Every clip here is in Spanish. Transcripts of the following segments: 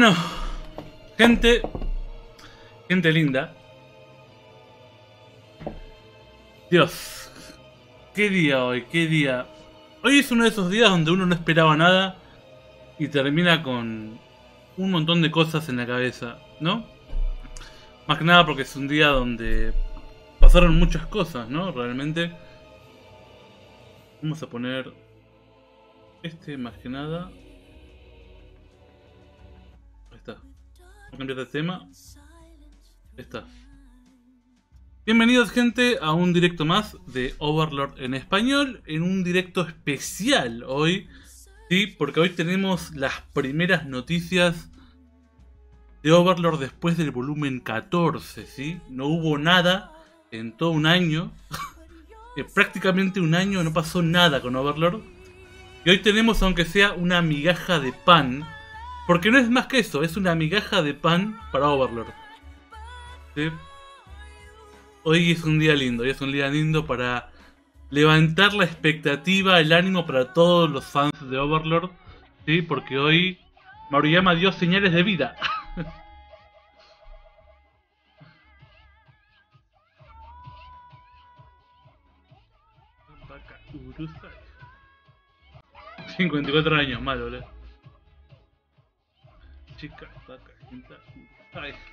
Bueno, gente, gente linda. Dios, qué día hoy, qué día. Hoy es uno de esos días donde uno no esperaba nada y termina con un montón de cosas en la cabeza, ¿no? Más que nada porque es un día donde pasaron muchas cosas, ¿no? Realmente. Vamos a poner este más que nada. cambiar de tema. Está. Bienvenidos gente a un directo más de Overlord en español, en un directo especial hoy, sí, porque hoy tenemos las primeras noticias de Overlord después del volumen 14, sí, no hubo nada en todo un año, eh, prácticamente un año no pasó nada con Overlord, y hoy tenemos aunque sea una migaja de pan porque no es más que eso, es una migaja de pan para Overlord. Hoy es un día lindo, hoy es un día lindo para levantar la expectativa, el ánimo para todos los fans de Overlord. ¿Sí? Porque hoy Maruyama dio señales de vida. ...54 años, malo, chica,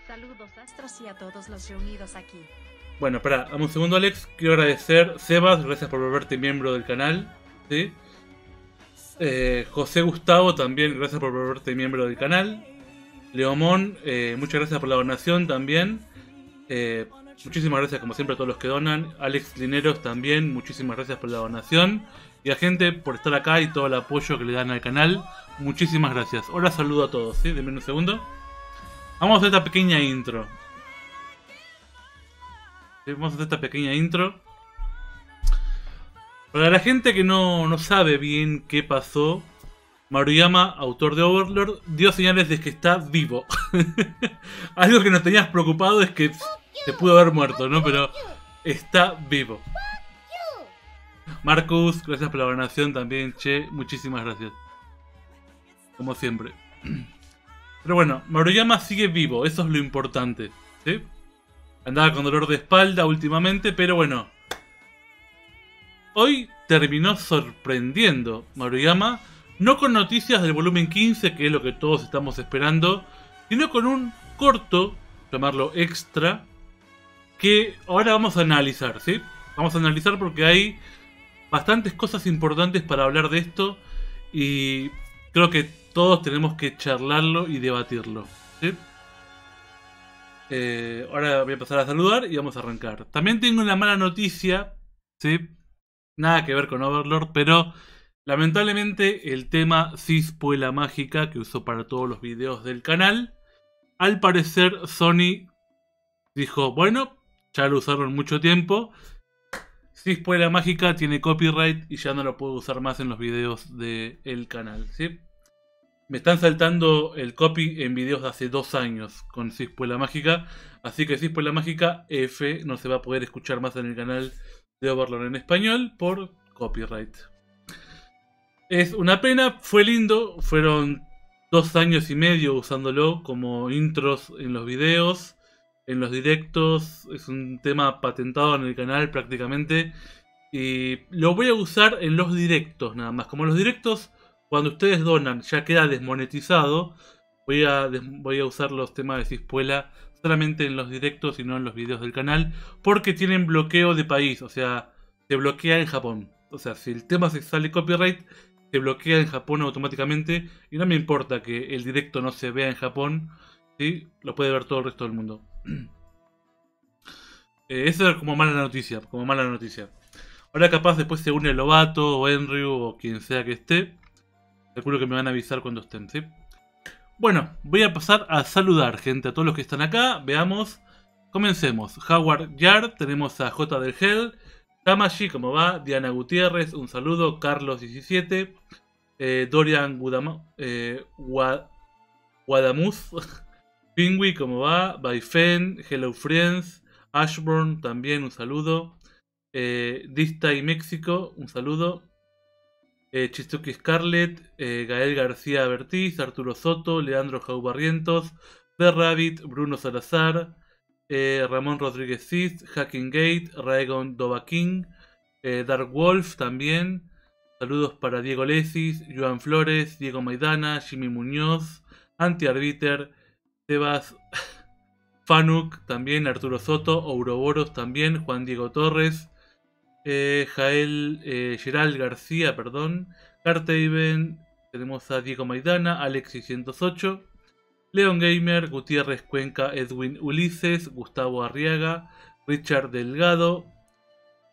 Saludos astros y a todos los reunidos aquí. Bueno, espera, dame un segundo, Alex. Quiero agradecer, Sebas, gracias por volverte miembro del canal. ¿sí? Eh, José Gustavo, también gracias por volverte miembro del canal. Leomón, eh, muchas gracias por la donación también. Eh, muchísimas gracias, como siempre, a todos los que donan. Alex Lineros también, muchísimas gracias por la donación y a gente por estar acá y todo el apoyo que le dan al canal. Muchísimas gracias. Hola, saludo a todos, ¿sí? Denme un segundo. Vamos a hacer esta pequeña intro. Vamos a hacer esta pequeña intro. Para la gente que no, no sabe bien qué pasó, Maruyama, autor de Overlord, dio señales de que está vivo. Algo que nos tenías preocupado es que se pudo haber muerto, ¿no? Pero está vivo. Marcus, gracias por la donación también, Che. Muchísimas gracias. Como siempre. Pero bueno, Maruyama sigue vivo, eso es lo importante. ¿sí? Andaba con dolor de espalda últimamente, pero bueno. Hoy terminó sorprendiendo Maruyama, no con noticias del volumen 15, que es lo que todos estamos esperando, sino con un corto, llamarlo extra, que ahora vamos a analizar, ¿sí? Vamos a analizar porque hay bastantes cosas importantes para hablar de esto y creo que todos tenemos que charlarlo y debatirlo. Eh, ahora voy a pasar a saludar y vamos a arrancar. También tengo una mala noticia, ¿sí? Nada que ver con Overlord, pero lamentablemente el tema Cispuela Mágica que usó para todos los videos del canal, al parecer Sony dijo, bueno, ya lo usaron mucho tiempo, Sí, Mágica tiene copyright y ya no lo puedo usar más en los videos del canal, ¿sí? Me están saltando el copy en videos de hace dos años con Cispuela Mágica. Así que Cispuela Mágica F no se va a poder escuchar más en el canal de Overlord en español por copyright. Es una pena, fue lindo. Fueron dos años y medio usándolo como intros en los videos en los directos, es un tema patentado en el canal prácticamente. Y lo voy a usar en los directos nada más. Como los directos, cuando ustedes donan, ya queda desmonetizado. Voy a, voy a usar los temas de Cispuela solamente en los directos y no en los videos del canal. Porque tienen bloqueo de país, o sea, se bloquea en Japón. O sea, si el tema se sale copyright, se bloquea en Japón automáticamente. Y no me importa que el directo no se vea en Japón. ¿sí? Lo puede ver todo el resto del mundo eso eh, es como mala noticia, como mala noticia. Ahora capaz después se une Lobato o Enryu o quien sea que esté. Recuerdo que me van a avisar cuando estén, ¿sí? Bueno, voy a pasar a saludar, gente, a todos los que están acá. Veamos. Comencemos. Howard Yard, tenemos a J del Hell. Tamashi, ¿cómo va? Diana Gutiérrez, un saludo. Carlos17. Eh, Dorian eh, Guadamuz. Pingui, ¿cómo va? Baifen, Hello Friends, Ashburn, también un saludo. Eh, Dista y México, un saludo. Eh, Chistuki Scarlett, eh, Gael García Bertiz, Arturo Soto, Leandro Jaubarrientos, The Rabbit, Bruno Salazar, eh, Ramón Rodríguez Sist, Hacking Gate, Raegon King, eh, Dark Wolf también. Saludos para Diego Lesis, Joan Flores, Diego Maidana, Jimmy Muñoz, Anti Arbiter, Sebas Fanuk también, Arturo Soto, Ouroboros también, Juan Diego Torres, eh, Jael eh, García, perdón, Carteiben, tenemos a Diego Maidana, Alexis 108, Leon Gamer, Gutiérrez Cuenca, Edwin Ulises, Gustavo Arriaga, Richard Delgado,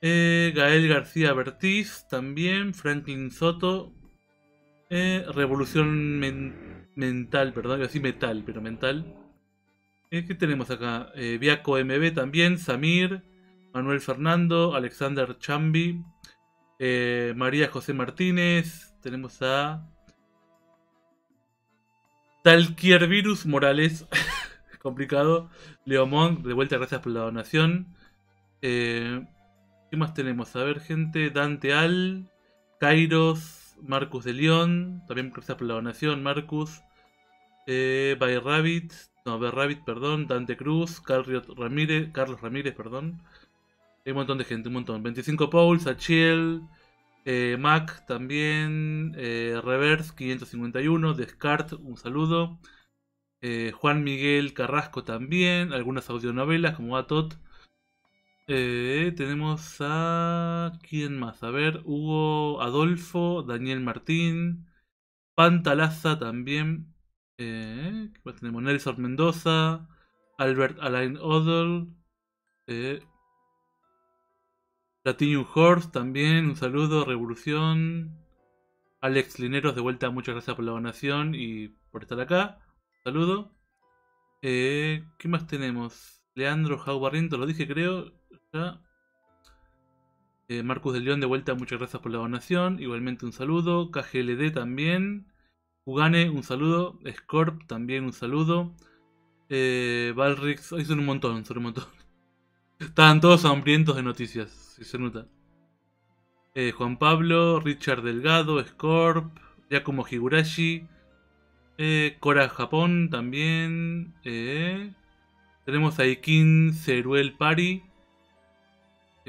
eh, Gael García Bertiz también, Franklin Soto, Revolución Mental mental, perdón, así metal, pero mental. Eh, ¿Qué tenemos acá? Eh, Viaco MB también, Samir, Manuel Fernando, Alexander Chambi, eh, María José Martínez, tenemos a Virus Morales, complicado, leomón de vuelta gracias por la donación. ¿Qué más tenemos? A ver, gente, Dante Al, Kairos, Marcus de León, también gracias por la donación, Marcus. Eh, Rabbit, no, Rabbit, perdón, Dante Cruz, Carlos Ramírez, Carlos Ramírez, perdón. Hay un montón de gente, un montón. 25 Paul, Sachiel, eh, Mac también, eh, Reverse 551, Descartes, un saludo. Eh, Juan Miguel Carrasco también, algunas audionovelas como Atot. Eh, tenemos a. ¿Quién más? A ver, Hugo Adolfo, Daniel Martín, Pantalaza también. Eh, tenemos Nelson Mendoza, Albert Alain Odol eh, Horse también, un saludo, Revolución. Alex Lineros, de vuelta, muchas gracias por la donación y por estar acá. Un saludo. Eh, ¿Qué más tenemos? Leandro Jau lo dije creo. Eh, Marcus del León, de vuelta, muchas gracias por la donación. Igualmente un saludo. KGLD también. Ugane, un saludo. Scorp, también un saludo. Eh, Valrix, hoy son un montón, son un montón. Estaban todos hambrientos de noticias, si se nota. Eh, Juan Pablo, Richard Delgado, Scorp, Giacomo Higurashi, eh, Cora Japón también. Tenemos a Ikin Ceruel Pari,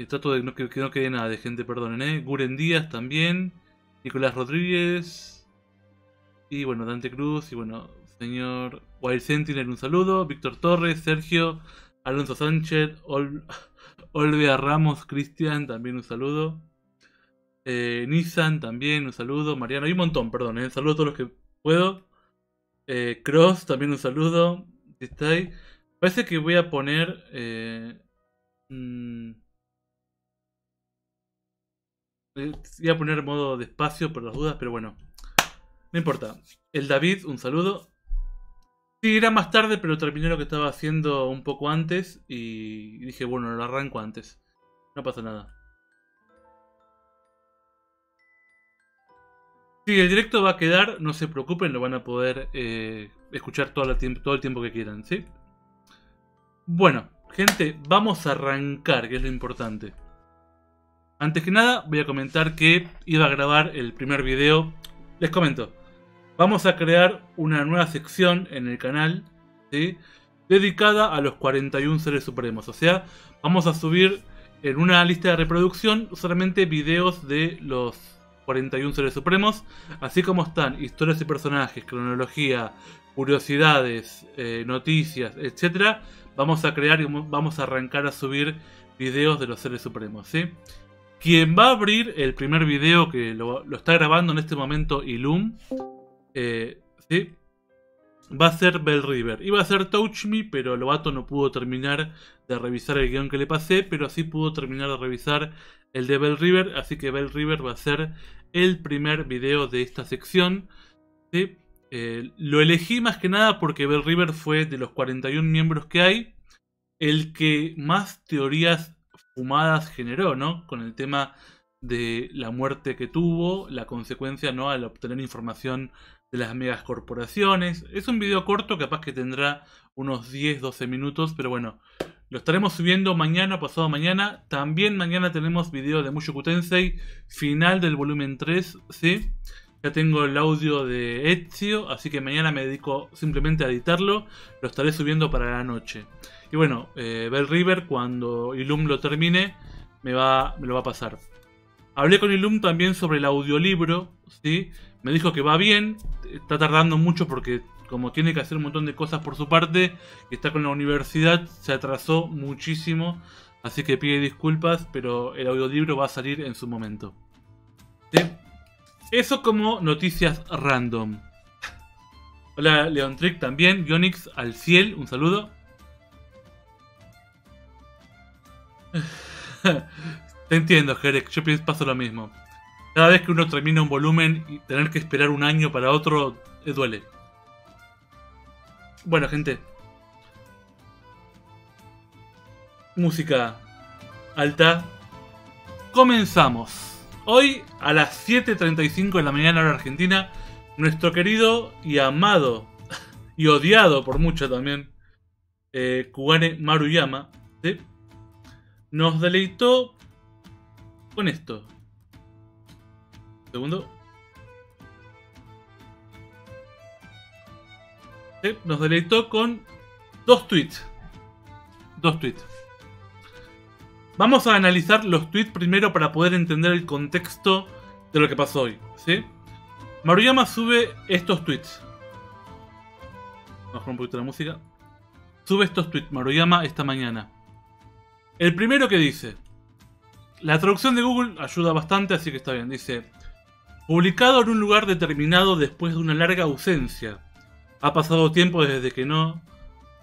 trato de que, no quede nada de gente, perdonen, ¿eh? Guren Díaz también. Nicolás Rodríguez. Y bueno, Dante Cruz. Y bueno, señor Wild Sentinel, un saludo. Víctor Torres, Sergio, Alonso Sánchez, Olvia Olvea Ramos, Cristian, también un saludo. Eh, Nissan, también un saludo. Mariano, hay un montón, perdón, ¿eh? saludo a todos los que puedo. Eh, Cross, también un saludo. está ahí. Parece que voy a poner. Eh, mm, eh, voy a poner modo despacio por las dudas, pero bueno. No importa. El David, un saludo. Sí, era más tarde, pero terminé lo que estaba haciendo un poco antes y dije, bueno, lo arranco antes. No pasa nada. Sí, el directo va a quedar, no se preocupen, lo van a poder eh, escuchar todo el, tiempo, todo el tiempo que quieran, ¿sí? Bueno, gente, vamos a arrancar, que es lo importante. Antes que nada, voy a comentar que iba a grabar el primer video. Les comento, vamos a crear una nueva sección en el canal, Dedicada a los 41 seres supremos. O sea, vamos a subir en una lista de reproducción solamente videos de los 41 seres supremos, así como están historias y personajes, cronología, curiosidades, eh, noticias, etc. Vamos a crear y vamos a arrancar a subir videos de los seres supremos, ¿sí? Quien va a abrir el primer video que lo, está grabando en este momento Ilum, eh, va a ser Bell River. Iba a ser Touch Me, pero Lobato no pudo terminar de revisar el guión que le pasé, pero así pudo terminar de revisar el de Bell River, así que Bell River va a ser el primer video de esta sección. Eh, lo elegí más que nada porque Bell River fue de los 41 miembros que hay, el que más teorías fumadas generó, ¿no? Con el tema de la muerte que tuvo, la consecuencia, ¿no? Al obtener información de las megas corporaciones. Es un video corto, capaz que tendrá unos 10, 12 minutos, pero bueno, lo estaremos subiendo mañana, pasado mañana. También mañana tenemos video de mucho Tensei, final del volumen 3, ¿sí? Ya tengo el audio de Ezio, así que mañana me dedico simplemente a editarlo. Lo estaré subiendo para la noche. Y bueno, eh, Bell River, cuando Ilum lo termine, me, va, lo va a pasar. Hablé con Ilum también sobre el audiolibro, ¿sí? Me dijo que va bien, está tardando mucho porque como tiene que hacer un montón de cosas por su parte, está con la universidad, se atrasó muchísimo, así que pide disculpas, pero el audiolibro va a salir en su momento. Eso como noticias random. Hola Leontrick también, Yonix al cielo, un saludo. Te entiendo, Jerek, yo pienso paso lo mismo. Cada vez que uno termina un volumen y tener que esperar un año para otro, eh, duele. Bueno, gente. Música alta. Comenzamos. Hoy a las 7.35 de la mañana en argentina, nuestro querido y amado y odiado por mucho también, eh, Kugane Maruyama, ¿sí? nos deleitó con esto. Segundo. nos deleitó con dos tweets. Dos tweets. Vamos a analizar los tweets primero para poder entender el contexto de lo que pasó hoy. ¿sí? Maruyama sube estos tweets. Vamos a un poquito la música. Sube estos tweets, Maruyama, esta mañana. El primero que dice, la traducción de Google ayuda bastante, así que está bien, dice, publicado en un lugar determinado después de una larga ausencia. Ha pasado tiempo desde que no,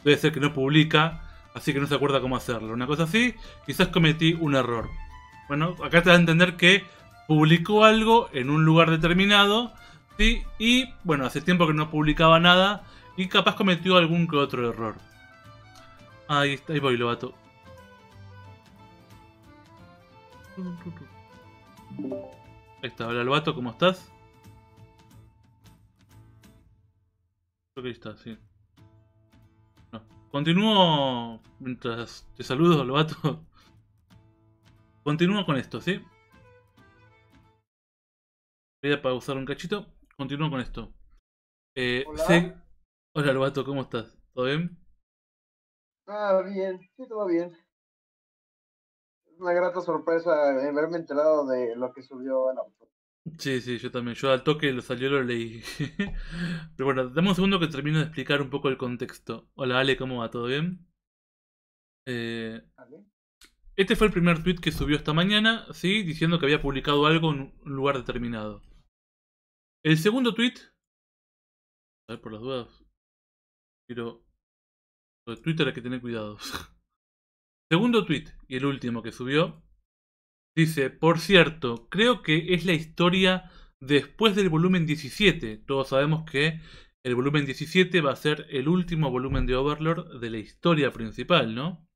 debe ser que no publica, así que no se acuerda cómo hacerlo. Una cosa así, quizás cometí un error. Bueno, acá te da a entender que publicó algo en un lugar determinado, Y bueno, hace tiempo que no publicaba nada y capaz cometió algún que otro error. Ahí está, ahí voy, Ahí está, hola Albato, ¿cómo estás? Creo que ahí está, sí. Continúo, mientras te saludo, Lobato. Continúo con esto, ¿sí? Voy a usar un cachito. Continúo con esto. Eh, hola. Lobato, Hola, ¿cómo estás? ¿Todo bien? Ah, bien, sí, todo bien una grata sorpresa eh, haberme verme enterado de lo que subió en autor. Sí, sí, yo también. Yo al toque lo salió, lo leí. Pero bueno, dame un segundo que termino de explicar un poco el contexto. Hola Ale, ¿cómo va? ¿Todo bien? Eh, este fue el primer tweet que subió esta mañana, sí, diciendo que había publicado algo en un lugar determinado. El segundo tweet, a ver por las dudas, pero el Twitter hay que tener cuidado. Segundo tweet, y el último que subió, dice, por cierto, creo que es la historia después del volumen 17. Todos sabemos que el volumen 17 va a ser el último volumen de Overlord de la historia principal, ¿no?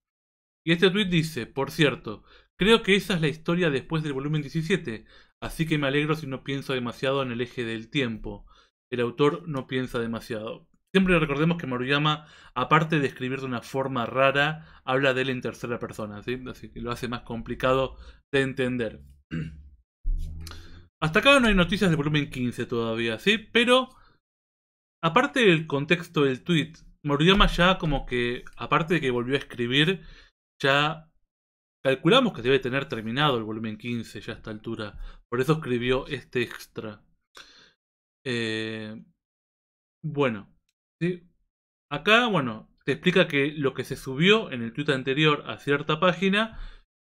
Y este tweet dice, por cierto, creo que esa es la historia después del volumen 17, así que me alegro si no pienso demasiado en el eje del tiempo. El autor no piensa demasiado. Siempre recordemos que Moriyama, aparte de escribir de una forma rara, habla de él en tercera persona, así que lo hace más complicado de entender. Hasta acá no hay noticias del volumen 15 todavía, ¿sí? Pero, aparte del contexto del tweet, Moriyama ya como que, aparte de que volvió a escribir, ya calculamos que debe tener terminado el volumen 15 ya a esta altura. Por eso escribió este extra. Eh, bueno, Acá, bueno, te explica que lo que se subió en el tweet anterior a cierta página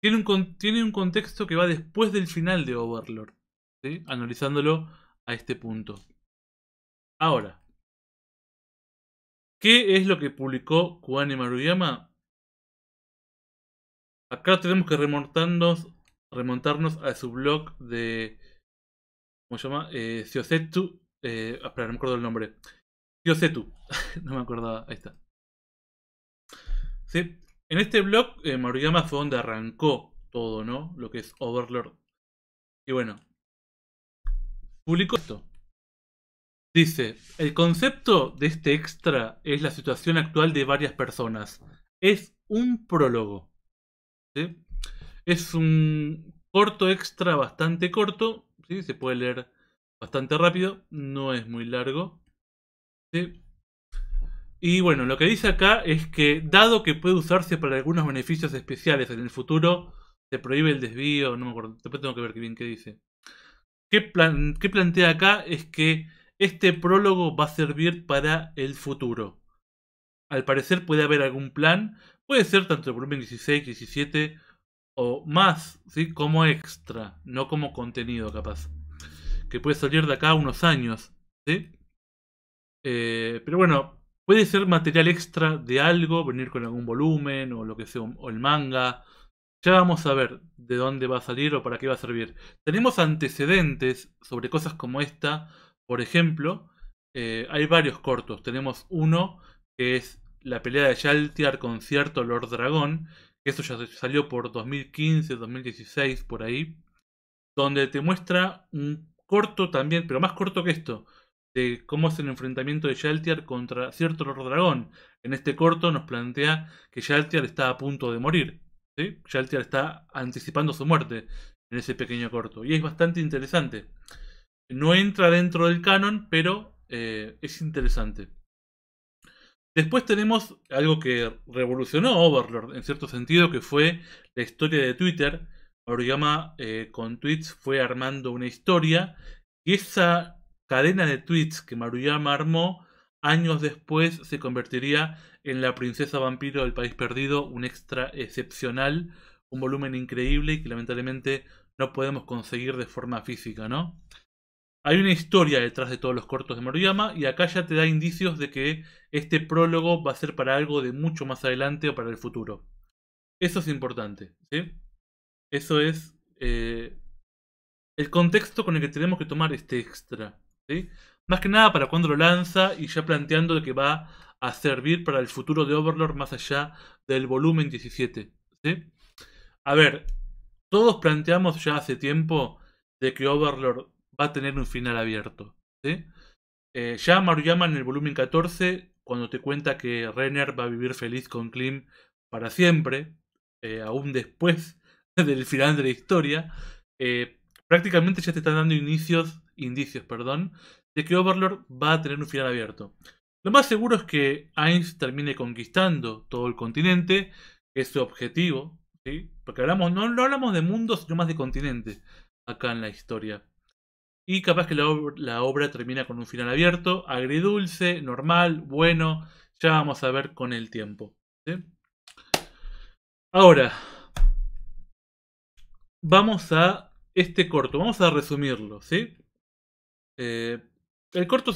tiene un, tiene un contexto que va después del final de Overlord, ¿sí? analizándolo a este punto. Ahora, ¿qué es lo que publicó Kuane Maruyama? Acá tenemos que remontarnos, remontarnos a su blog de. ¿Cómo se llama? Eh, eh no me acuerdo el nombre. Yo sé tú. no me acordaba. Ahí está. Sí. En este blog, eh, fue donde arrancó todo, ¿no? Lo que es Overlord. Y bueno. Publicó esto. Dice, el concepto de este extra es la situación actual de varias personas. Es un prólogo. Es un corto extra bastante corto. ¿sí? Se puede leer bastante rápido. No es muy largo. Y bueno, lo que dice acá es que, dado que puede usarse para algunos beneficios especiales en el futuro, se prohíbe el desvío, no me acuerdo, después tengo que ver qué bien qué dice. ¿Qué, plan, qué plantea acá? Es que este prólogo va a servir para el futuro. Al parecer puede haber algún plan, puede ser tanto el volumen 16, 17 o más, ¿sí? como extra, no como contenido capaz, que puede salir de acá unos años. ¿sí? Eh, pero bueno, puede ser material extra de algo, venir con algún volumen o lo que sea, o el manga. Ya vamos a ver de dónde va a salir o para qué va a servir. Tenemos antecedentes sobre cosas como esta. Por ejemplo, eh, hay varios cortos. Tenemos uno que es la pelea de con cierto Lord Dragón. Eso ya salió por 2015, 2016, por ahí. Donde te muestra un corto también, pero más corto que esto de cómo es el enfrentamiento de Shaltier contra cierto Lord Dragón. En este corto nos plantea que Shaltier está a punto de morir. ¿sí? está anticipando su muerte en ese pequeño corto. Y es bastante interesante. No entra dentro del canon, pero eh, es interesante. Después tenemos algo que revolucionó Overlord en cierto sentido, que fue la historia de Twitter. Origama eh, con tweets fue armando una historia y esa cadena de tweets que Maruyama armó, años después se convertiría en La princesa vampiro del país perdido, un extra excepcional, un volumen increíble y que lamentablemente no podemos conseguir de forma física, ¿no? Hay una historia detrás de todos los cortos de Maruyama y acá ya te da indicios de que este prólogo va a ser para algo de mucho más adelante o para el futuro. Eso es importante, ¿sí? Eso es eh, el contexto con el que tenemos que tomar este extra. Más que nada para cuando lo lanza y ya planteando que va a servir para el futuro de Overlord más allá del volumen 17. ¿sí? A ver, todos planteamos ya hace tiempo de que Overlord va a tener un final abierto. Eh, ya Maruyama en el volumen 14, cuando te cuenta que Renner va a vivir feliz con Klim para siempre, eh, aún después del final de la historia, eh, prácticamente ya te están dando inicios indicios, perdón, de que Overlord va a tener un final abierto. Lo más seguro es que Ainz termine conquistando todo el continente, que es su objetivo, ¿sí? Porque hablamos, no, hablamos de mundos, sino más de continente acá en la historia. Y capaz que la, obra termina con un final abierto, agridulce, normal, bueno. Ya vamos a ver con el tiempo. Ahora, vamos a este corto, vamos a resumirlo, ¿sí? Eh, el, corto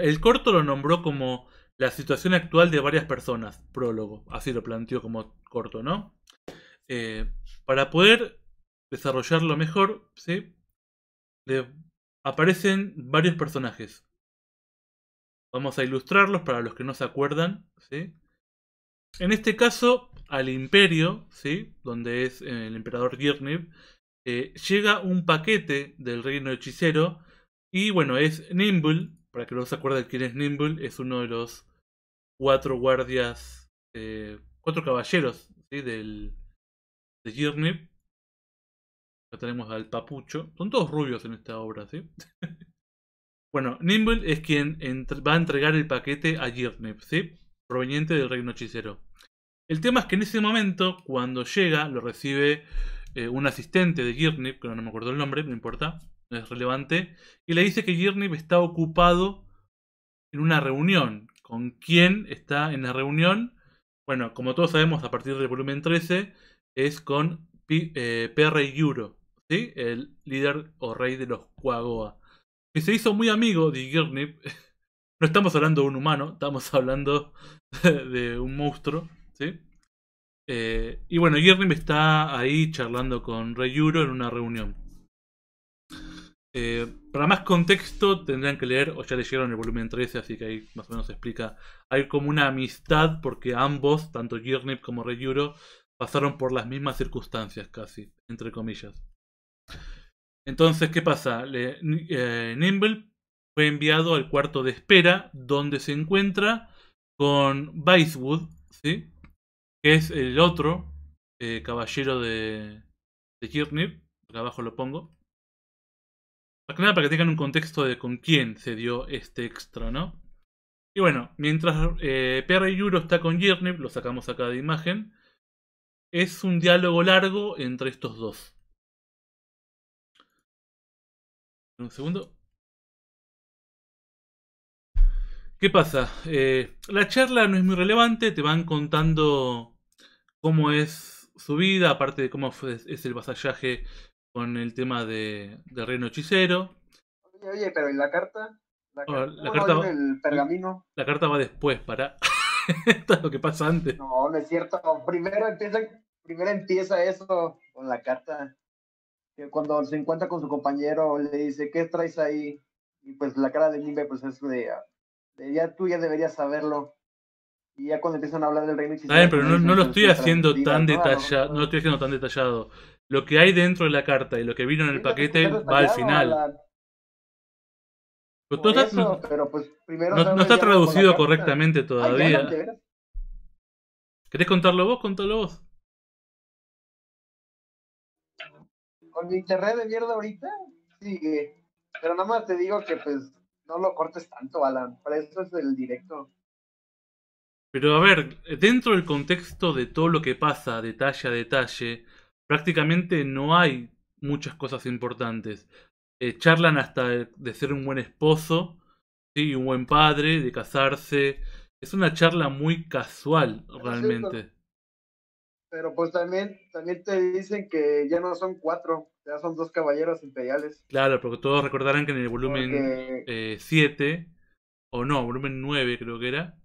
el corto lo nombró como la situación actual de varias personas, prólogo, así lo planteó como corto, ¿no? Eh, para poder desarrollarlo mejor, ¿sí? aparecen varios personajes. Vamos a ilustrarlos para los que no se acuerdan, ¿sí? En este caso, al imperio, ¿sí? Donde es el emperador Girniv, eh, llega un paquete del reino hechicero y bueno, es Nimble, para que no se acuerden quién es Nimble, es uno de los cuatro guardias, eh, cuatro caballeros ¿sí? del, de Girnip. Acá tenemos al Papucho. Son todos rubios en esta obra, ¿sí? bueno, Nimble es quien va a entregar el paquete a Girnip, ¿sí? Proveniente del reino hechicero. El tema es que en ese momento, cuando llega, lo recibe eh, un asistente de Girnip, que no me acuerdo el nombre, no importa no es relevante, y le dice que Girnip está ocupado en una reunión. ¿Con quién está en la reunión? Bueno, como todos sabemos, a partir del volumen 13, es con PR eh, Yuro, ¿sí? el líder o rey de los Quagoa. Que se hizo muy amigo de Girnip. No estamos hablando de un humano, estamos hablando de un monstruo, ¿sí? Eh, y bueno, Girnip está ahí charlando con Rey Yuro en una reunión. Eh, para más contexto tendrán que leer, o ya leyeron el volumen 13, así que ahí más o menos se explica. Hay como una amistad porque ambos, tanto Girnip como Reyuro, pasaron por las mismas circunstancias casi, entre comillas. Entonces, ¿qué pasa? Eh, Nimble fue enviado al cuarto de espera, donde se encuentra con Vicewood, ¿sí? que es el otro eh, caballero de, de acá abajo lo pongo para que tengan un contexto de con quién se dio este extra, ¿no? Y bueno, mientras eh, y Yuro está con Yirnip, lo sacamos acá de imagen, es un diálogo largo entre estos dos. Un segundo. ¿Qué pasa? Eh, la charla no es muy relevante, te van contando cómo es su vida, aparte de cómo es el vasallaje con el tema de, reino hechicero. Oye, oye, pero ¿y la carta? La, oh, carta, la el pergamino. La carta va después, para. Esto es lo que pasa antes. No, no es cierto. Primero empieza, primero empieza eso con la carta. cuando se encuentra con su compañero, le dice, ¿qué traes ahí? Y pues la cara de Nimbe, pues es de, ah, ya tú ya deberías saberlo. Y ya cuando empiezan a hablar del reino hechicero. pero pues, no, lo estoy haciendo tan detallado. No lo estoy haciendo tan detallado lo que hay dentro de la carta y lo que vino en el paquete va al final. Pues, pues, no, está traducido correctamente todavía. ¿Querés contarlo vos? Contalo vos. Con mi internet de mierda ahorita, Sí, Pero nada más te digo que pues no lo cortes tanto, Alan. Para eso es el directo. Pero a ver, dentro del contexto de todo lo que pasa, detalle a detalle, prácticamente no hay muchas cosas importantes. Eh, charlan hasta de ser un buen esposo, ¿sí? un buen padre, de casarse. Es una charla muy casual realmente. Pero pues también, también te dicen que ya no son cuatro, ya son dos caballeros imperiales. Claro, porque todos recordarán que en el volumen 7, eh, o no, volumen 9 creo que era,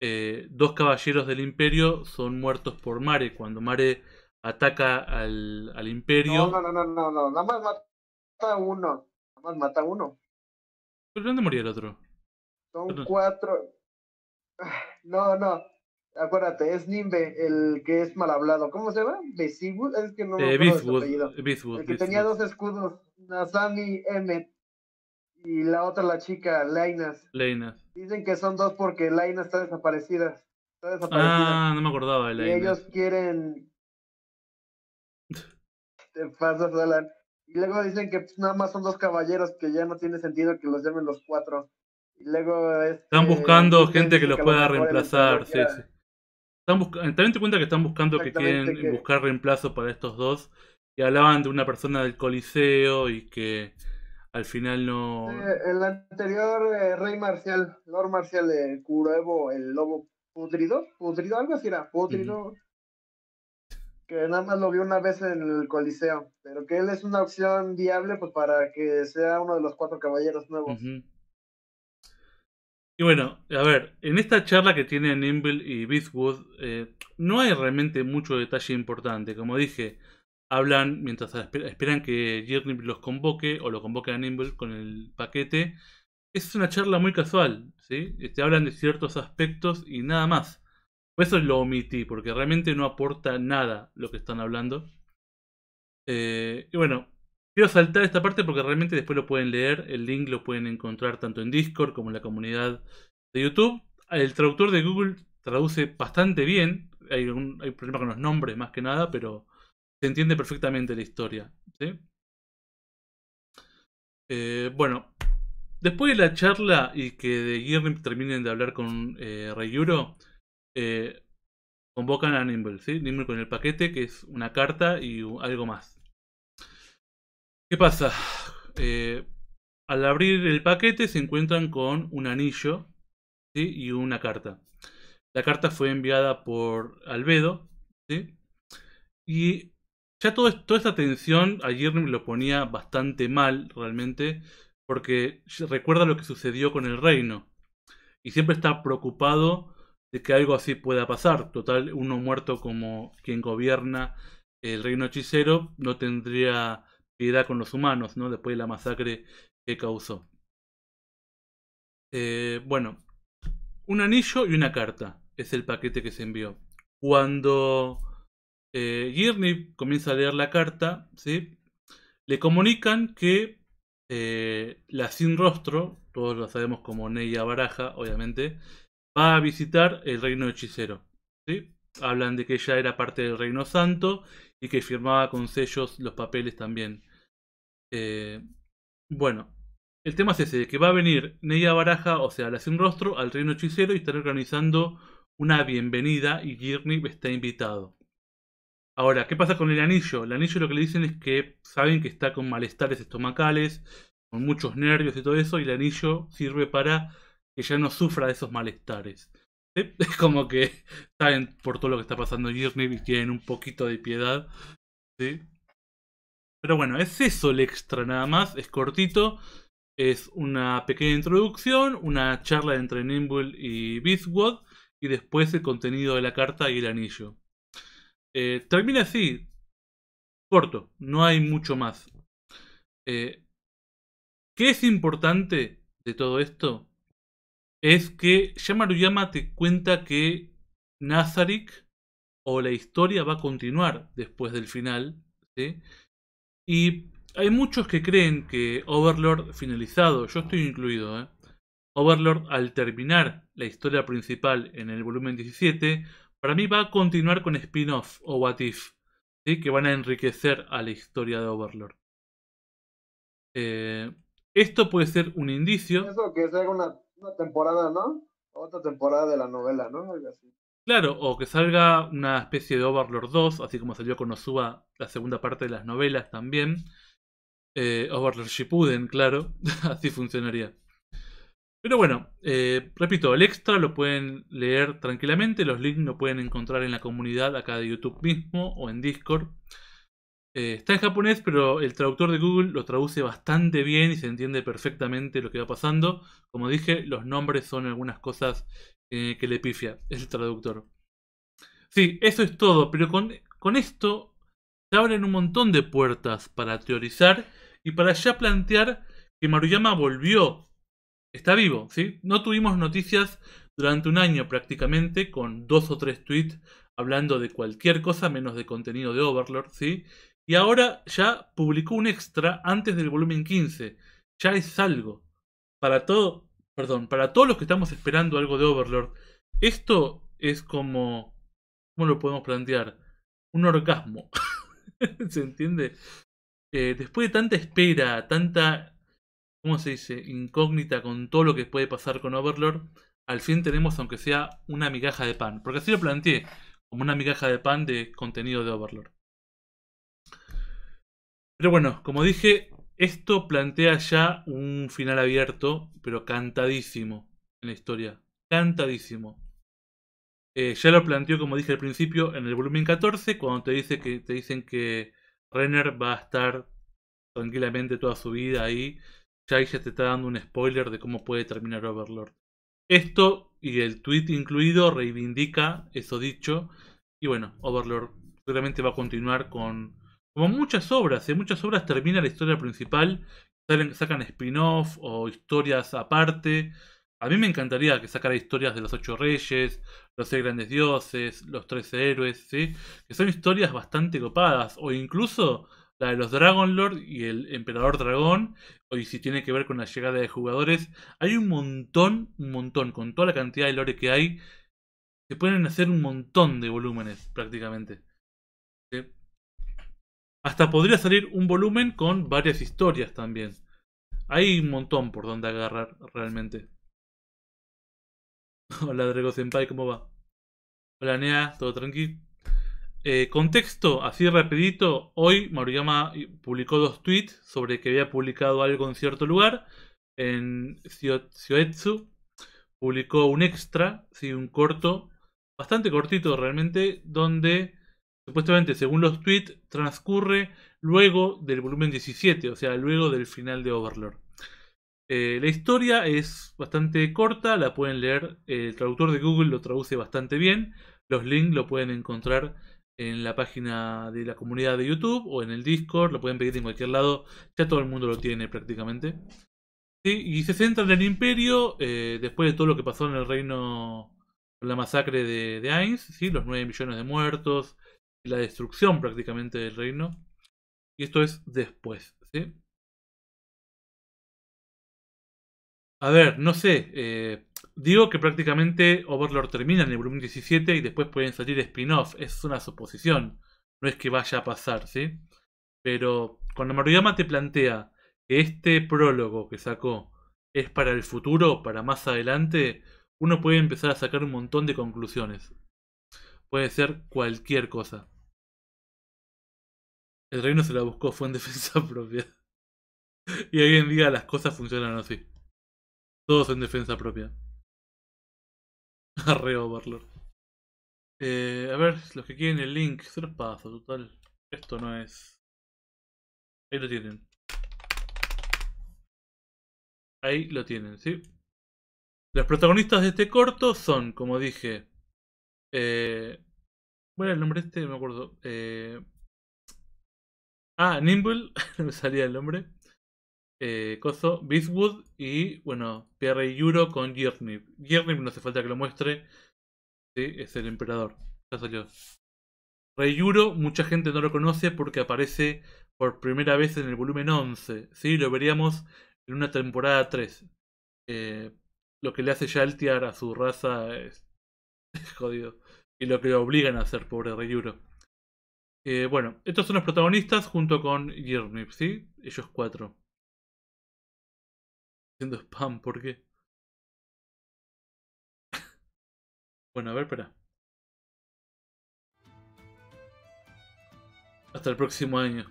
eh, dos caballeros del imperio son muertos por Mare, cuando Mare ataca al, al imperio. No, no, no, no, no, nada más mata uno, nada más mata uno. ¿Pero dónde murió el otro? Son cuatro. No, no, acuérdate, es Nimbe, el que es mal hablado. ¿Cómo se llama? ¿Besigus? es que no eh, el que tenía dos escudos, Nazami M y la otra la chica, Lainas. Dicen que son dos porque Lainas está desaparecida. Está desaparecida. Ah, no me acordaba de Lainas. Y ellos quieren este, y luego dicen que pues, nada más son dos caballeros, que ya no tiene sentido que los llamen los cuatro. Y luego Están buscando gente que los pueda reemplazar, sí, sí. Están eh, cuenta que están buscando que quieren buscar reemplazo para estos dos. Y hablaban de una persona del Coliseo y que al final no. el anterior eh, Rey Marcial, Lord Marcial de eh, el lobo pudrido, pudrido, algo así era, pudrido que nada más lo vi una vez en el Coliseo, pero que él es una opción viable pues para que sea uno de los cuatro caballeros nuevos. Y bueno, a ver, en esta charla que tienen Nimble y Biswood, eh, no hay realmente mucho detalle importante. Como dije, hablan mientras esperan que Jerry los convoque o lo convoque a Nimble con el paquete. Es una charla muy casual, ¿sí? Este, hablan de ciertos aspectos y nada más. Pues eso lo omití, porque realmente no aporta nada lo que están hablando. Eh, y bueno, quiero saltar esta parte porque realmente después lo pueden leer. El link lo pueden encontrar tanto en Discord como en la comunidad de YouTube. El traductor de Google traduce bastante bien. Hay un hay problema con los nombres más que nada, pero se entiende perfectamente la historia. ¿sí? Eh, bueno, después de la charla y que de Girling terminen de hablar con eh, Rayuro... Eh, convocan a Nimble, ¿sí? Nimble con el paquete, que es una carta y algo más. ¿Qué pasa? Eh, al abrir el paquete se encuentran con un anillo y una carta. La carta fue enviada por Albedo, Y ya toda esta tensión a me lo ponía bastante mal realmente, porque recuerda lo que sucedió con el reino. Y siempre está preocupado de que algo así pueda pasar. Total, uno muerto como quien gobierna el reino hechicero no tendría piedad con los humanos, ¿no? Después de la masacre que causó. Eh, bueno, un anillo y una carta es el paquete que se envió. Cuando eh, comienza a leer la carta, ¿sí? le comunican que eh, la sin rostro, todos lo sabemos como Neia Baraja, obviamente, va a visitar el reino hechicero. ¿sí? Hablan de que ella era parte del reino santo y que firmaba con sellos los papeles también. Eh, bueno, el tema es ese, que va a venir Neia Baraja, o sea, la sin rostro, al reino hechicero y estar organizando una bienvenida y Girnib está invitado. Ahora, ¿qué pasa con el anillo? El anillo lo que le dicen es que saben que está con malestares estomacales, con muchos nervios y todo eso, y el anillo sirve para que ya no sufra de esos malestares. Es como que saben por todo lo que está pasando en y tienen un poquito de piedad. ¿sí? Pero bueno, es eso el extra nada más, es cortito. Es una pequeña introducción, una charla entre Nimble y Beastwood y después el contenido de la carta y el anillo. Eh, termina así, corto, no hay mucho más. Eh, ¿Qué es importante de todo esto? es que Yamaruyama te cuenta que Nazarick o la historia va a continuar después del final. ¿sí? Y hay muchos que creen que Overlord finalizado, yo estoy incluido, ¿eh? Overlord al terminar la historia principal en el volumen 17, para mí va a continuar con spin-off o what if, ¿sí? que van a enriquecer a la historia de Overlord. Eh, esto puede ser un indicio. que una temporada, ¿no? Otra temporada de la novela, ¿no? Claro, o que salga una especie de Overlord 2, así como salió con Osuba la segunda parte de las novelas también. Eh, Overlord Shippuden, claro, así funcionaría. Pero bueno, eh, repito, el extra lo pueden leer tranquilamente, los links lo pueden encontrar en la comunidad acá de YouTube mismo o en Discord. Eh, está en japonés, pero el traductor de Google lo traduce bastante bien y se entiende perfectamente lo que va pasando. Como dije, los nombres son algunas cosas eh, que le pifia el traductor. Sí, eso es todo, pero con, con esto se abren un montón de puertas para teorizar y para ya plantear que Maruyama volvió. Está vivo, ¿sí? No tuvimos noticias durante un año prácticamente con dos o tres tweets hablando de cualquier cosa menos de contenido de Overlord, ¿sí? Y ahora ya publicó un extra antes del volumen 15. Ya es algo. Para todo, perdón, para todos los que estamos esperando algo de Overlord, esto es como, ¿cómo lo podemos plantear? Un orgasmo. ¿Se entiende? Eh, después de tanta espera, tanta, ¿cómo se dice? Incógnita con todo lo que puede pasar con Overlord, al fin tenemos, aunque sea una migaja de pan. Porque así lo planteé, como una migaja de pan de contenido de Overlord. Pero bueno, como dije, esto plantea ya un final abierto, pero cantadísimo en la historia. Cantadísimo. Eh, ya lo planteó, como dije al principio, en el volumen 14, cuando te, dice que, te dicen que Renner va a estar tranquilamente toda su vida ahí. Ya ahí ya te está dando un spoiler de cómo puede terminar Overlord. Esto y el tweet incluido reivindica eso dicho. Y bueno, Overlord seguramente va a continuar con como muchas obras, en ¿eh? muchas obras termina la historia principal, salen, sacan spin-off o historias aparte. A mí me encantaría que sacara historias de los ocho reyes, los seis grandes dioses, los trece héroes, ¿sí? que son historias bastante copadas, o incluso la de los Dragon Lord y el Emperador Dragón, o si tiene que ver con la llegada de jugadores. Hay un montón, un montón, con toda la cantidad de lore que hay, se pueden hacer un montón de volúmenes prácticamente. Hasta podría salir un volumen con varias historias también. Hay un montón por donde agarrar realmente. Hola Drago Senpai, ¿cómo va? Hola Nea, ¿todo tranqui? Eh, contexto, así rapidito, hoy Maruyama publicó dos tweets sobre que había publicado algo en cierto lugar, en Sioetsu, publicó un extra, sí, un corto, bastante cortito realmente, donde Supuestamente, según los tweets, transcurre luego del volumen 17, o sea, luego del final de Overlord. Eh, la historia es bastante corta, la pueden leer, el traductor de Google lo traduce bastante bien, los links lo pueden encontrar en la página de la comunidad de YouTube o en el Discord, lo pueden pedir en cualquier lado, ya todo el mundo lo tiene prácticamente. y se centra en el imperio, eh, después de todo lo que pasó en el reino, la masacre de, de Ainz, ¿sí? los 9 millones de muertos, la destrucción prácticamente del reino. Y esto es después, ¿sí? A ver, no sé. Eh, digo que prácticamente Overlord termina en el volumen 17 y después pueden salir spin-off. Es una suposición. No es que vaya a pasar, ¿sí? Pero cuando Maruyama te plantea que este prólogo que sacó es para el futuro, para más adelante, uno puede empezar a sacar un montón de conclusiones. Puede ser cualquier cosa. El reino se la buscó, fue en defensa propia. y hoy en día las cosas funcionan así. Todos en defensa propia. Arre Eh, a ver, los que quieren el link, Ser total. Esto no es. Ahí lo tienen. Ahí lo tienen, ¿sí? Los protagonistas de este corto son, como dije, eh, bueno, el nombre este, no me acuerdo. Eh, ah, Nimble, no me salía el nombre. Eh, Coso, Beastwood y, bueno, Pierre Yuro con Giernib. Giernib, no hace falta que lo muestre. Sí, es el emperador. Ya salió. Rey Yuro, mucha gente no lo conoce porque aparece por primera vez en el volumen 11. ¿sí? Lo veríamos en una temporada 3. Eh, lo que le hace ya altear a su raza Jodido. Y lo que lo obligan a hacer, pobre Rayuro eh, bueno, estos son los protagonistas junto con Yirnip, ¿sí? Ellos cuatro. Haciendo spam, ¿por qué? bueno, a ver, espera. Hasta el próximo año.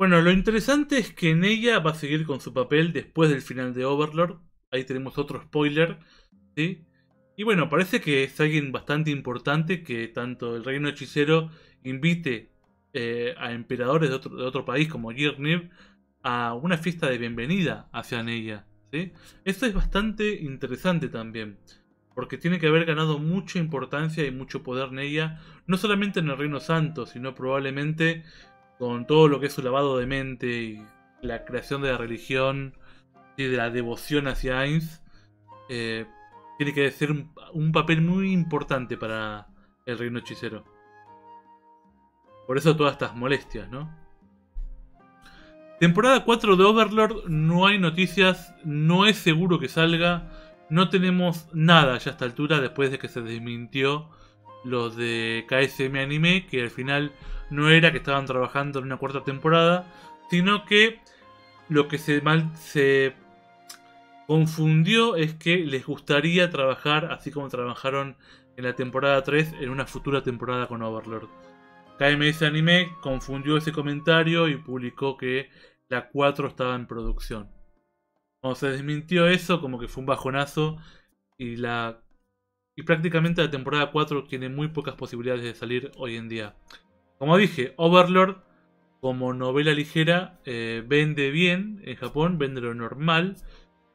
Bueno, lo interesante es que ella va a seguir con su papel después del final de Overlord. Ahí tenemos otro spoiler, ¿sí? Y bueno, parece que es alguien bastante importante que tanto el reino hechicero invite eh, a emperadores de otro, de otro país como Girnev a una fiesta de bienvenida hacia Neia. ¿sí? Esto es bastante interesante también, porque tiene que haber ganado mucha importancia y mucho poder Neia, no solamente en el Reino Santo, sino probablemente con todo lo que es su lavado de mente y la creación de la religión y de la devoción hacia Ainz. Eh, tiene que ser un, papel muy importante para el reino hechicero. Por eso todas estas molestias, ¿no? Temporada 4 de Overlord no hay noticias, no es seguro que salga, no tenemos nada ya a esta altura después de que se desmintió los de KSM Anime, que al final no era que estaban trabajando en una cuarta temporada, sino que lo que se, mal, se confundió es que les gustaría trabajar así como trabajaron en la temporada 3 en una futura temporada con Overlord. KMS Anime confundió ese comentario y publicó que la 4 estaba en producción. Cuando se desmintió eso, como que fue un bajonazo y la y prácticamente la temporada 4 tiene muy pocas posibilidades de salir hoy en día. Como dije, Overlord como novela ligera eh, vende bien en Japón, vende lo normal,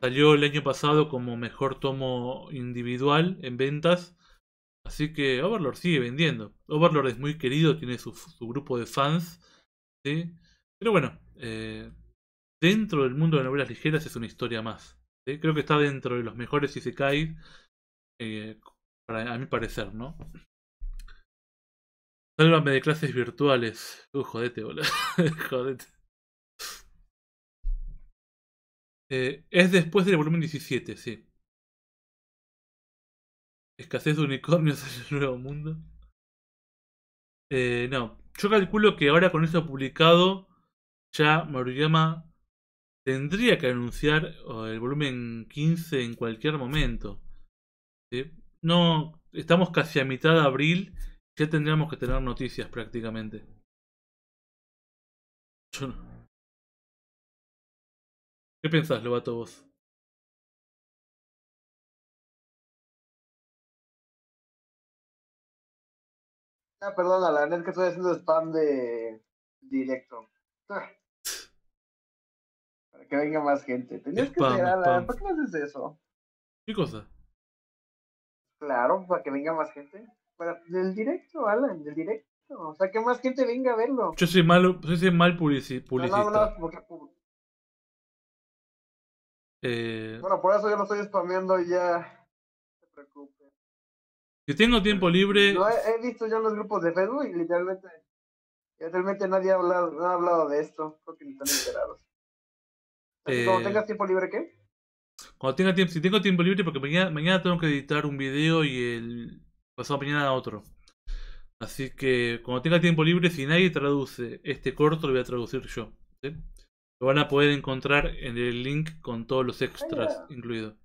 Salió el año pasado como mejor tomo individual en ventas. Así que Overlord sigue vendiendo. Overlord es muy querido, tiene su, grupo de fans. ¿sí? Pero bueno, eh, dentro del mundo de novelas ligeras es una historia más. Creo que está dentro de los mejores Isekai, eh, para, a mi parecer, ¿no? Sálvame de clases virtuales. Uh, jodete, boludo. jodete. Eh, es después del volumen 17, sí. Escasez de unicornios en el nuevo mundo. Eh, no, yo calculo que ahora con eso publicado ya Maruyama tendría que anunciar el volumen 15 en cualquier momento. No, estamos casi a mitad de abril, ya tendríamos que tener noticias prácticamente. Yo no. ¿Qué piensas, Lobato, vos? Ah, perdón Alan, es que estoy haciendo spam de directo. Ah. Para que venga más gente. Tenías spam, que Alan, ¿Por qué no haces eso? ¿Qué cosa? Claro, para que venga más gente. Para, del directo, Alan, del directo. O sea, que más gente venga a verlo. Yo soy malo, soy mal publicista. No, no, no, porque eh, bueno, por eso yo lo estoy spameando ya. No te preocupe Si tengo tiempo libre. Lo he, visto ya en los grupos de Facebook y literalmente. Literalmente nadie ha hablado, no hablado de esto. Creo que están cuando eh, tengas tiempo libre, ¿qué? Cuando tenga tiempo, si tengo tiempo libre, porque mañana, mañana tengo que editar un video y el pasado mañana otro. Así que cuando tenga tiempo libre, si nadie traduce este corto, lo voy a traducir yo. ¿sí? Lo van a poder encontrar en el link con todos los extras incluidos.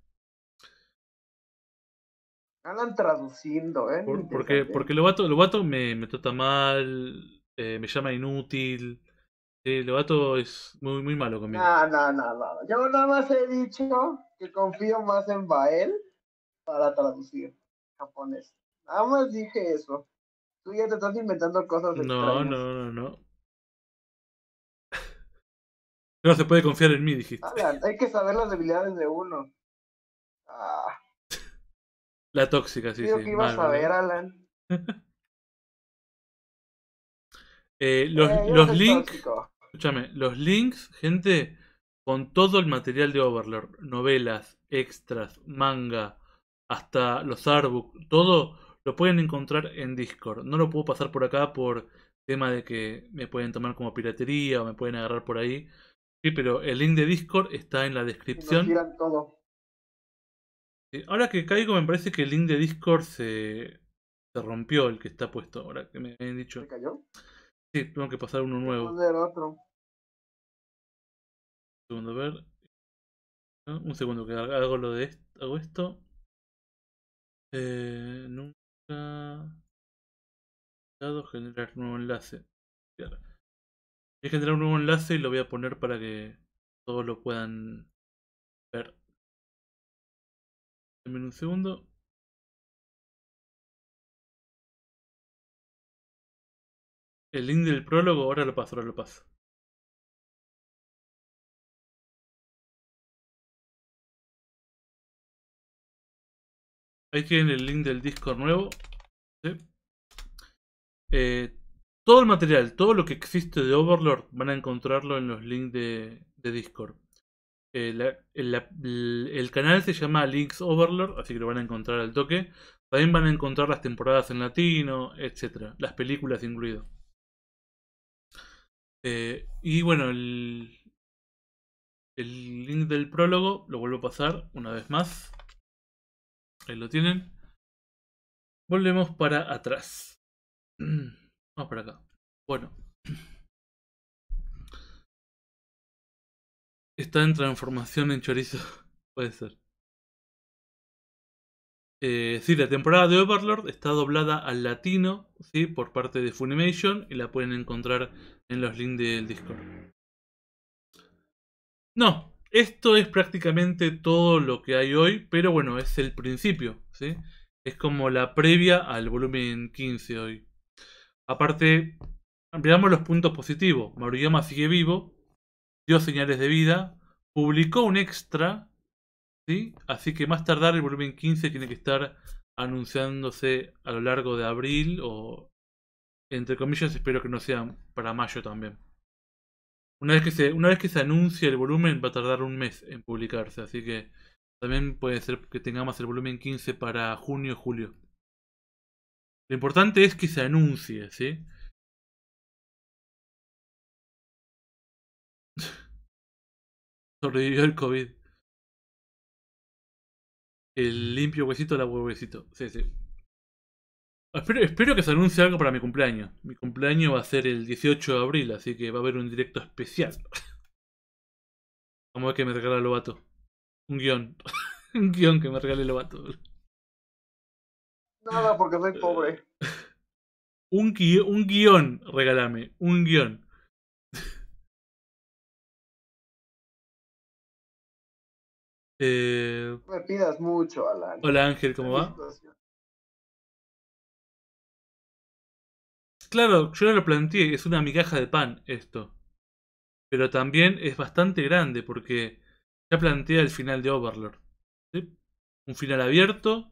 Andan traduciendo, ¿eh? porque, porque Lobato, me, me trata mal, eh, me llama inútil. El Lobato es muy, muy malo conmigo. No, no, no, no. Yo nada más he dicho que confío más en Bael para traducir japonés. Nada más dije eso. Tú ya te estás inventando cosas. No, no, no, no. No se puede confiar en mí, dijiste. hay que saber las debilidades de uno. Ah. La tóxica, sí, Digo sí. que iba a ver, Alan. Eh, eh, los, links. Escúchame, los links, gente, con todo el material de Overlord, novelas, extras, manga, hasta los artbooks, todo lo pueden encontrar en Discord. No lo puedo pasar por acá por tema de que me pueden tomar como piratería o me pueden agarrar por ahí. Sí, pero el link de Discord está en la descripción. todo. Ahora que caigo, me parece que el link de Discord se, se rompió, el que está puesto ahora que me han dicho. ¿Se cayó? Sí, tengo que pasar uno nuevo. Un segundo, a ver. Ah, un segundo, que hago lo de esto. Hago esto. Eh, nunca. Generar nuevo enlace. Voy a generar un nuevo enlace y lo voy a poner para que todos lo puedan ver. Dame un segundo. El link del prólogo, ahora lo paso, ahora lo paso. Ahí tienen el link del disco nuevo. Eh, todo el material, todo lo que existe de Overlord, van a encontrarlo en los links de, Discord. Eh, el canal se llama Links Overlord, así que lo van a encontrar al toque. También van a encontrar las temporadas en latino, etc. Las películas incluidas. Eh, y bueno, el, el link del prólogo lo vuelvo a pasar una vez más. Ahí lo tienen. Volvemos para atrás. Vamos por acá. Bueno. Está en transformación en chorizo. Puede ser. Eh, sí, la temporada de Overlord está doblada al latino, sí, por parte de Funimation y la pueden encontrar en los links del Discord. No, esto es prácticamente todo lo que hay hoy, pero bueno, es el principio, sí. Es como la previa al volumen 15 hoy. Aparte, ampliamos los puntos positivos. Maruyama sigue vivo, dio señales de vida, publicó un extra, ¿sí? Así que más tardar el volumen 15 tiene que estar anunciándose a lo largo de abril o entre comillas espero que no sea para mayo también. Una vez que se, una vez que se anuncie el volumen va a tardar un mes en publicarse, así que también puede ser que tengamos el volumen 15 para junio o julio. Lo importante es que se anuncie, ¿sí? Sobrevivió el COVID. El limpio huesito la huevecito. Sí, sí. Espero, que se anuncie algo para mi cumpleaños. Mi cumpleaños va a ser el 18 de abril, así que va a haber un directo especial. Vamos a ver que me regala ovato. Un guión. un guión que me regale el Lobato. Nada, porque soy pobre. Un, un guión, regálame, un guión. Eh, no Me pidas mucho, Alan. Hola Ángel, ¿cómo va? Claro, yo lo planteé, es una migaja de pan esto. Pero también es bastante grande porque ya plantea el final de Overlord. Un final abierto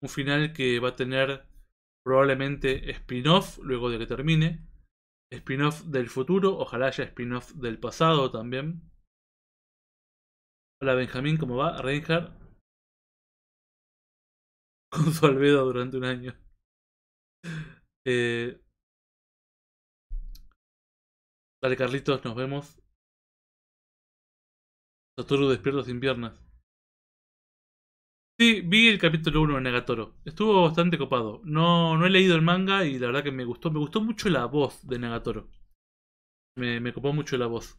un final que va a tener probablemente spin-off luego de que termine. Spin-off del futuro, ojalá haya spin-off del pasado también. Hola Benjamín, ¿cómo va? Reinhardt. Con su albedo durante un año. Eh, dale Carlitos, nos vemos. Satoru despierto sin piernas. Sí, vi el capítulo 1 de Negatoro. Estuvo bastante copado. No, no he leído el manga y la verdad que me gustó. Me gustó mucho la voz de Negatoro. Me, me copó mucho la voz.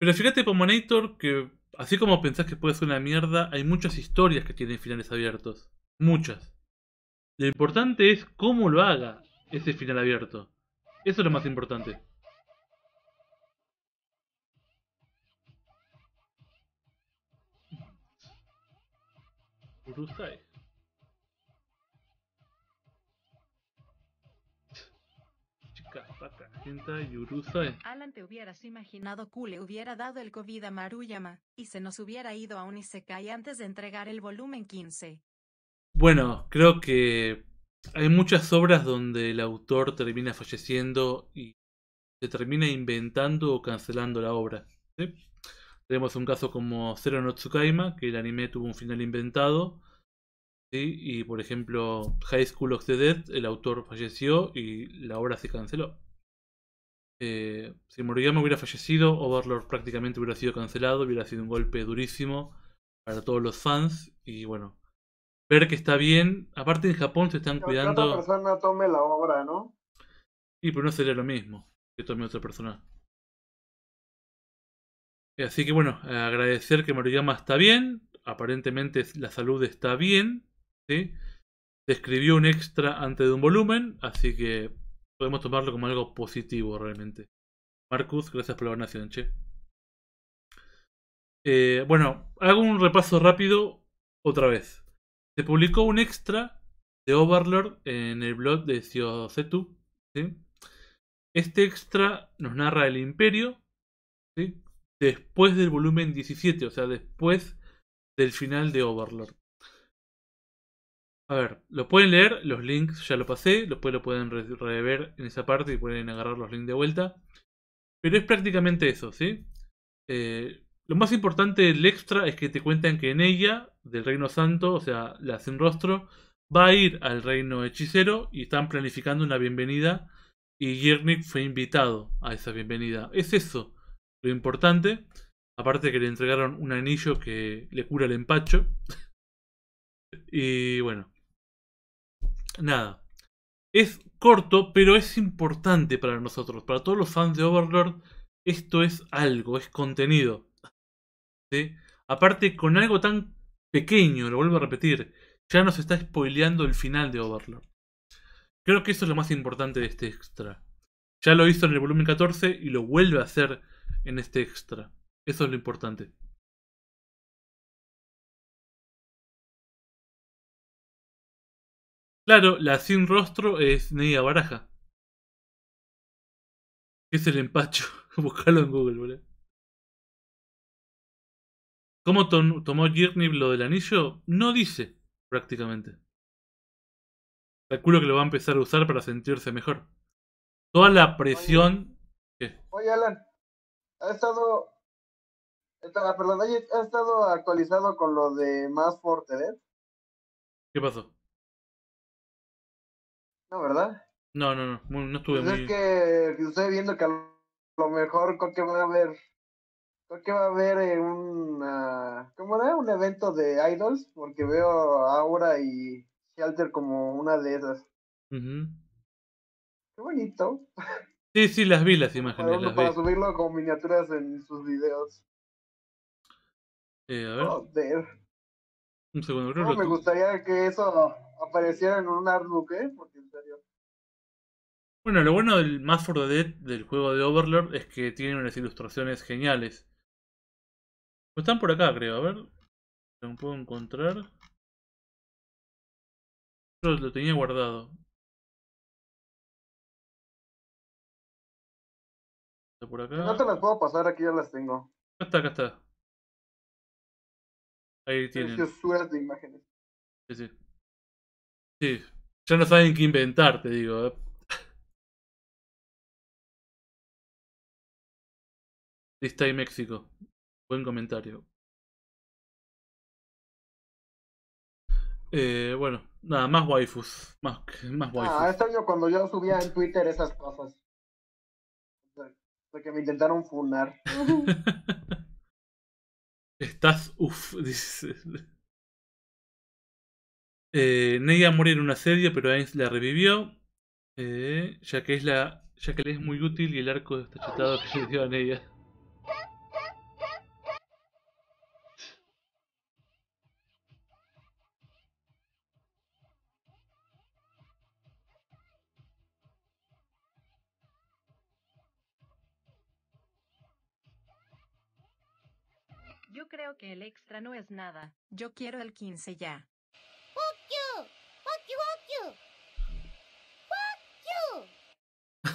Pero fíjate, Pomonator, que así como pensás que puede ser una mierda, hay muchas historias que tienen finales abiertos. Muchas. Lo importante es cómo lo haga ese final abierto. Eso es lo más importante. Bruthay. Alan te hubieras imaginado que le hubiera dado el COVID a Maruyama, y se nos hubiera ido a un Isekai antes de entregar el volumen 15. Bueno, creo que hay muchas obras donde el autor termina falleciendo y se termina inventando o cancelando la obra. ¿sí? Tenemos un caso como Zero no Tsukaima, que el anime tuvo un final inventado. Y por ejemplo, High School of the Dead, el autor falleció y la obra se canceló. Eh, si Moriyama hubiera fallecido, Overlord prácticamente hubiera sido cancelado, hubiera sido un golpe durísimo para todos los fans. Y bueno, ver que está bien. Aparte en Japón se están cuidando. Que persona tome la obra, ¿no? Y pero no sería lo mismo que tome otra persona. Eh, así que bueno, agradecer que Maruyama está bien, aparentemente la salud está bien, ¿sí? Se escribió un extra antes de un volumen, así que podemos tomarlo como algo positivo realmente. Marcus, gracias por la donación, che. Eh, bueno, hago un repaso rápido otra vez. Se publicó un extra de Overlord en el blog de Ciocetu. ¿sí? Este extra nos narra el imperio, ¿sí? después del volumen 17, o sea, después del final de Overlord. A ver, lo pueden leer, los links ya lo pasé, después lo pueden rever en esa parte y pueden agarrar los links de vuelta. Pero es prácticamente eso, ¿sí? Eh, lo más importante del extra es que te cuentan que en ella, del Reino Santo, o sea, la hacen rostro, va a ir al Reino Hechicero y están planificando una bienvenida y Yernik fue invitado a esa bienvenida. Es eso lo importante. Aparte que le entregaron un anillo que le cura el empacho. y bueno. Nada. Es corto, pero es importante para nosotros. Para todos los fans de Overlord, esto es algo, es contenido. Aparte, con algo tan pequeño, lo vuelvo a repetir, ya nos está spoileando el final de Overlord. Creo que eso es lo más importante de este extra. Ya lo hizo en el volumen 14 y lo vuelve a hacer en este extra. Eso es lo importante. Claro, la sin rostro es Neida Baraja. Es el empacho. Buscarlo en Google, boludo. ¿Cómo tomó journey lo del anillo? No dice, prácticamente. Calculo que lo va a empezar a usar para sentirse mejor. Toda la presión. Oye Alan ha estado, ah, perdón, ha estado actualizado con lo de más fuerte, ¿eh? ¿Qué pasó? No, ¿verdad? No, no, no, no, estuve pues Es que estoy viendo que a lo mejor creo que va a haber, creo que va a haber eh, un... ¿cómo era? Un evento de idols, porque veo Aura y Shelter como una de esas. Qué bonito. Sí, sí, las vi las imágenes. Las para subirlo con miniaturas en sus videos. Eh, a ver. Un segundo, no, me gustaría que eso apareciera en un artbook, ¿eh? Porque en serio. Bueno, lo bueno del Mass for the Dead del juego de Overlord es que tiene unas ilustraciones geniales. Están por acá, creo. A ver. Lo puedo encontrar. Yo lo tenía guardado. No te las puedo pasar, aquí ya las tengo. Acá está, acá está. Ahí tienen. de imágenes. Sí, sí. Sí. Ya no saben qué inventar, te digo. ¿eh? Lista México. Buen comentario. Eh, bueno, nada, más waifus. Más, más ah, waifus. Ah, esto yo cuando yo subía en Twitter esas cosas. Porque me intentaron funar. Estás, uff, dice. Eh, Neia muere en un asedio, pero Ains la revivió. Eh, ya que es la. Ya que le es muy útil y el arco está chetado que le dio a Neia. creo que el extra no es nada. Yo quiero el 15 ya. ¡Fuck you! ¡Fuck you, fuck you! fuck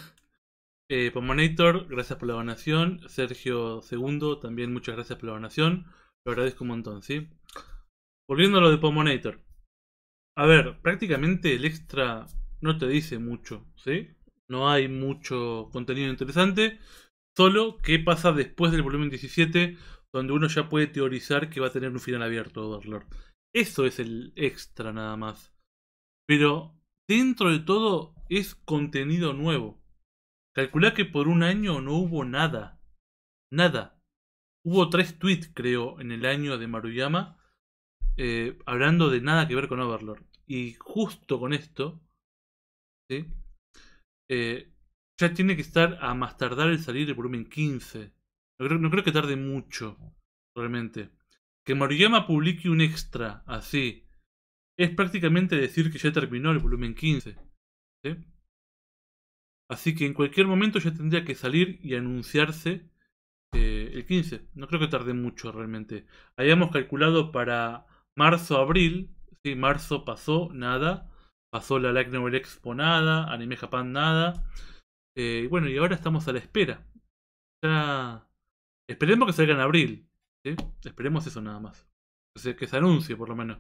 eh, Pomonator, gracias por la donación. Sergio Segundo, también muchas gracias por la donación. Lo agradezco un montón, ¿sí? Volviendo a lo de Pomonator. A ver, prácticamente el extra no te dice mucho, ¿sí? No hay mucho contenido interesante. Solo qué pasa después del volumen 17 donde uno ya puede teorizar que va a tener un final abierto Overlord. Eso es el extra nada más. Pero dentro de todo es contenido nuevo. Calculá que por un año no hubo nada. Nada. Hubo tres tweets, creo, en el año de Maruyama eh, hablando de nada que ver con Overlord. Y justo con esto, ¿sí? Eh, ya tiene que estar a más tardar el salir el volumen 15. No creo, que tarde mucho, realmente. Que Maruyama publique un extra así es prácticamente decir que ya terminó el volumen 15. Así que en cualquier momento ya tendría que salir y anunciarse eh, el 15. No creo que tarde mucho realmente. Habíamos calculado para marzo-abril. si marzo pasó, nada. Pasó la Light Novel Expo, nada. Anime Japan, nada. Eh, bueno, y ahora estamos a la espera. Ya Esperemos que salga en abril. ¿sí? Esperemos eso nada más. que se anuncie por lo menos.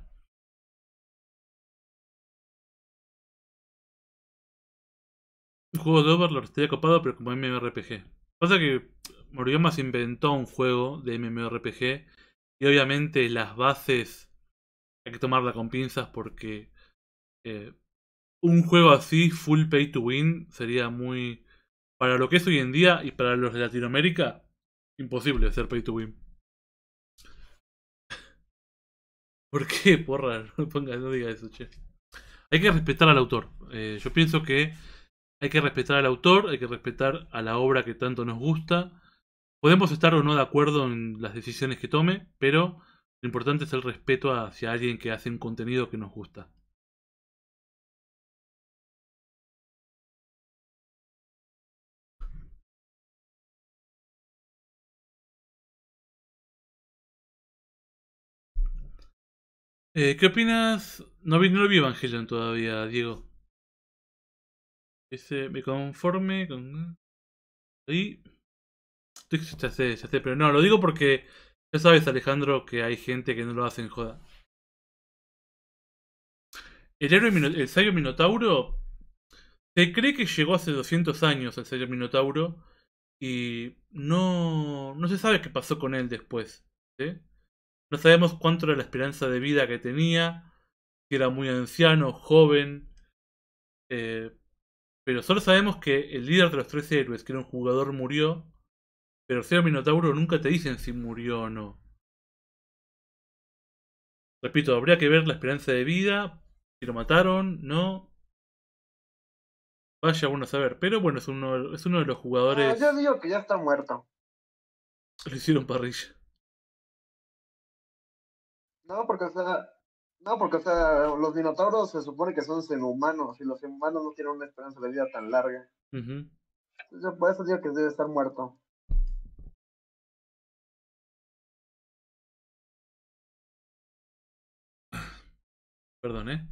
Un juego de Overlord estaría copado, pero como MMORPG. Pasa que Moriyama se inventó un juego de MMORPG y obviamente las bases hay que tomarla con pinzas porque eh, un juego así, full pay to win, sería muy... Para lo que es hoy en día y para los de Latinoamérica, Imposible hacer pay to win. ¿Por qué, porra? No, ponga, no diga eso, che. Hay que respetar al autor. Eh, yo pienso que hay que respetar al autor, hay que respetar a la obra que tanto nos gusta. Podemos estar o no de acuerdo en las decisiones que tome, pero lo importante es el respeto hacia alguien que hace un contenido que nos gusta. Eh, ¿Qué opinas? No, vi, lo vi Evangelion todavía, Diego. Ese me conforme con... Ahí. Ya sé, ya hace, pero no, lo digo porque ya sabes, Alejandro, que hay gente que no lo hace en joda. El héroe, el sabio Minotauro, se cree que llegó hace 200 años el sabio Minotauro y no, no se sabe qué pasó con él después. ¿sí? No sabemos cuánto era la esperanza de vida que tenía, Si era muy anciano, joven, eh, pero solo sabemos que el líder de los tres héroes, que era un jugador, murió, pero Cero Minotauro nunca te dicen si murió o no. Repito, habría que ver la esperanza de vida, si lo mataron, no. Vaya uno a saber, pero bueno, es uno, es uno de los ah, jugadores... ya yo digo que ya está muerto. Le hicieron parrilla. No, porque, o sea, no, porque, o sea, los dinosaurios se supone que son humanos y los humanos no tienen una esperanza de vida tan larga. por eso digo que debe estar muerto. Perdón, ¿eh?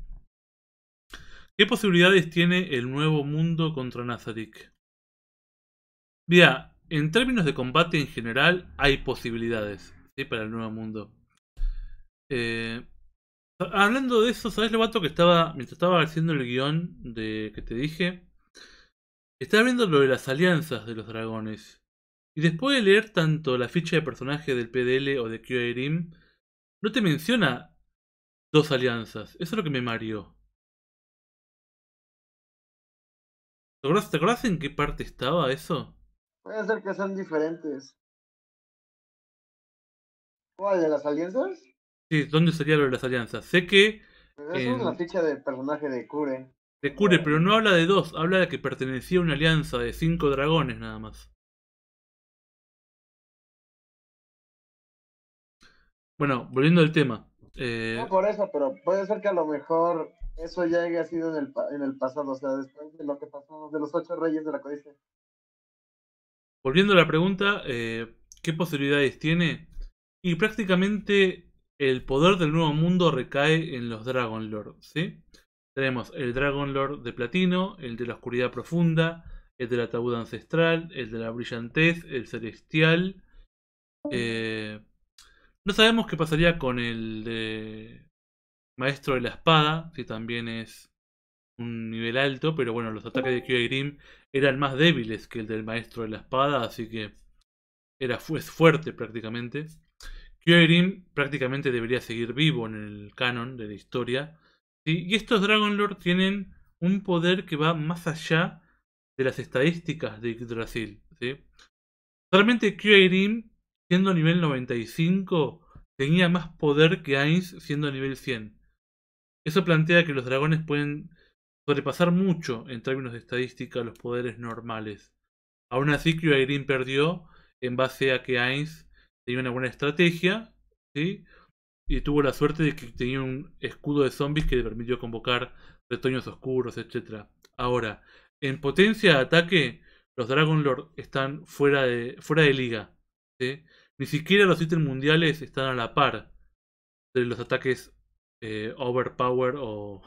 ¿Qué posibilidades tiene el nuevo mundo contra Nazarick? Mira, en términos de combate en general hay posibilidades ¿sí? para el nuevo mundo. Eh, hablando de eso, ¿sabes lo vato que estaba, mientras estaba haciendo el guión de que te dije? Estaba viendo lo de las alianzas de los dragones. Y después de leer tanto la ficha de personaje del PDL o de Kyoerim, no te menciona dos alianzas. Eso es lo que me mareó. ¿Te acordás en qué parte estaba eso? Puede ser que son diferentes. ¿Cuál de las alianzas? Sí, ¿dónde sería lo de las alianzas? Sé que. es la ficha del personaje de Kure. De Kure, pero no habla de dos, habla de que pertenecía a una alianza de cinco dragones nada más. Bueno, volviendo al tema. Eh, no por eso, pero puede ser que a lo mejor eso ya haya sido en el, en el pasado, o sea, después de lo que pasó de los ocho reyes de la codicia. Volviendo a la pregunta, eh, ¿qué posibilidades tiene? Y prácticamente el poder del nuevo mundo recae en los Dragon Lord, ¿sí? Tenemos el Dragon Lord de platino, el de la oscuridad profunda, el de la ataúd ancestral, el de la brillantez, el celestial. Eh, no sabemos qué pasaría con el de Maestro de la Espada, si también es un nivel alto, pero bueno, los ataques de Kyogre eran más débiles que el del Maestro de la Espada, así que era, fuerte prácticamente. Qairim prácticamente debería seguir vivo en el canon de la historia. Y estos Lord tienen un poder que va más allá de las estadísticas de Yggdrasil. ¿sí? Realmente siendo nivel 95, tenía más poder que Ainz siendo nivel 100. Eso plantea que los dragones pueden sobrepasar mucho en términos de estadística los poderes normales. Aún así, Kyuairin perdió en base a que Ainz tenía una buena estrategia, ¿sí? Y tuvo la suerte de que tenía un escudo de zombies que le permitió convocar retoños oscuros, etc. Ahora, en potencia de ataque, los Dragon Lord están fuera de, fuera de liga. Ni siquiera los ítems mundiales están a la par de los ataques eh, overpower o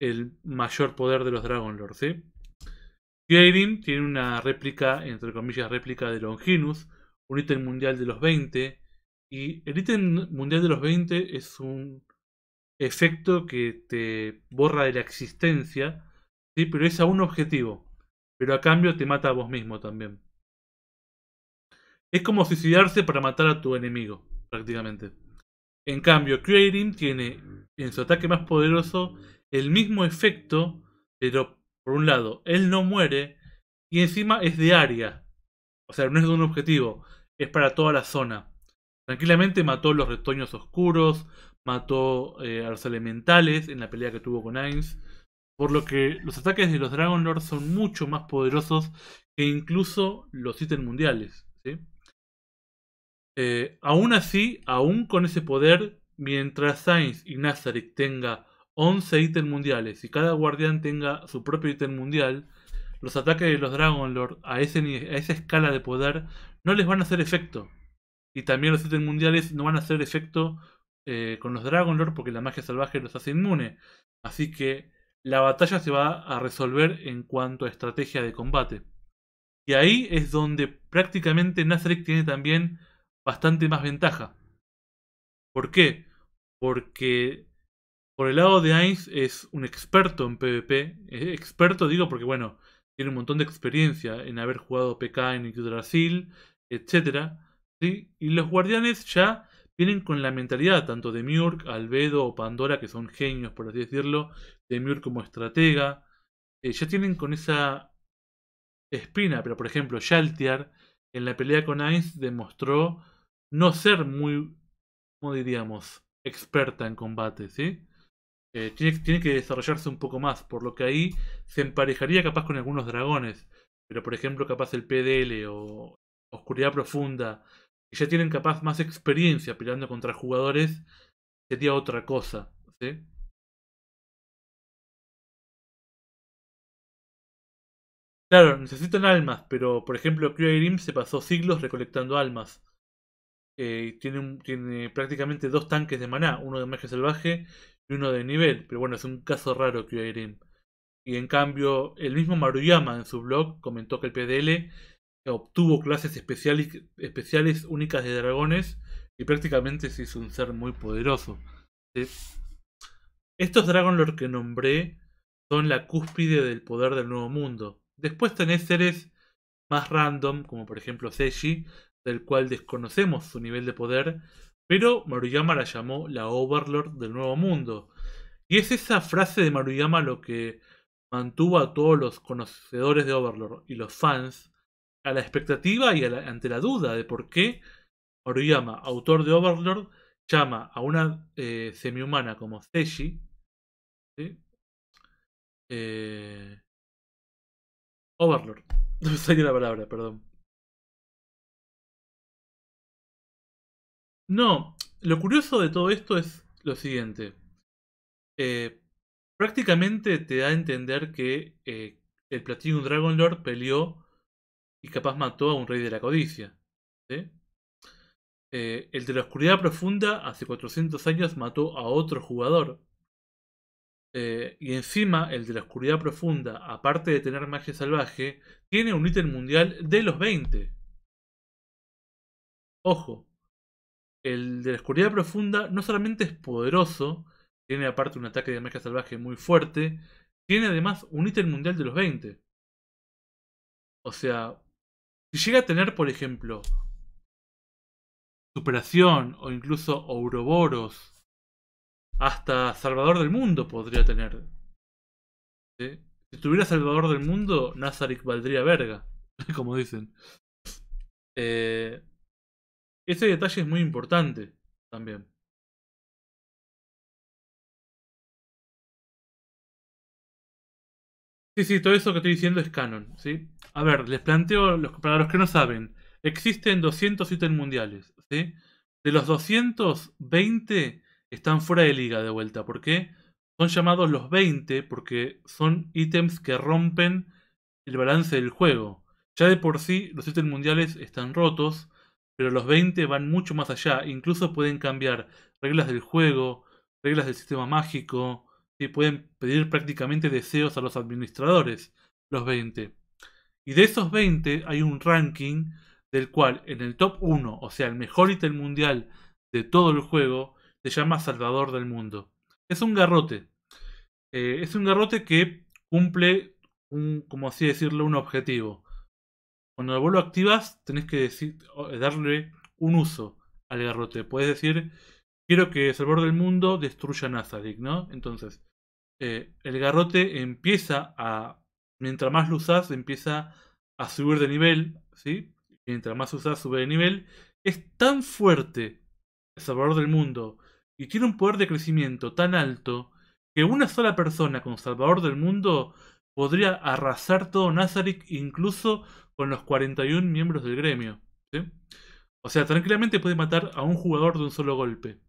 el mayor poder de los Dragon Lord. tiene una réplica, entre comillas, réplica de Longinus, un ítem mundial de los 20. Y el ítem mundial de los 20 es un efecto que te borra de la existencia, ¿sí? pero es a un objetivo. Pero a cambio te mata a vos mismo también. Es como suicidarse para matar a tu enemigo, prácticamente. En cambio, Creating tiene en su ataque más poderoso el mismo efecto, pero por un lado, él no muere y encima es de área. O sea, no es de un objetivo, es para toda la zona. Tranquilamente mató los retoños oscuros, mató eh, a los elementales en la pelea que tuvo con Ainz. Por lo que los ataques de los Dragon Lord son mucho más poderosos que incluso los ítems mundiales. Eh, aún así, aún con ese poder, mientras Sainz y Nazarick tenga 11 ítems mundiales y cada guardián tenga su propio ítem mundial, los ataques de los Dragon a, a esa escala de poder no les van a hacer efecto. Y también los ítems mundiales no van a hacer efecto eh, con los Dragon porque la magia salvaje los hace inmune. Así que la batalla se va a resolver en cuanto a estrategia de combate. Y ahí es donde prácticamente Nazareth tiene también bastante más ventaja. ¿Por qué? Porque por el lado de Ainz es un experto en PvP. Experto digo porque, bueno, tiene un montón de experiencia en haber jugado PK en Brasil, etc. ¿sí? Y los guardianes ya vienen con la mentalidad tanto de Miurk, Albedo o Pandora, que son genios, por así decirlo, de Miurk como estratega. Eh, ya tienen con esa espina, pero por ejemplo, Shaltiar en la pelea con Ainz demostró no ser muy, como diríamos, experta en combate, ¿sí? Eh, tiene, que desarrollarse un poco más, por lo que ahí se emparejaría capaz con algunos dragones, pero por ejemplo capaz el PDL o Oscuridad Profunda, que ya tienen capaz más experiencia peleando contra jugadores, sería otra cosa, ¿sí? Claro, necesitan almas, pero por ejemplo Imp se pasó siglos recolectando almas. Eh, tiene, tiene prácticamente dos tanques de maná, uno de magia salvaje y uno de nivel, pero bueno, es un caso raro Kyoirin. Y en cambio, el mismo Maruyama en su blog comentó que el PDL obtuvo clases especiales, únicas de dragones y prácticamente se hizo un ser muy poderoso. Estos Dragon Lord que nombré son la cúspide del poder del nuevo mundo. Después tenés seres más random, como por ejemplo Seiji, del cual desconocemos su nivel de poder, pero Maruyama la llamó la Overlord del Nuevo Mundo. Y es esa frase de Maruyama lo que mantuvo a todos los conocedores de Overlord y los fans a la expectativa y ante la duda de por qué Maruyama, autor de Overlord, llama a una eh, semi-humana como Seiji eh, Overlord. No me la palabra, perdón. No, lo curioso de todo esto es lo siguiente. Eh, prácticamente te da a entender que eh, el Platinum Dragon Lord peleó y capaz mató a un rey de la codicia. Eh, el de la oscuridad profunda hace 400 años mató a otro jugador. y encima el de la oscuridad profunda, aparte de tener magia salvaje, tiene un ítem mundial de los 20. Ojo. El de la oscuridad profunda no solamente es poderoso, tiene aparte un ataque de mecha salvaje muy fuerte, tiene además un ítem mundial de los 20. O sea, si llega a tener, por ejemplo, superación o incluso Ouroboros, hasta Salvador del Mundo podría tener. Si tuviera Salvador del Mundo, Nazarick valdría verga, como dicen. Eh, ese detalle es muy importante también. Sí, sí, todo eso que estoy diciendo es canon, ¿sí? A ver, les planteo, los, para los que no saben, existen 200 ítems mundiales, ¿sí? De los 220 están fuera de liga de vuelta. ¿Por qué? Son llamados los 20 porque son ítems que rompen el balance del juego. Ya de por sí los ítems mundiales están rotos pero los 20 van mucho más allá, incluso pueden cambiar reglas del juego, reglas del sistema mágico, pueden pedir prácticamente deseos a los administradores, los 20. Y de esos 20 hay un ranking del cual en el top 1, o sea, el mejor ítem mundial de todo el juego, se llama Salvador del Mundo. Es un garrote. Eh, es un garrote que cumple, un, como así decirlo, un objetivo. Cuando vos lo activas, tenés que decir, darle un uso al garrote. Puedes decir, quiero que el Salvador del Mundo destruya Nazarick, ¿no? Entonces, eh, el garrote empieza a, mientras más lo usas, empieza a subir de nivel, ¿sí? Mientras más usas, sube de nivel. Es tan fuerte el Salvador del Mundo y tiene un poder de crecimiento tan alto que una sola persona con Salvador del Mundo podría arrasar todo Nazarick incluso con los 41 miembros del gremio. O sea, tranquilamente puede matar a un jugador de un solo golpe.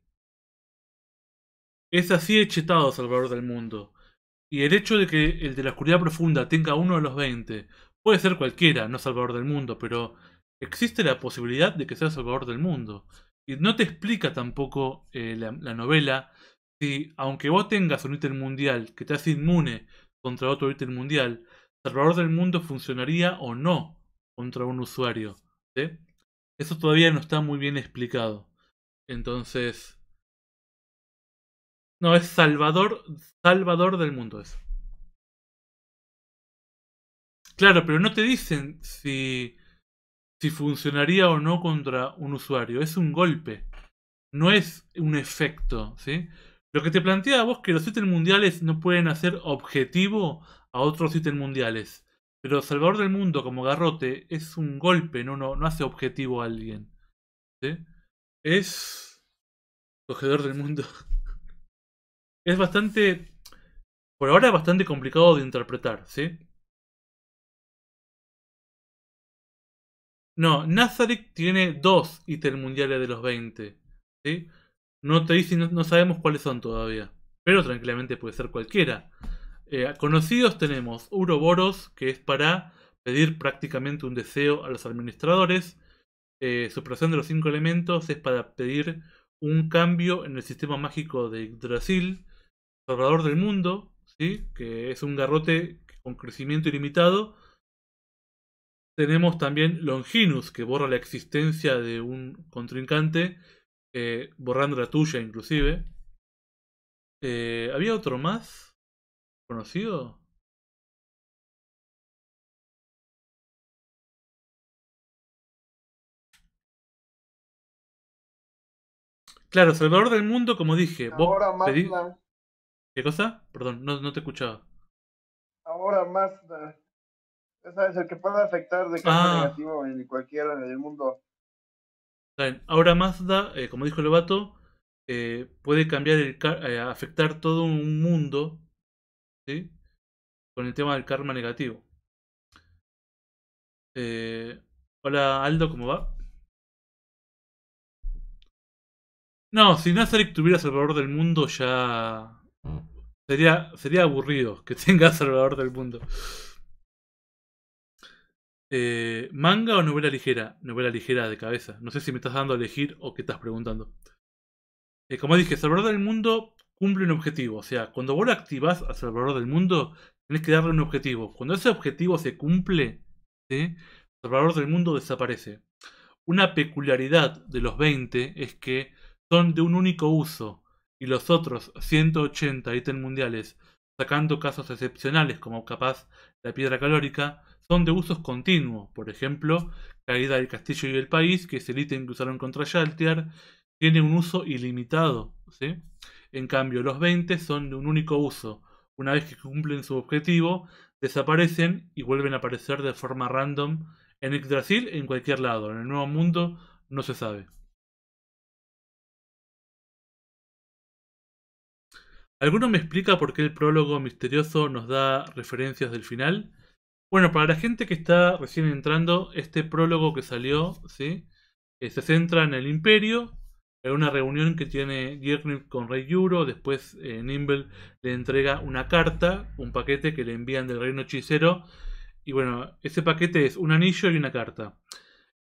Es así de chetado Salvador del Mundo. Y el hecho de que el de la oscuridad profunda tenga uno de los 20, puede ser cualquiera, no Salvador del Mundo, pero existe la posibilidad de que sea Salvador del Mundo. Y no te explica tampoco eh, la, la, novela si, aunque vos tengas un ítem mundial que te hace inmune contra otro ítem mundial, Salvador del Mundo funcionaría o no contra un usuario. Eso todavía no está muy bien explicado. Entonces. No, es salvador, salvador del mundo eso. Claro, pero no te dicen si, si funcionaría o no contra un usuario. Es un golpe. No es un efecto, ¿sí? Lo que te plantea vos que los ítems mundiales no pueden hacer objetivo a otros ítems mundiales. Pero Salvador del Mundo como garrote es un golpe, no, no, no hace objetivo a alguien. ¿sí? Es cogedor del mundo. es bastante... Por ahora es bastante complicado de interpretar, ¿sí? No, Nazarick tiene dos mundiales de los 20. ¿sí? No te dicen, no sabemos cuáles son todavía. Pero tranquilamente puede ser cualquiera. Eh, conocidos tenemos Uroboros, que es para pedir prácticamente un deseo a los administradores. Eh, supresión de los cinco elementos es para pedir un cambio en el sistema mágico de Yggdrasil. Salvador del mundo, ¿sí? que es un garrote con crecimiento ilimitado. Tenemos también Longinus, que borra la existencia de un contrincante, eh, borrando la tuya inclusive. Eh, ¿Había otro más? conocido Claro, Salvador del Mundo, como dije. ¿Qué cosa? Perdón, no, no te escuchado. Ahora Mazda. Ese es el que puede afectar de cambio ah. negativo en cualquiera mundo. Ahora Mazda, eh, como dijo el vato, eh, puede cambiar el eh, afectar todo un mundo ¿sí? Con el tema del karma negativo. Eh, hola Aldo, ¿cómo va? No, si Nazarick tuviera Salvador del Mundo ya... Sería, sería aburrido que tenga Salvador del Mundo. Eh, ¿Manga o novela ligera? Novela ligera de cabeza. No sé si me estás dando a elegir o qué estás preguntando. Eh, como dije, Salvador del Mundo cumple un objetivo. O sea, cuando vos activas activás al Salvador del Mundo, tenés que darle un objetivo. Cuando ese objetivo se cumple, ¿sí? el Salvador del Mundo desaparece. Una peculiaridad de los 20 es que son de un único uso y los otros 180 ítems mundiales, sacando casos excepcionales como capaz la piedra calórica, son de usos continuos. Por ejemplo, caída del castillo y del país, que es el ítem que usaron contra Shaltiar, tiene un uso ilimitado. En cambio, los 20 son de un único uso. Una vez que cumplen su objetivo, desaparecen y vuelven a aparecer de forma random en Yggdrasil en cualquier lado. En el Nuevo Mundo no se sabe. ¿Alguno me explica por qué el prólogo misterioso nos da referencias del final? Bueno, para la gente que está recién entrando, este prólogo que salió, ¿sí? Eh, se centra en el imperio, en una reunión que tiene Jernick con Rey Yuro, después eh, Nimble le entrega una carta, un paquete que le envían del reino hechicero, y bueno, ese paquete es un anillo y una carta.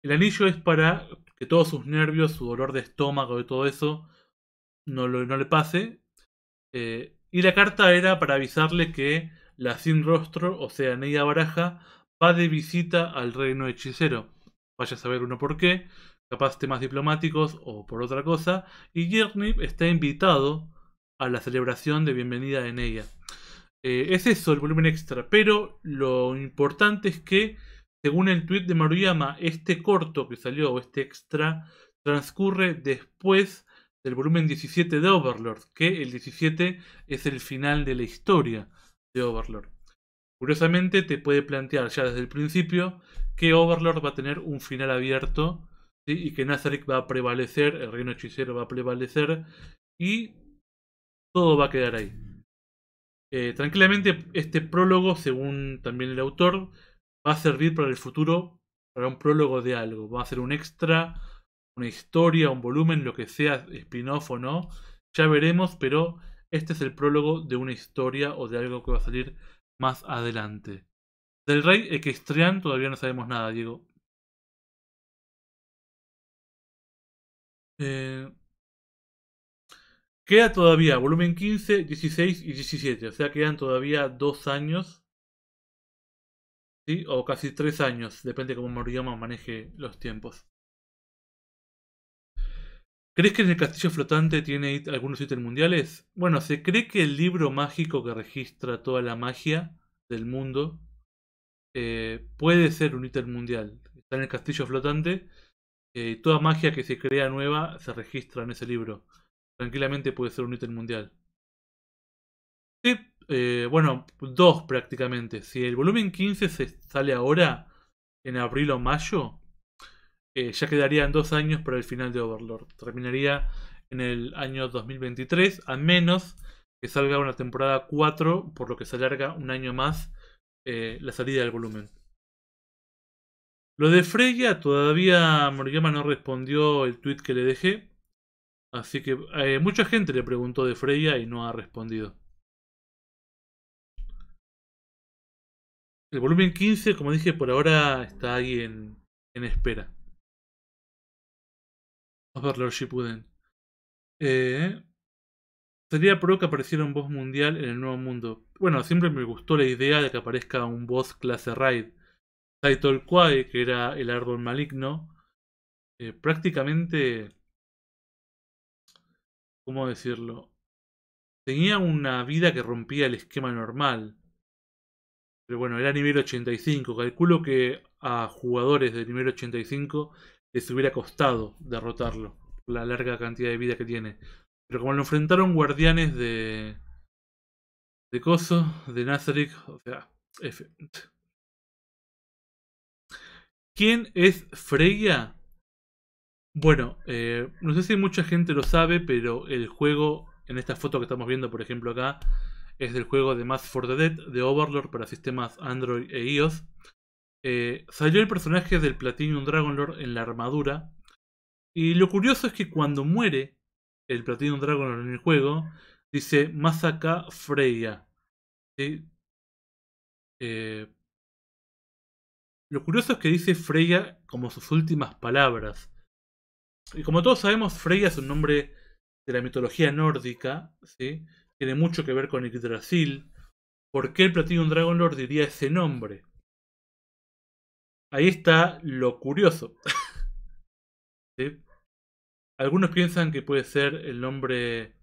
El anillo es para que todos sus nervios, su dolor de estómago y todo eso no, no le pase. Eh, y la carta era para avisarle que la sin rostro, o sea, Neida Baraja, va de visita al reino hechicero. Vaya a saber uno por qué capaz temas diplomáticos o por otra cosa, y Yernib está invitado a la celebración de bienvenida en ella. Eh, es eso el volumen extra, pero lo importante es que, según el tweet de Maruyama, este corto que salió, o este extra, transcurre después del volumen 17 de Overlord, que el 17 es el final de la historia de Overlord. Curiosamente, te puede plantear ya desde el principio que Overlord va a tener un final abierto y que Nazarick va a prevalecer, el reino hechicero va a prevalecer y todo va a quedar ahí. Eh, tranquilamente este prólogo, según también el autor, va a servir para el futuro, para un prólogo de algo, va a ser un extra, una historia, un volumen, lo que sea, spin-off o no, ya veremos, pero este es el prólogo de una historia o de algo que va a salir más adelante. Del rey Equestrian todavía no sabemos nada, Diego. Eh, queda todavía volumen 15, 16 y 17. O sea, quedan todavía dos años. O casi tres años. Depende de cómo Moriyama maneje los tiempos. ¿Crees que en el castillo flotante tiene algunos ítems mundiales? Bueno, se cree que el libro mágico que registra toda la magia del mundo eh, puede ser un ítem mundial. Está en el castillo flotante eh, toda magia que se crea nueva se registra en ese libro. Tranquilamente puede ser un ítem mundial. Sí, eh, bueno, dos prácticamente. Si el volumen 15 se sale ahora, en abril o mayo, eh, ya quedarían dos años para el final de Overlord. Terminaría en el año 2023, a menos que salga una temporada 4, por lo que se alarga un año más la salida del volumen. Lo de Freya todavía Moriyama no respondió el tweet que le dejé. Así que eh, mucha gente le preguntó de Freya y no ha respondido. El volumen 15, como dije, por ahora está ahí en, en espera. verlo Shippuden. Eh, sería pro que apareciera un boss mundial en el nuevo mundo. Bueno, siempre me gustó la idea de que aparezca un boss clase raid. Saitol que era el árbol maligno, eh, prácticamente, ¿cómo decirlo? Tenía una vida que rompía el esquema normal. Pero bueno, era nivel 85. Calculo que a jugadores de nivel 85 les hubiera costado derrotarlo por la larga cantidad de vida que tiene. Pero como lo enfrentaron guardianes de. de Coso, de Nazarick, o sea, ¿Quién es Freya? Bueno, eh, no sé si mucha gente lo sabe, pero el juego, en esta foto que estamos viendo, por ejemplo, acá, es del juego de Mass for the Dead de Overlord para sistemas Android e iOS. Eh, salió el personaje del Platinum Dragonlord en la armadura. Y lo curioso es que cuando muere el Platinum Dragonlord en el juego, dice acá Freya. Eh, lo curioso es que dice Freya como sus últimas palabras. Y como todos sabemos, Freya es un nombre de la mitología nórdica, ¿sí? tiene mucho que ver con Yggdrasil. ¿Por qué el Platinum Dragon Lord diría ese nombre? Ahí está lo curioso. Algunos piensan que puede ser el nombre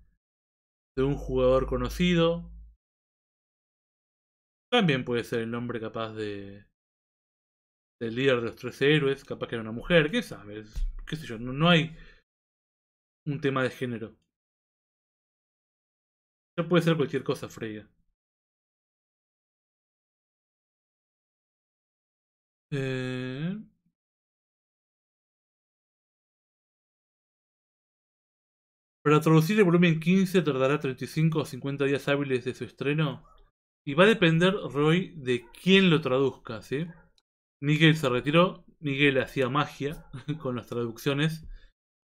de un jugador conocido. También puede ser el nombre capaz de, el líder de los 13 héroes, capaz que era una mujer, qué sabes, qué sé yo, no, hay un tema de género. Ya puede ser cualquier cosa, Freya. Eh. Para traducir el volumen 15 tardará 35 o 50 días hábiles de su estreno. Y va a depender, Roy, de quién lo traduzca, ¿sí? Miguel se retiró, Miguel hacía magia con las traducciones.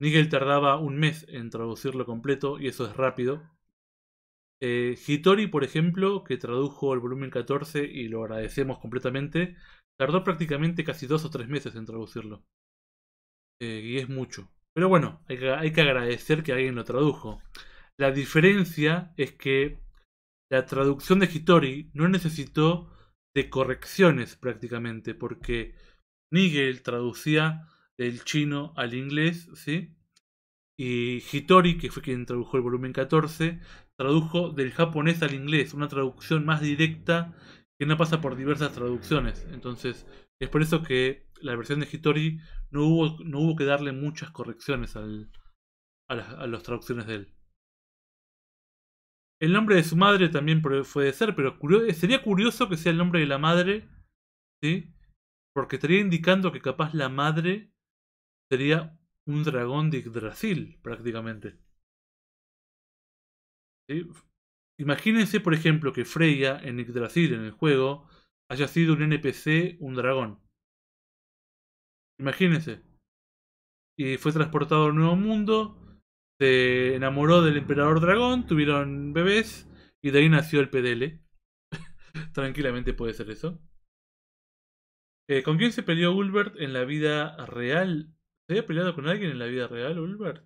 Miguel tardaba un mes en traducirlo completo y eso es rápido. Eh, Hitori, por ejemplo, que tradujo el volumen 14 y lo agradecemos completamente, tardó prácticamente casi dos o tres meses en traducirlo. Eh, y es mucho. Pero bueno, hay que, hay que agradecer que alguien lo tradujo. La diferencia es que la traducción de Hitori no necesitó de correcciones prácticamente, porque Nigel traducía del chino al inglés, ¿sí? Y Hitori, que fue quien tradujo el volumen 14, tradujo del japonés al inglés, una traducción más directa que no pasa por diversas traducciones. Entonces, es por eso que la versión de Hitori no hubo, no hubo que darle muchas correcciones a, las, a las traducciones de él. El nombre de su madre también puede ser, pero sería curioso que sea el nombre de la madre, ¿sí? Porque estaría indicando que capaz la madre sería un dragón de Yggdrasil, prácticamente. Imagínense, por ejemplo, que Freya en Yggdrasil, en el juego, haya sido un NPC, un dragón. Imagínense. Y fue transportado a un nuevo mundo se enamoró del emperador dragón, tuvieron bebés y de ahí nació el PDL. Tranquilamente puede ser eso. Eh, ¿Con quién se peleó Ulbert en la vida real? ¿Se había peleado con alguien en la vida real, Ulbert?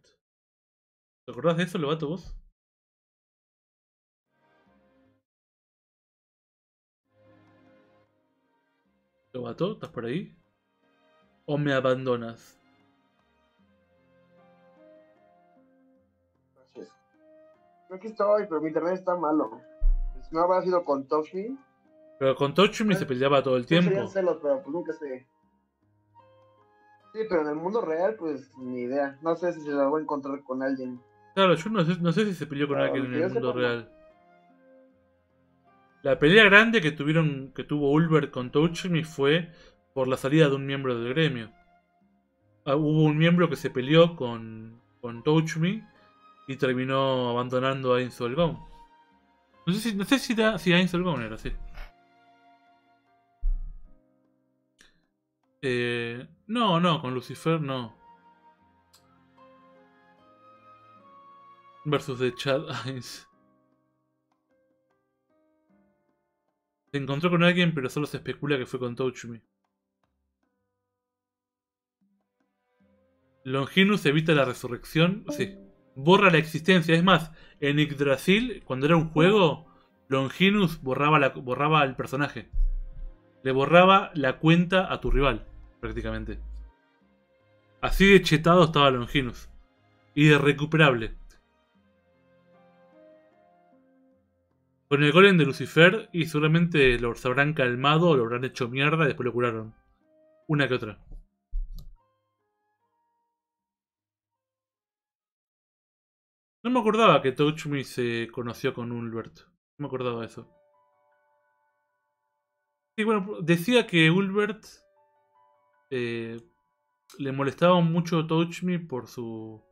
¿Te acordás de eso, Lobato, vos? ¿Lo vato? ¿Estás por ahí? ¿O me abandonas? Aquí estoy, pero mi internet está malo. Si no habrá sido con Touch Pero con Touch se peleaba todo el tiempo. Serían celos, pero pues nunca sé. Sí, pero en el mundo real, pues ni idea. No sé si se lo voy a encontrar con alguien. Claro, yo no sé, no sé si se peleó con alguien en el mundo real. La pelea grande que tuvieron que tuvo Ulver con Touchmi fue por la salida de un miembro del gremio. Ah, hubo un miembro que se peleó con, con y terminó abandonando a Insol No sé si, no sé si, si a era así. Eh, no, no, con Lucifer no. Versus de Chad Se encontró con alguien, pero solo se especula que fue con Tochumi. Longinus evita la resurrección, sí borra la existencia. Es más, en Yggdrasil, cuando era un juego, Longinus borraba, la, borraba al personaje. Le borraba la cuenta a tu rival, prácticamente. Así de chetado estaba Longinus. Y de recuperable. Con el golem de Lucifer, y seguramente lo habrán calmado o lo habrán hecho mierda y después lo curaron. Una que otra. No me acordaba que Touch se conoció con Ulbert. No me acordaba de eso. Y bueno, decía que Ulbert eh, le molestaba mucho a Me por su.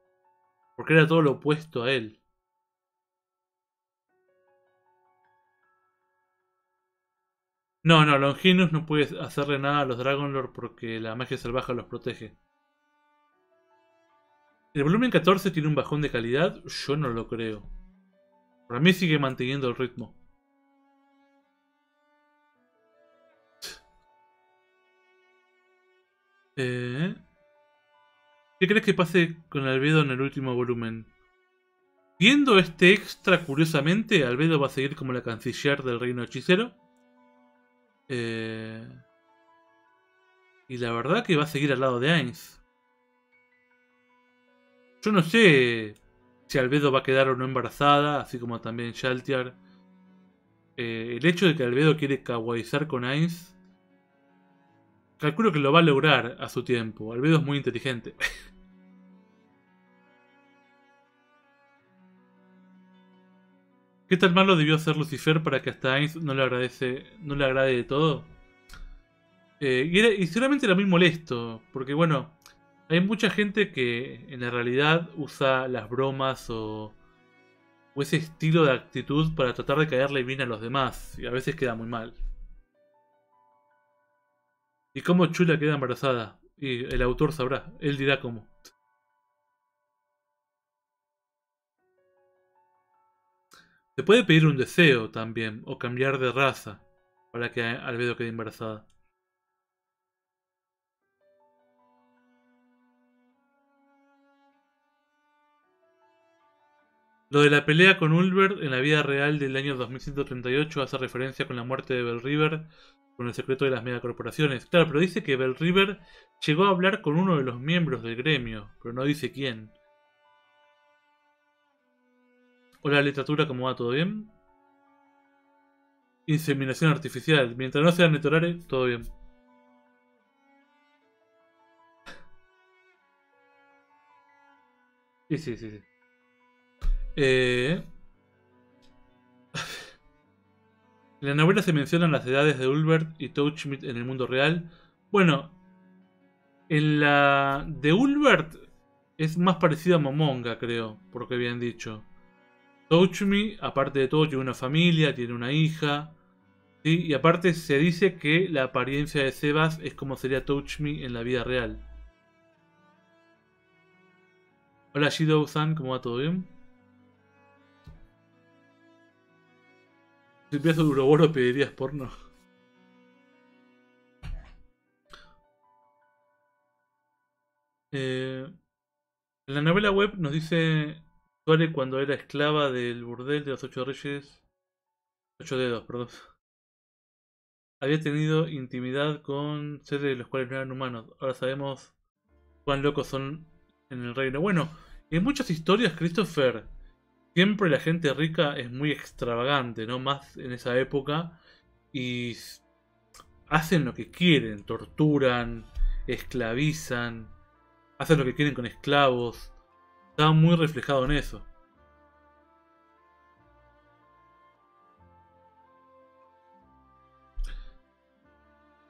porque era todo lo opuesto a él. No, no, Longinus no puede hacerle nada a los Dragonlord porque la magia salvaje los protege. El volumen 14 tiene un bajón de calidad, yo no lo creo. Para mí sigue manteniendo el ritmo. Eh, ¿Qué crees que pase con Albedo en el último volumen? Viendo este extra, curiosamente, Albedo va a seguir como la canciller del reino hechicero. Eh, y la verdad que va a seguir al lado de Ainz. Yo no sé si Albedo va a quedar o no embarazada, así como también Shaltiar. Eh, el hecho de que Albedo quiere kawaiizar con Ainz, calculo que lo va a lograr a su tiempo. Albedo es muy inteligente. ¿Qué tan malo debió hacer Lucifer para que hasta Ainz no le agradece, no le agrade de todo? Eh, y, y, seguramente era muy molesto, porque bueno, hay mucha gente que en la realidad usa las bromas o, ese estilo de actitud para tratar de caerle bien a los demás y a veces queda muy mal. ¿Y cómo Chula queda embarazada? Y el autor sabrá, él dirá cómo. Se puede pedir un deseo también, o cambiar de raza, para que Albedo quede embarazada. Lo de la pelea con Ulbert en la vida real del año 2138 hace referencia con la muerte de Bell River con el secreto de las megacorporaciones. Claro, pero dice que Bell River llegó a hablar con uno de los miembros del gremio, pero no dice quién. Hola literatura, ¿cómo va? ¿Todo bien? Inseminación artificial. Mientras no sean netorare, todo bien. Sí, sí, sí, sí. En eh, la novela se mencionan las edades de Ulbert y Touchmit en el mundo real. Bueno, en la de Ulbert es más parecida a Momonga, creo, por lo que habían dicho. Touchmi, aparte de todo, tiene una familia, tiene una hija. Y aparte se dice que la apariencia de Sebas es como sería Touchmi en la vida real. Hola shido san ¿cómo va todo bien? Si de un uroboro, ¿pedirías porno? Eh, en la novela web nos dice Suárez cuando era esclava del burdel de los ocho reyes. Ocho dedos, perdón. Había tenido intimidad con seres de los cuales no eran humanos. Ahora sabemos cuán locos son en el reino. Bueno, en muchas historias, Christopher, Siempre la gente rica es muy extravagante, ¿no? Más en esa época. Y hacen lo que quieren, torturan, esclavizan, hacen lo que quieren con esclavos. Está muy reflejado en eso.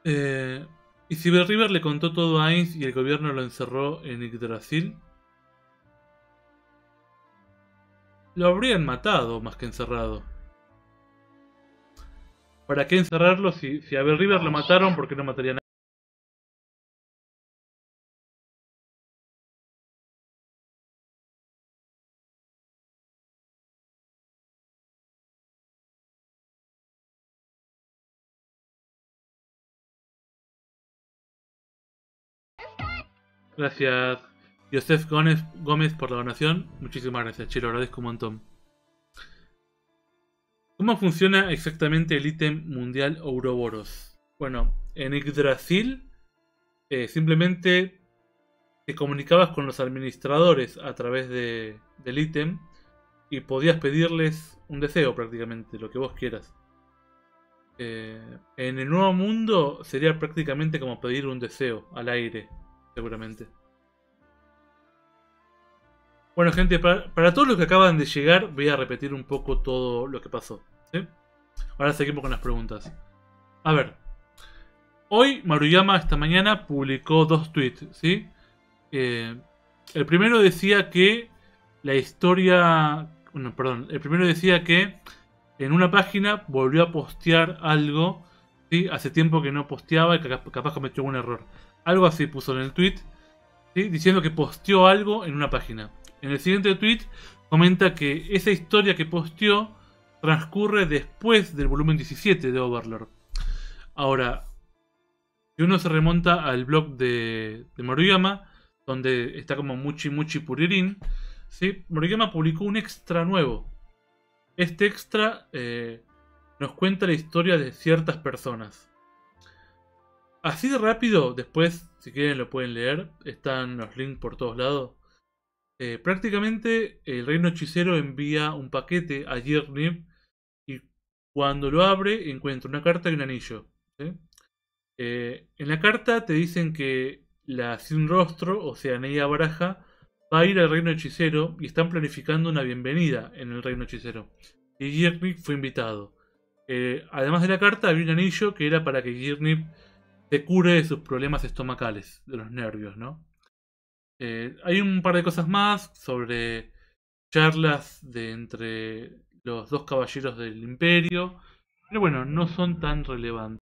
Eh, y si River le contó todo a Ainz y el gobierno lo encerró en Yggdrasil, Lo habrían matado más que encerrado. ¿Para qué encerrarlo si, a Bell River lo mataron? ¿Por qué no matarían a Gracias. Joseph Gómez, por la donación. Muchísimas gracias, Chilo, agradezco un montón. ¿Cómo funciona exactamente el ítem mundial Ouroboros? Bueno, en Yggdrasil eh, simplemente te comunicabas con los administradores a través del ítem y podías pedirles un deseo prácticamente, lo que vos quieras. Eh, en el nuevo mundo sería prácticamente como pedir un deseo al aire, seguramente. Bueno, gente, para, todos los que acaban de llegar, voy a repetir un poco todo lo que pasó. ¿sí? Ahora seguimos con las preguntas. A ver. Hoy Maruyama esta mañana publicó dos tweets, ¿sí? Eh, el primero decía que la historia. perdón. El primero decía que en una página volvió a postear algo. ¿sí? Hace tiempo que no posteaba y que capaz cometió un error. Algo así puso en el tweet. ¿sí? Diciendo que posteó algo en una página. En el siguiente tweet comenta que esa historia que posteó transcurre después del volumen 17 de Overlord. Ahora, si uno se remonta al blog de, de Moriyama, donde está como Muchi Muchi Puririn, ¿sí? Moriyama publicó un extra nuevo. Este extra eh, nos cuenta la historia de ciertas personas. Así de rápido, después, si quieren lo pueden leer, están los links por todos lados. Eh, prácticamente el reino hechicero envía un paquete a Yirnib y cuando lo abre encuentra una carta y un anillo. Eh, en la carta te dicen que la sin rostro, o sea, Neia Baraja, va a ir al reino hechicero y están planificando una bienvenida en el reino hechicero. Y Yirnib fue invitado. Eh, además de la carta había un anillo que era para que Yirnib se cure de sus problemas estomacales, de los nervios, ¿no? Eh, hay un par de cosas más sobre charlas de entre los dos caballeros del imperio, pero bueno, no son tan relevantes.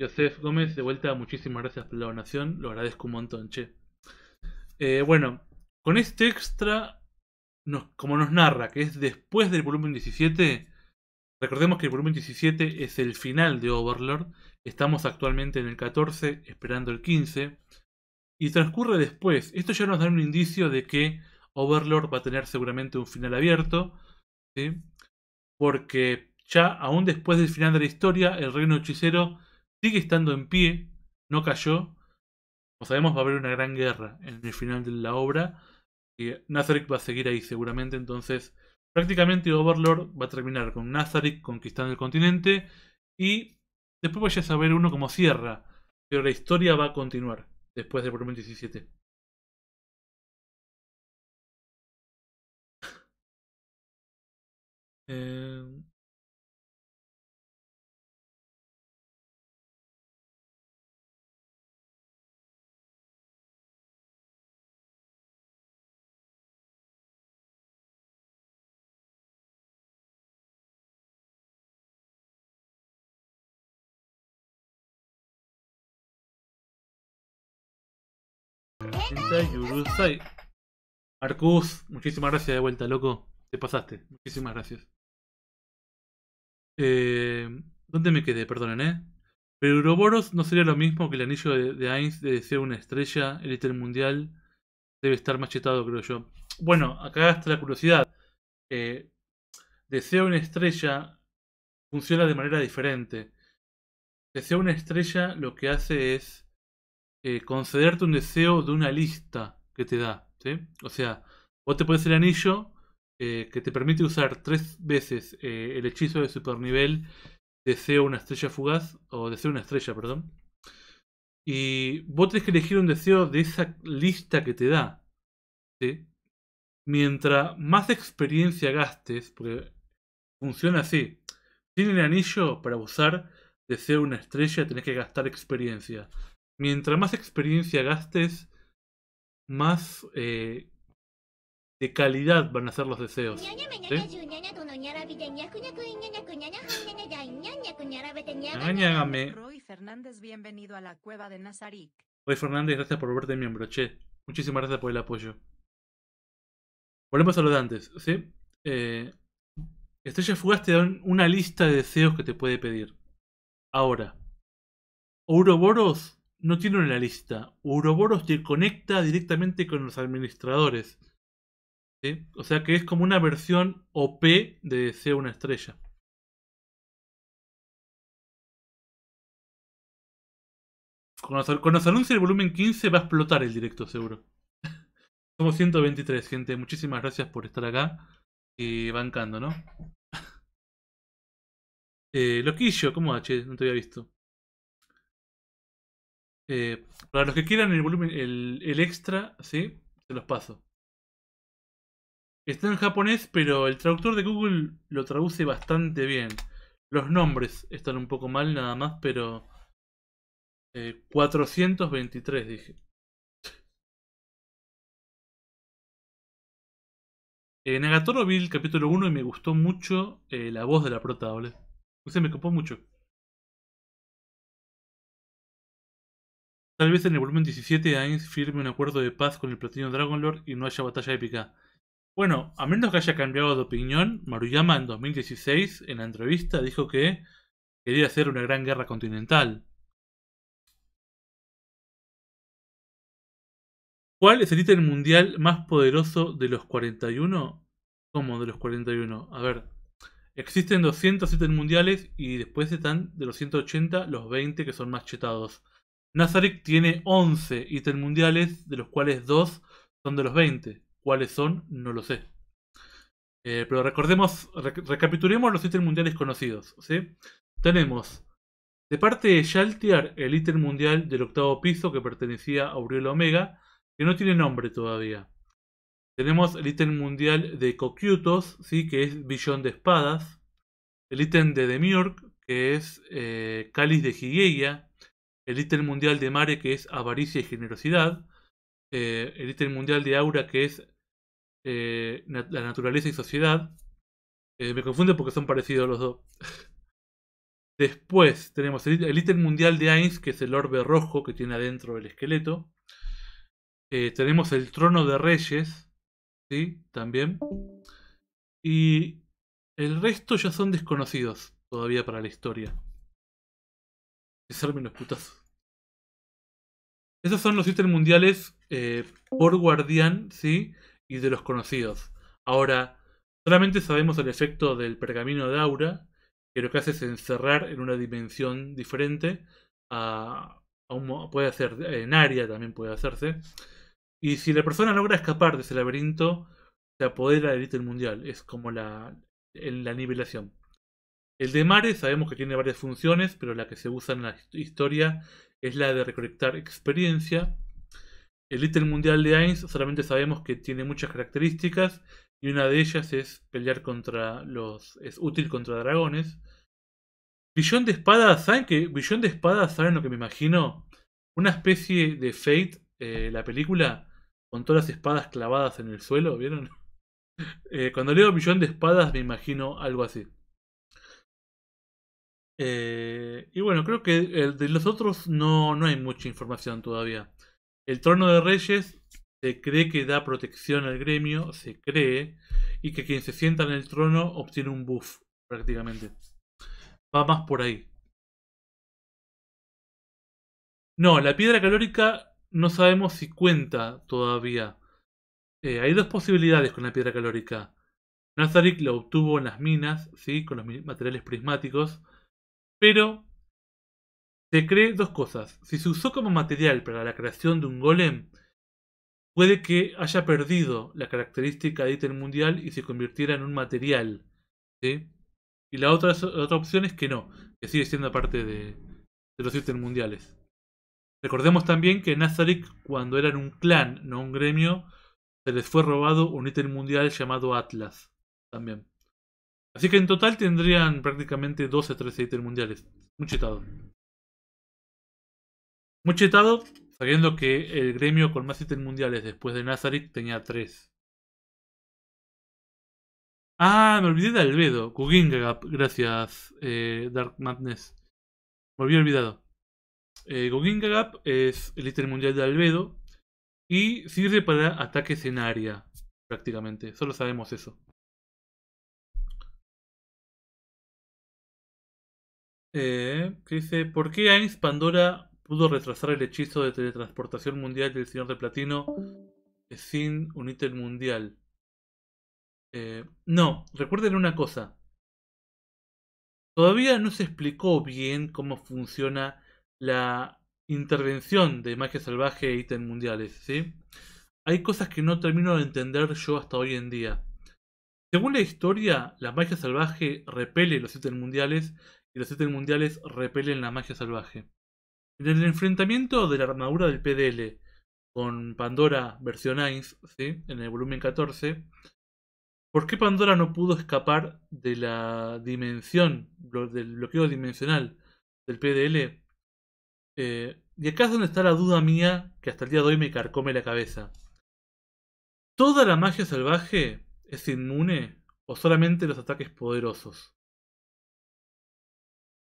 Josef Gómez, de vuelta, muchísimas gracias por la donación. Lo agradezco un montón, che. Eh, bueno, con este extra, como nos narra, que es después del volumen 17, recordemos que el volumen 17 es el final de Overlord. Estamos actualmente en el 14, esperando el 15. Y transcurre después. Esto ya nos da un indicio de que Overlord va a tener seguramente un final abierto. Porque ya aún después del final de la historia, el reino hechicero sigue estando en pie, no cayó. Como sabemos, va a haber una gran guerra en el final de la obra. Y Nazareth va a seguir ahí seguramente, entonces prácticamente Overlord va a terminar con Nazareth conquistando el continente y después voy a saber uno cómo cierra, pero la historia va a continuar después del volumen eh... Arcus, muchísimas gracias de vuelta, loco. Te pasaste. Muchísimas gracias. Eh, ¿Dónde me quedé? Perdonen, ¿eh? Pero Uroboros no sería lo mismo que el anillo de, Ainz de deseo una estrella, El ítem mundial. Debe estar machetado, creo yo. Bueno, acá está la curiosidad. Eh, deseo una estrella funciona de manera diferente. Deseo una estrella lo que hace es eh, concederte un deseo de una lista que te da. ¿sí? O sea, vos te puedes el anillo eh, que te permite usar tres veces eh, el hechizo de supernivel deseo una estrella fugaz o deseo una estrella, perdón. Y vos tenés que elegir un deseo de esa lista que te da. ¿sí? Mientras más experiencia gastes, porque funciona así. tiene el anillo para usar deseo una estrella tenés que gastar experiencia mientras más experiencia gastes, más eh, de calidad van a ser los deseos. ¿sí? Roy Fernández, bienvenido a la cueva de Roy Fernández, gracias por volverte miembro, che. Muchísimas gracias por el apoyo. Volvemos a lo de antes, ¿sí? Eh, Estrella Fugaz te dan una lista de deseos que te puede pedir. Ahora, Ouroboros no tiene una lista. Uroboros te conecta directamente con los administradores. O sea que es como una versión OP de C una estrella. con los anuncios del volumen 15 va a explotar el directo seguro. Somos 123, gente. Muchísimas gracias por estar acá y bancando, ¿no? Eh, loquillo, ¿cómo va, No te había visto. Eh, para los que quieran el volumen, el, extra, ¿sí? Se los paso. Está en japonés, pero el traductor de Google lo traduce bastante bien. Los nombres están un poco mal nada más, pero... 423 eh, dije. En eh, Nagatoro vi el capítulo 1 y me gustó mucho la voz de la prota, usted me copó mucho. Tal vez en el volumen 17 Ains firme un acuerdo de paz con el platino Dragonlord y no haya batalla épica. Bueno, a menos que haya cambiado de opinión, Maruyama en 2016, en la entrevista, dijo que quería hacer una gran guerra continental. ¿Cuál es el ítem mundial más poderoso de los 41? ¿Cómo de los 41? A ver, existen 200 ítems mundiales y después están de los 180 los 20 que son más chetados. Nazarick tiene 11 mundiales, de los cuales 2 son de los 20. ¿Cuáles son? No lo sé. Eh, pero recordemos, recapitulemos los mundiales conocidos. ¿sí? Tenemos de parte de Shaltiar el ítem mundial del octavo piso que pertenecía a Auriel Omega, que no tiene nombre todavía. Tenemos el ítem mundial de Cocutos, ¿sí? que es Billón de Espadas. El ítem de Demiurg, que es eh, Cáliz de Higeia el ítem mundial de Mare que es avaricia y generosidad, eh, el ítem mundial de Aura que es eh, la naturaleza y sociedad. Eh, me confunde porque son parecidos los dos. Después tenemos el ítem mundial de Ainz, que es el orbe rojo que tiene adentro el esqueleto. tenemos el trono de reyes, ¿sí? También. Y el resto ya son desconocidos todavía para la historia. Que menos putazos. Esos son los ítems mundiales eh, por guardián, ¿sí? Y de los conocidos. Ahora, solamente sabemos el efecto del pergamino de aura, que lo que hace es encerrar en una dimensión diferente. A, puede hacer en área también puede hacerse. Y si la persona logra escapar de ese laberinto, se apodera del ítem mundial. Es como la, la nivelación. El de Mare sabemos que tiene varias funciones, pero la que se usa en la historia es la de recolectar experiencia. El ítem mundial de Ainz solamente sabemos que tiene muchas características y una de ellas es pelear contra los... es útil contra dragones. Billón de espadas, ¿saben qué? Billón de espadas, ¿saben lo que me imagino? Una especie de Fate, eh, la película, con todas las espadas clavadas en el suelo, ¿vieron? Eh, cuando leo Billón de espadas me imagino algo así. Eh, y bueno, creo que de los otros no, no hay mucha información todavía. El trono de reyes se cree que da protección al gremio, se cree, y que quien se sienta en el trono obtiene un buff, prácticamente. Va más por ahí. No, la piedra calórica no sabemos si cuenta todavía. Eh, hay dos posibilidades con la piedra calórica. Nazarick la obtuvo en las minas, ¿sí? con los materiales prismáticos. Pero se cree dos cosas. Si se usó como material para la creación de un golem, puede que haya perdido la característica de ítem mundial y se convirtiera en un material. Y la otra, opción es que no, que sigue siendo parte de, los ítems mundiales. Recordemos también que Nazarick, cuando eran un clan, no un gremio, se les fue robado un ítem mundial llamado Atlas. También. Así que en total tendrían prácticamente 12 13 ítems mundiales. Muy chetado. Muy chetado, sabiendo que el gremio con más ítems mundiales después de Nazarick tenía 3. Ah, me olvidé de Albedo. Gugingagap, gracias, eh, Dark Madness. Me había olvidado. Eh, Gugingagap es el ítem mundial de Albedo y sirve para ataques en área, prácticamente. Solo sabemos eso. Eh, dice, ¿por qué Ains Pandora pudo retrasar el hechizo de teletransportación mundial del señor de platino sin un ítem mundial? Eh, no, recuerden una cosa. Todavía no se explicó bien cómo funciona la intervención de magia salvaje e ítem mundiales, ¿sí? Hay cosas que no termino de entender yo hasta hoy en día. Según la historia, la magia salvaje repele los ítems mundiales y los ítems mundiales repelen la magia salvaje. En el enfrentamiento de la armadura del PDL con Pandora versión Ice, ¿sí? en el volumen 14, ¿por qué Pandora no pudo escapar de la dimensión, del bloqueo dimensional del PDL? Eh, y acá es donde está la duda mía que hasta el día de hoy me carcome la cabeza. ¿Toda la magia salvaje es inmune o solamente los ataques poderosos?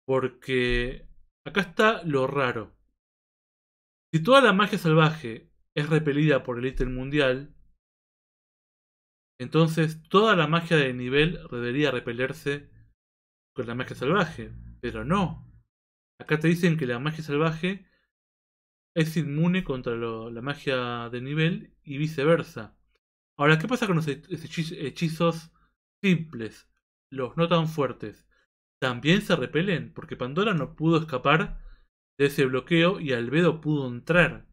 Porque acá está lo raro. Si toda la magia salvaje es repelida por el ítem mundial, entonces toda la magia de nivel debería repelerse con la magia salvaje. Pero no. Acá te dicen que la magia salvaje es inmune contra la magia de nivel y viceversa. Ahora, ¿qué pasa con los hechizos simples? Los no tan fuertes también se repelen, porque Pandora no pudo escapar de ese bloqueo y Albedo pudo entrar,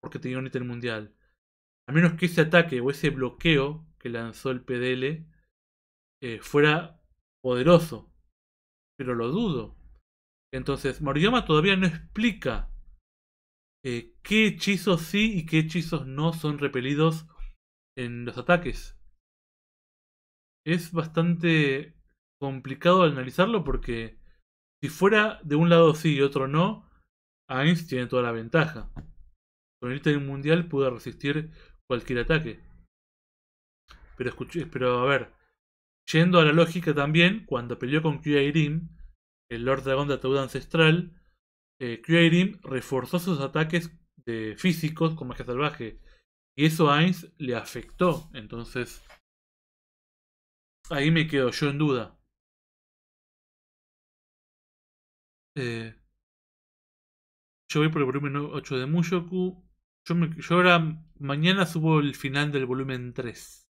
porque tenía un ítem mundial. A menos que ese ataque o ese bloqueo que lanzó el PDL eh, fuera poderoso, pero lo dudo. Entonces, Moriyama todavía no explica eh, qué hechizos sí y qué hechizos no son repelidos en los ataques. Es bastante complicado analizarlo porque si fuera de un lado sí y otro no, Ainz tiene toda la ventaja. Con el ítem mundial pudo resistir cualquier ataque. Pero, escuché, pero a ver, yendo a la lógica también, cuando peleó con Kyairim, el Lord Dragón de Ataúd Ancestral, eh, reforzó sus ataques de físicos con magia salvaje. Y eso a Ainz le afectó. Entonces, ahí me quedo yo en duda. Eh, yo voy por el volumen 8 de Mushoku. Yo, yo ahora mañana subo el final del volumen 3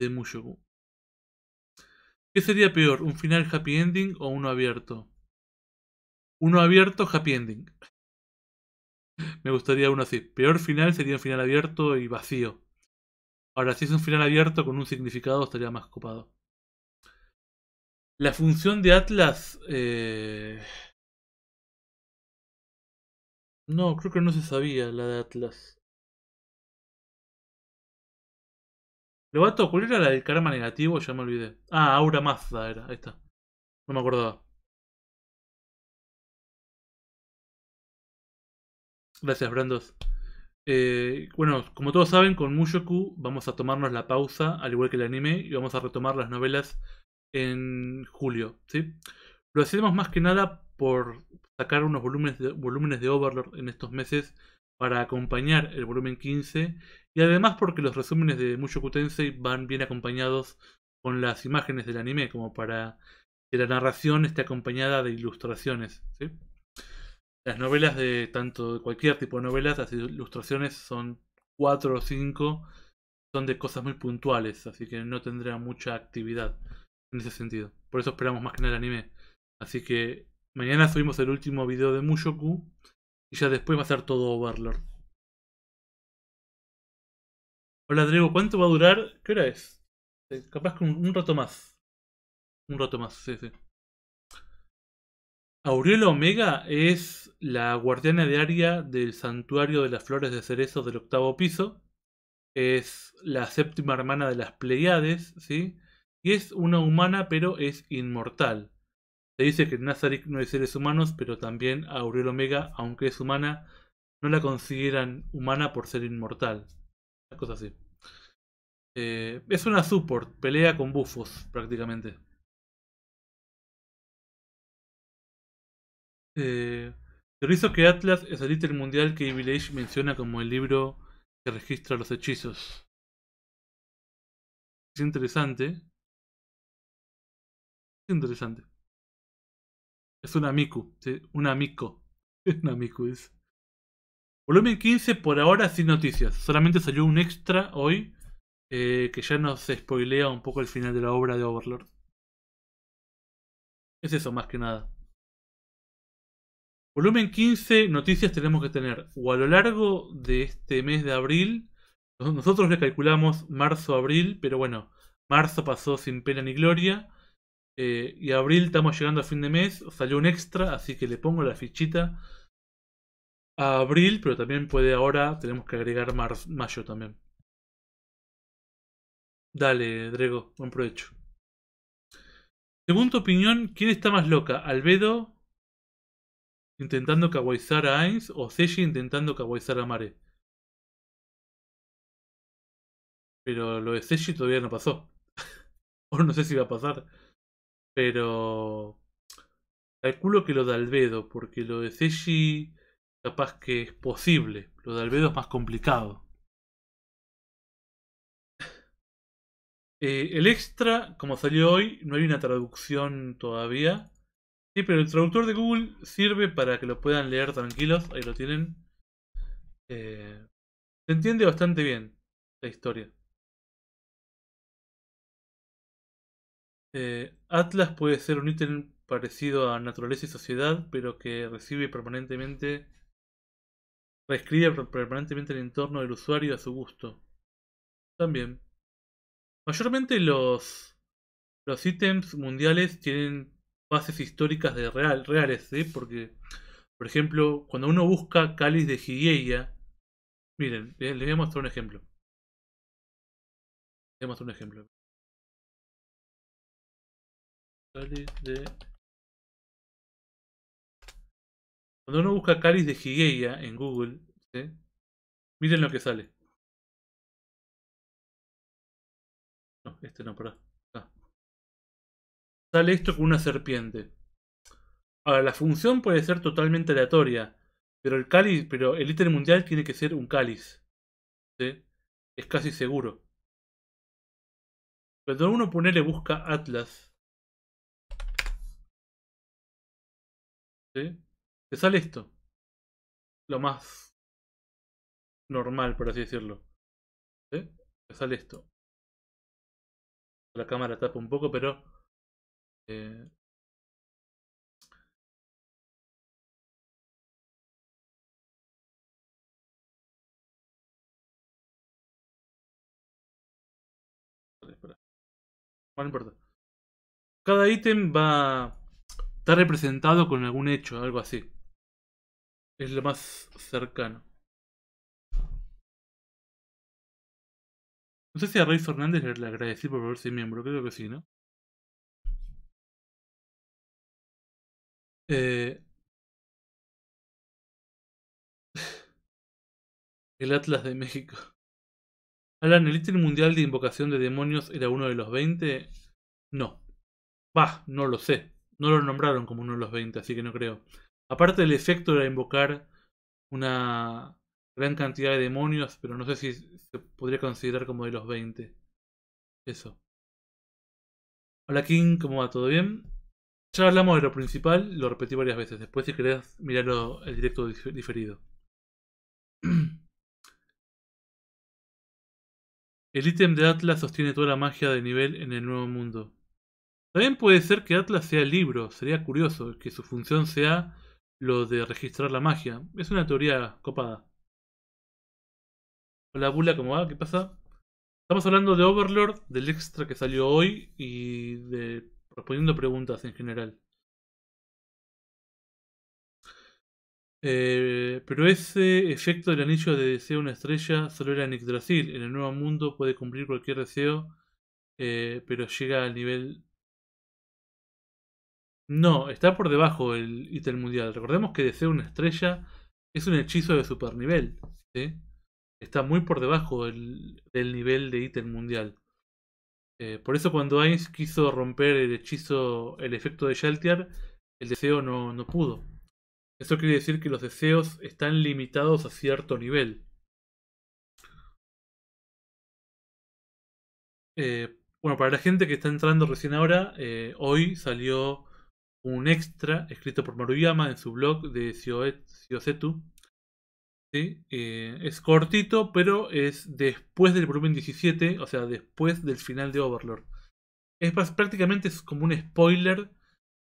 de Mushoku. ¿Qué sería peor, un final happy ending o uno abierto? Uno abierto, happy ending. Me gustaría uno así. Peor final sería un final abierto y vacío. Ahora, si es un final abierto con un significado, estaría más copado. La función de Atlas... Eh, no, creo que no se sabía la de Atlas. Lobato, ¿cuál era la del karma negativo? Ya me olvidé. Ah, Aura Mazda era, ahí está. No me acordaba. Gracias, Brandos. Eh, bueno, como todos saben, con Mushoku vamos a tomarnos la pausa, al igual que el anime, y vamos a retomar las novelas en julio. ¿sí? Lo hacemos más que nada por sacar unos volúmenes de, volúmenes de Overlord en estos meses para acompañar el volumen 15 y además porque los resúmenes de Mucho Kutensei van bien acompañados con las imágenes del anime, como para que la narración esté acompañada de ilustraciones. Las novelas de tanto cualquier tipo de novelas, las ilustraciones son cuatro o cinco, son de cosas muy puntuales, así que no tendrá mucha actividad en ese sentido. Por eso esperamos más que nada el anime. Así que mañana subimos el último video de Mushoku y ya después va a ser todo Overlord. Hola Drego, ¿cuánto va a durar? ¿Qué hora es? Eh, capaz que un, rato más. Un rato más, sí, sí. Aureola Omega es la guardiana de área del santuario de las flores de cerezo... del octavo piso. Es la séptima hermana de las Pleiades, ¿sí? y es una humana pero es inmortal. Se dice que Nazarick no hay seres humanos, pero también Aurel Omega, aunque es humana, no la consideran humana por ser inmortal. Una cosa así. Eh, es una support, pelea con bufos prácticamente. Eh, que Atlas es el líder mundial que Evil Age menciona como el libro que registra los hechizos. Es interesante. Interesante. Es un Miku, sí, una es Una Volumen 15, por ahora sin noticias. Solamente salió un extra hoy eh, que ya nos spoilea un poco el final de la obra de Overlord. Es eso, más que nada. Volumen 15, noticias tenemos que tener. O a lo largo de este mes de abril, nosotros le calculamos marzo-abril, pero bueno, marzo pasó sin pena ni gloria. Eh, y abril estamos llegando a fin de mes, salió un extra, así que le pongo la fichita a abril, pero también puede ahora, tenemos que agregar mayo también. Dale, Drego, buen provecho. Según tu opinión, ¿quién está más loca? ¿Albedo intentando caguaizar a Ainz o Seji intentando caguaizar a Mare? Pero lo de Seji todavía no pasó. o no sé si va a pasar. Pero calculo que lo de Albedo, porque lo de Seiji capaz que es posible. Lo de Albedo es más complicado. Eh, el extra, como salió hoy, no hay una traducción todavía. Sí, pero el traductor de Google sirve para que lo puedan leer tranquilos. Ahí lo tienen. Eh, se entiende bastante bien la historia. Eh, Atlas puede ser un ítem parecido a naturaleza y sociedad, pero que recibe permanentemente. reescribe permanentemente el entorno del usuario a su gusto. También. Mayormente los. Los ítems mundiales tienen bases históricas de real, reales, Porque, por ejemplo, cuando uno busca cáliz de Higueia, miren, eh, les voy a mostrar un ejemplo. Les voy a mostrar un ejemplo. Cuando uno busca cáliz de Higueia en Google, miren lo que sale. No, este no, ah. Sale esto con una serpiente. Ahora, la función puede ser totalmente aleatoria, pero el cáliz, pero el ítem mundial tiene que ser un cáliz. Es casi seguro. Cuando uno pone le busca Atlas, ¿sí? Te sale esto. Lo más normal, por así decirlo. ¿sí? Te sale esto. La cámara tapa un poco, pero... Eh, no importa. Cada ítem va Está representado con algún hecho, algo así. Es lo más cercano. No sé si a Rey Fernández le agradecí por volverse miembro, creo que sí, ¿no? Eh. El Atlas de México. Alan, ¿el ítem mundial de invocación de demonios era uno de los 20? No. Bah, no lo sé. No lo nombraron como uno de los 20, así que no creo. Aparte el efecto era invocar una gran cantidad de demonios, pero no sé si se podría considerar como de los 20. Eso. Hola King, ¿cómo va? ¿Todo bien? Ya hablamos de lo principal, lo repetí varias veces. Después, si querés, mirarlo el directo diferido. El ítem de Atlas sostiene toda la magia de nivel en el nuevo mundo. También puede ser que Atlas sea el libro, sería curioso que su función sea lo de registrar la magia. Es una teoría copada. Hola Bula, ¿cómo va? ¿Qué pasa? Estamos hablando de Overlord, del extra que salió hoy y de respondiendo preguntas en general. Eh, pero ese efecto del anillo de deseo una estrella solo era en Yggdrasil. En el nuevo mundo puede cumplir cualquier deseo, eh, pero llega al nivel no, está por debajo el ítem mundial. Recordemos que deseo una estrella es un hechizo de super nivel. Está muy por debajo del nivel de ítem mundial. Eh, por eso cuando Ainz quiso romper el hechizo, el efecto de Sheltier, el deseo no, no pudo. Eso quiere decir que los deseos están limitados a cierto nivel. Eh, bueno, para la gente que está entrando recién ahora, eh, hoy salió un extra escrito por Maruyama en su blog de Syosetu. ¿sí? Eh, es cortito, pero es después del volumen 17, o sea, después del final de Overlord. Es prácticamente es como un spoiler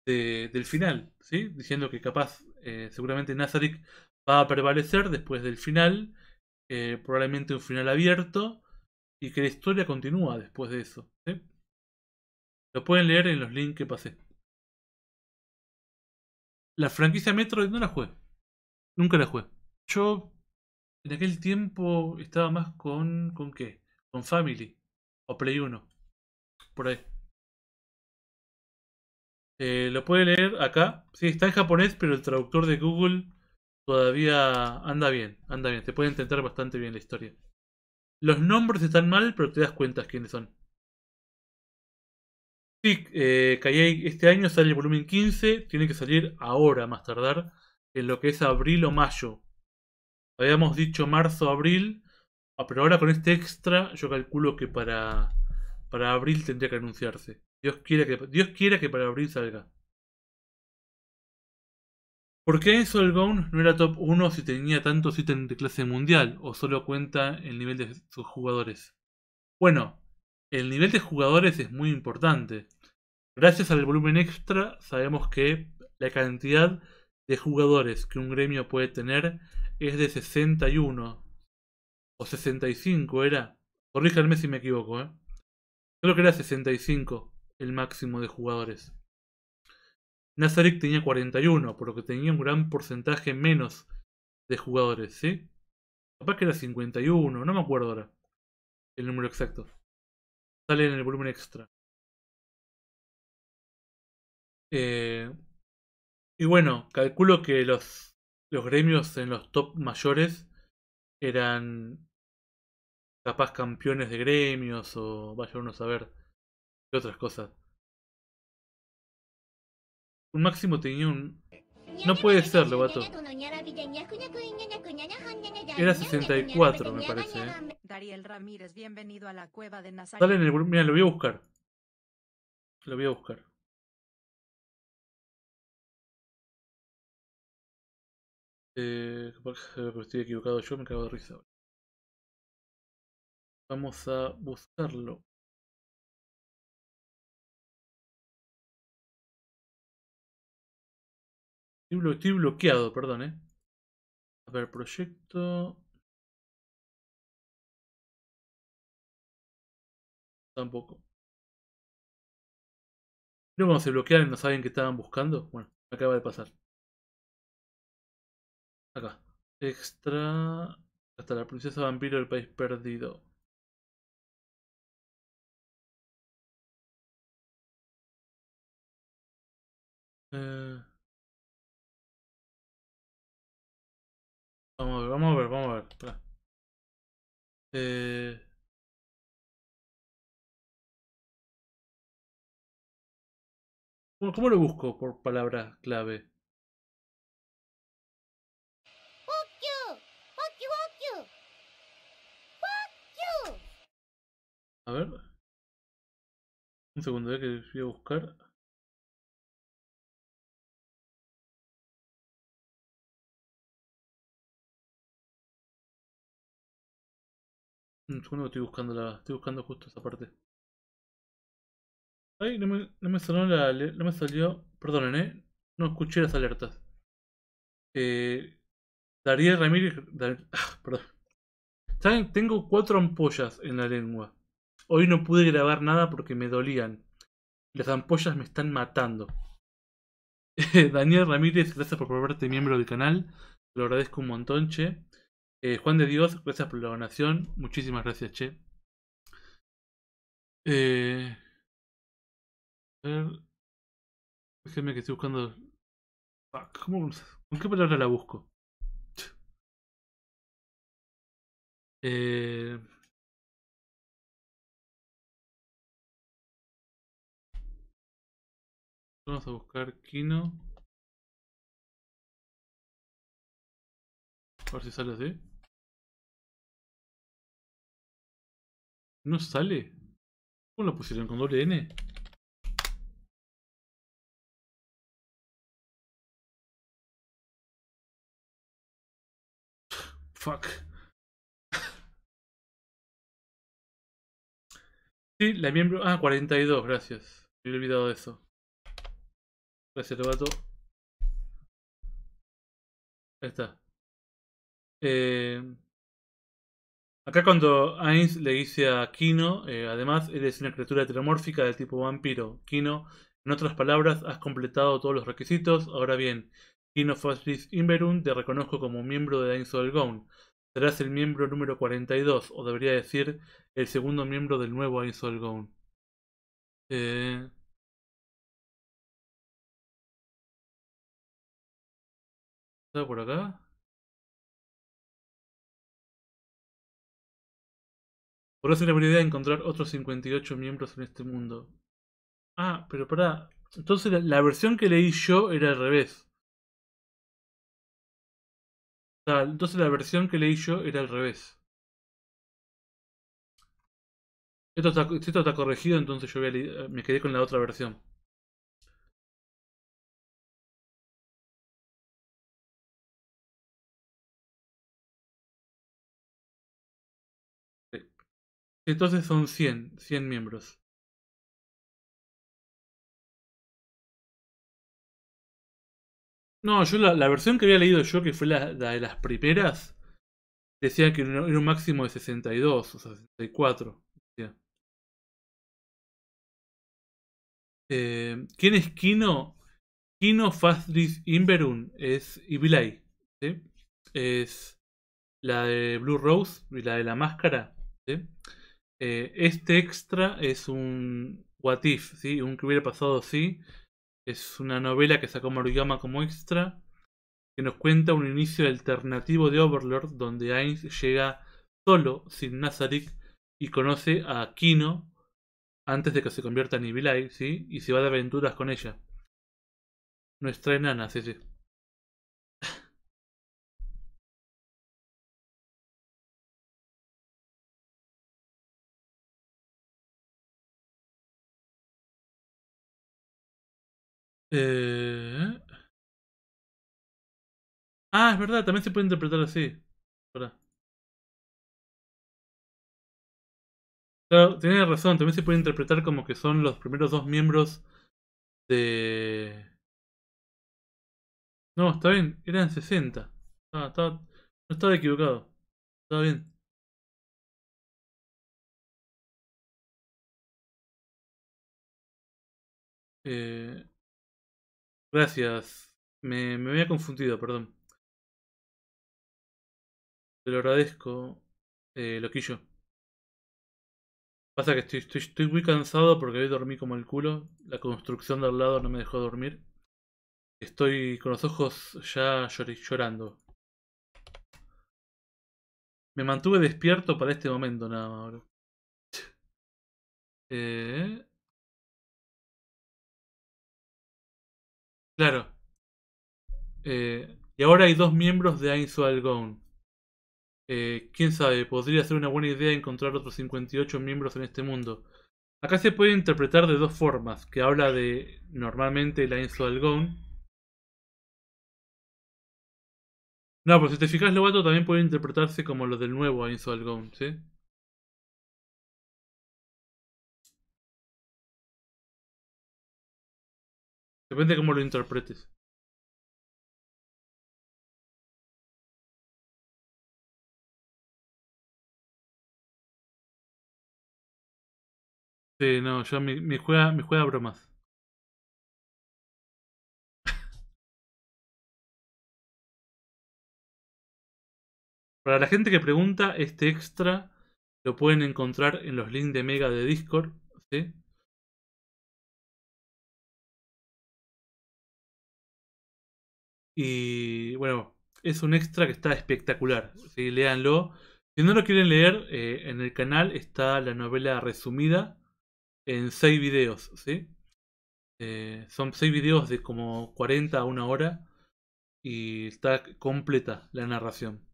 del final, ¿sí? diciendo que capaz, eh, seguramente Nazarick va a prevalecer después del final, eh, probablemente un final abierto, y que la historia continúa después de eso. Lo pueden leer en los links que pasé la franquicia Metroid no la jugué. Nunca la jugué. Yo en aquel tiempo estaba más con. ¿Con qué? Con Family. O Play 1. Por ahí. Eh, lo puede leer acá. Sí, está en japonés, pero el traductor de Google todavía anda bien. Anda bien. Te puede entender bastante bien la historia. Los nombres están mal, pero te das cuenta quiénes son. Sí, eh, este año sale el volumen 15, tiene que salir ahora, más tardar, en lo que es abril o mayo. Habíamos dicho marzo, abril, ah, pero ahora con este extra yo calculo que para, para abril tendría que anunciarse. Dios quiera que, Dios quiera que para abril salga. ¿Por qué Soul Gone no era top 1 si tenía tantos ítems de clase mundial o solo cuenta el nivel de sus jugadores? Bueno, el nivel de jugadores es muy importante. Gracias al volumen extra sabemos que la cantidad de jugadores que un gremio puede tener es de 61 o 65 era. Corríjanme si me equivoco, ¿eh? Creo que era 65 el máximo de jugadores. Nazarick tenía 41, por lo que tenía un gran porcentaje menos de jugadores, ¿sí? Capaz que era 51, no me acuerdo ahora el número exacto. Salen en el volumen extra. Eh, y bueno, calculo que los, los gremios en los top mayores eran capaz campeones de gremios o vaya uno a saber qué otras cosas. Un máximo tenía un no puede serlo, vato. Era 64, me parece. ¿eh? Dariel Ramírez, bienvenido Dale en el Mira, lo voy a buscar. Lo voy a buscar. Eh, estoy equivocado yo, me cago de risa. Vamos a buscarlo. Estoy, bloqueado, perdón, ¿eh? A ver, proyecto... Tampoco. No cuando se bloquean y no saben que estaban buscando. Bueno, acaba de pasar. Acá. Extra... Hasta la princesa vampiro del país perdido. Eh... Vamos a ver, vamos a ver, vamos a ver. Eh. ¿Cómo, lo busco por palabra clave? A ver. Un segundo, ¿eh? que voy a buscar. Un mm, segundo estoy buscando la. Estoy buscando justo esa parte. Ay, no me, la. No me salió. Perdonen, eh. No escuché las alertas. Eh. Darío Ramírez. Ah, perdón. ¿Saben? Tengo cuatro ampollas en la lengua. Hoy no pude grabar nada porque me dolían. Las ampollas me están matando. Daniel Ramírez, gracias por volverte miembro del canal. Te lo agradezco un montón, che. Eh, Juan de Dios, gracias por la donación. Muchísimas gracias, Che. Eh, que estoy buscando. Ah, ¿cómo, ¿Con qué palabra la busco? Eh, vamos a buscar Kino. A ver si sale así. No sale. ¿Cómo lo pusieron con doble N? Fuck. Sí, la miembro... Ah, 42, gracias. Me he olvidado de eso. Gracias, vato. Ahí está. Eh... Acá cuando Ainz le dice a Kino, eh, además eres una criatura heteromórfica del tipo vampiro. Kino, en otras palabras, has completado todos los requisitos. Ahora bien, Kino Fascis Inverun te reconozco como miembro de Ainz Gown. Serás el miembro número 42, o debería decir, el segundo miembro del nuevo Ainz Eh... ¿Está por acá? Por eso la idea de encontrar otros 58 miembros en este mundo. Ah, pero pará. Entonces la, versión que leí yo era al revés. entonces la versión que leí yo era al revés. Esto está, esto está corregido, entonces yo eh, me quedé con la otra versión. Entonces son 100, 100 miembros. No, yo la, versión que había leído yo, que fue la, de las primeras, decía que era un máximo de 62 o 64. Eh, ¿Quién es Kino? Kino Fastris Inverun es Ibilai. ¿sí? Es la de Blue Rose y la de la máscara. ¿sí? Eh, este extra es un What If, ¿sí? un que hubiera pasado, si, Es una novela que sacó Moriyama como extra, que nos cuenta un inicio alternativo de Overlord, donde Ainz llega solo, sin Nazarick, y conoce a Kino antes de que se convierta en Eye, ¿sí? y se va de aventuras con ella. Nuestra enana, sí, sí. Eh, ah, es verdad, también se puede interpretar así. Claro, tiene razón, también se puede interpretar como que son los primeros dos miembros de... No, está bien, eran 60. Ah, no estaba equivocado. Está bien. Eh... Gracias. Me, me había confundido, perdón. Te lo agradezco, eh, loquillo. Pasa que estoy, estoy, estoy, muy cansado porque hoy dormí como el culo. La construcción de al lado no me dejó dormir. Estoy con los ojos ya llorando. Me mantuve despierto para este momento, nada más. Eh... Claro. Eh, y ahora hay dos miembros de Ainsu Eh, Quién sabe, podría ser una buena idea encontrar otros 58 miembros en este mundo. Acá se puede interpretar de dos formas, que habla de normalmente la Ainsu Gone. No, pero pues si te fijas, Lobato también puede interpretarse como lo del nuevo Ainsu Gone, ¿sí? Depende de cómo lo interpretes. Sí, no, yo me, me juega, me juega bromas. Para la gente que pregunta, este extra lo pueden encontrar en los links de Mega de Discord, ¿sí? Y bueno, es un extra que está espectacular. Sí, léanlo. Si no lo quieren leer, eh, en el canal está la novela resumida en 6 videos. ¿sí? Eh, son 6 videos de como 40 a 1 hora y está completa la narración.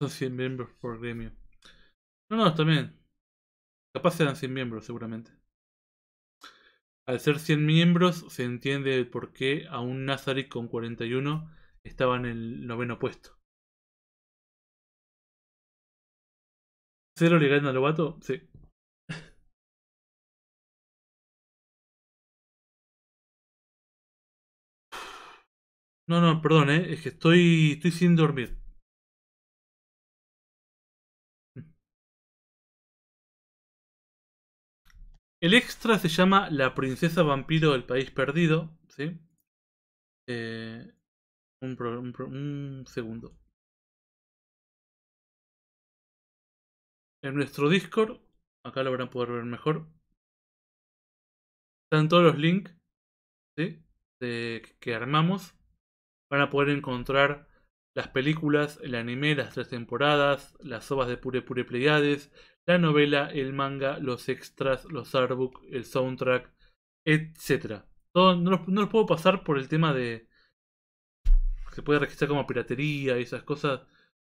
Son 100 miembros por gremio. No, no, también. Capaz dan 100 miembros, seguramente. Al ser 100 miembros, se entiende el por qué a un Nazari con 41 estaba en el noveno puesto. ¿Cero le gana Lobato? Sí. No, no, perdón, eh, es que estoy, estoy sin dormir. El extra se llama La princesa vampiro del país perdido, ¿sí? Eh, un, segundo. En nuestro Discord, acá lo van a poder ver mejor, están todos los links ¿sí? de, que armamos. Van a poder encontrar las películas, el anime, las tres temporadas, las obras de Pure Pure Pleiades, la novela, el manga, los extras, los artbooks, el soundtrack, etc. no, los, no, puedo pasar por el tema de se puede registrar como piratería y esas cosas.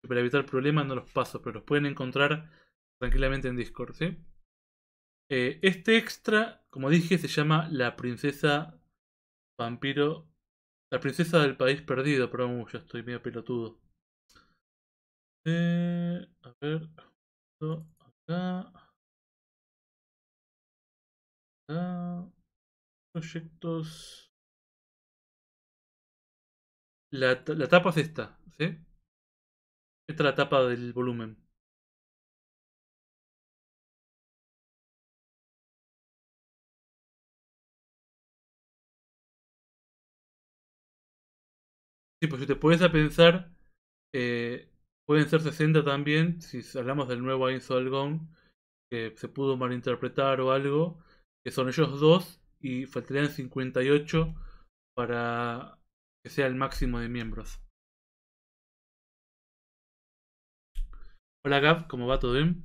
para evitar problemas no los paso, pero los pueden encontrar tranquilamente en Discord. Eh, este extra, como dije, se llama La Princesa Vampiro la princesa del país perdido, pero aún ya estoy medio pelotudo. Eh, a ver, acá. Acá. Proyectos. La, la tapa es esta, ¿sí? Esta es la tapa del volumen. Sí, pues si te puedes a pensar, eh, pueden ser 60 también, si hablamos del nuevo Ainz Algon, que se pudo malinterpretar o algo, que son ellos dos y faltarían 58 para que sea el máximo de miembros. Hola Gab, ¿cómo va todo bien?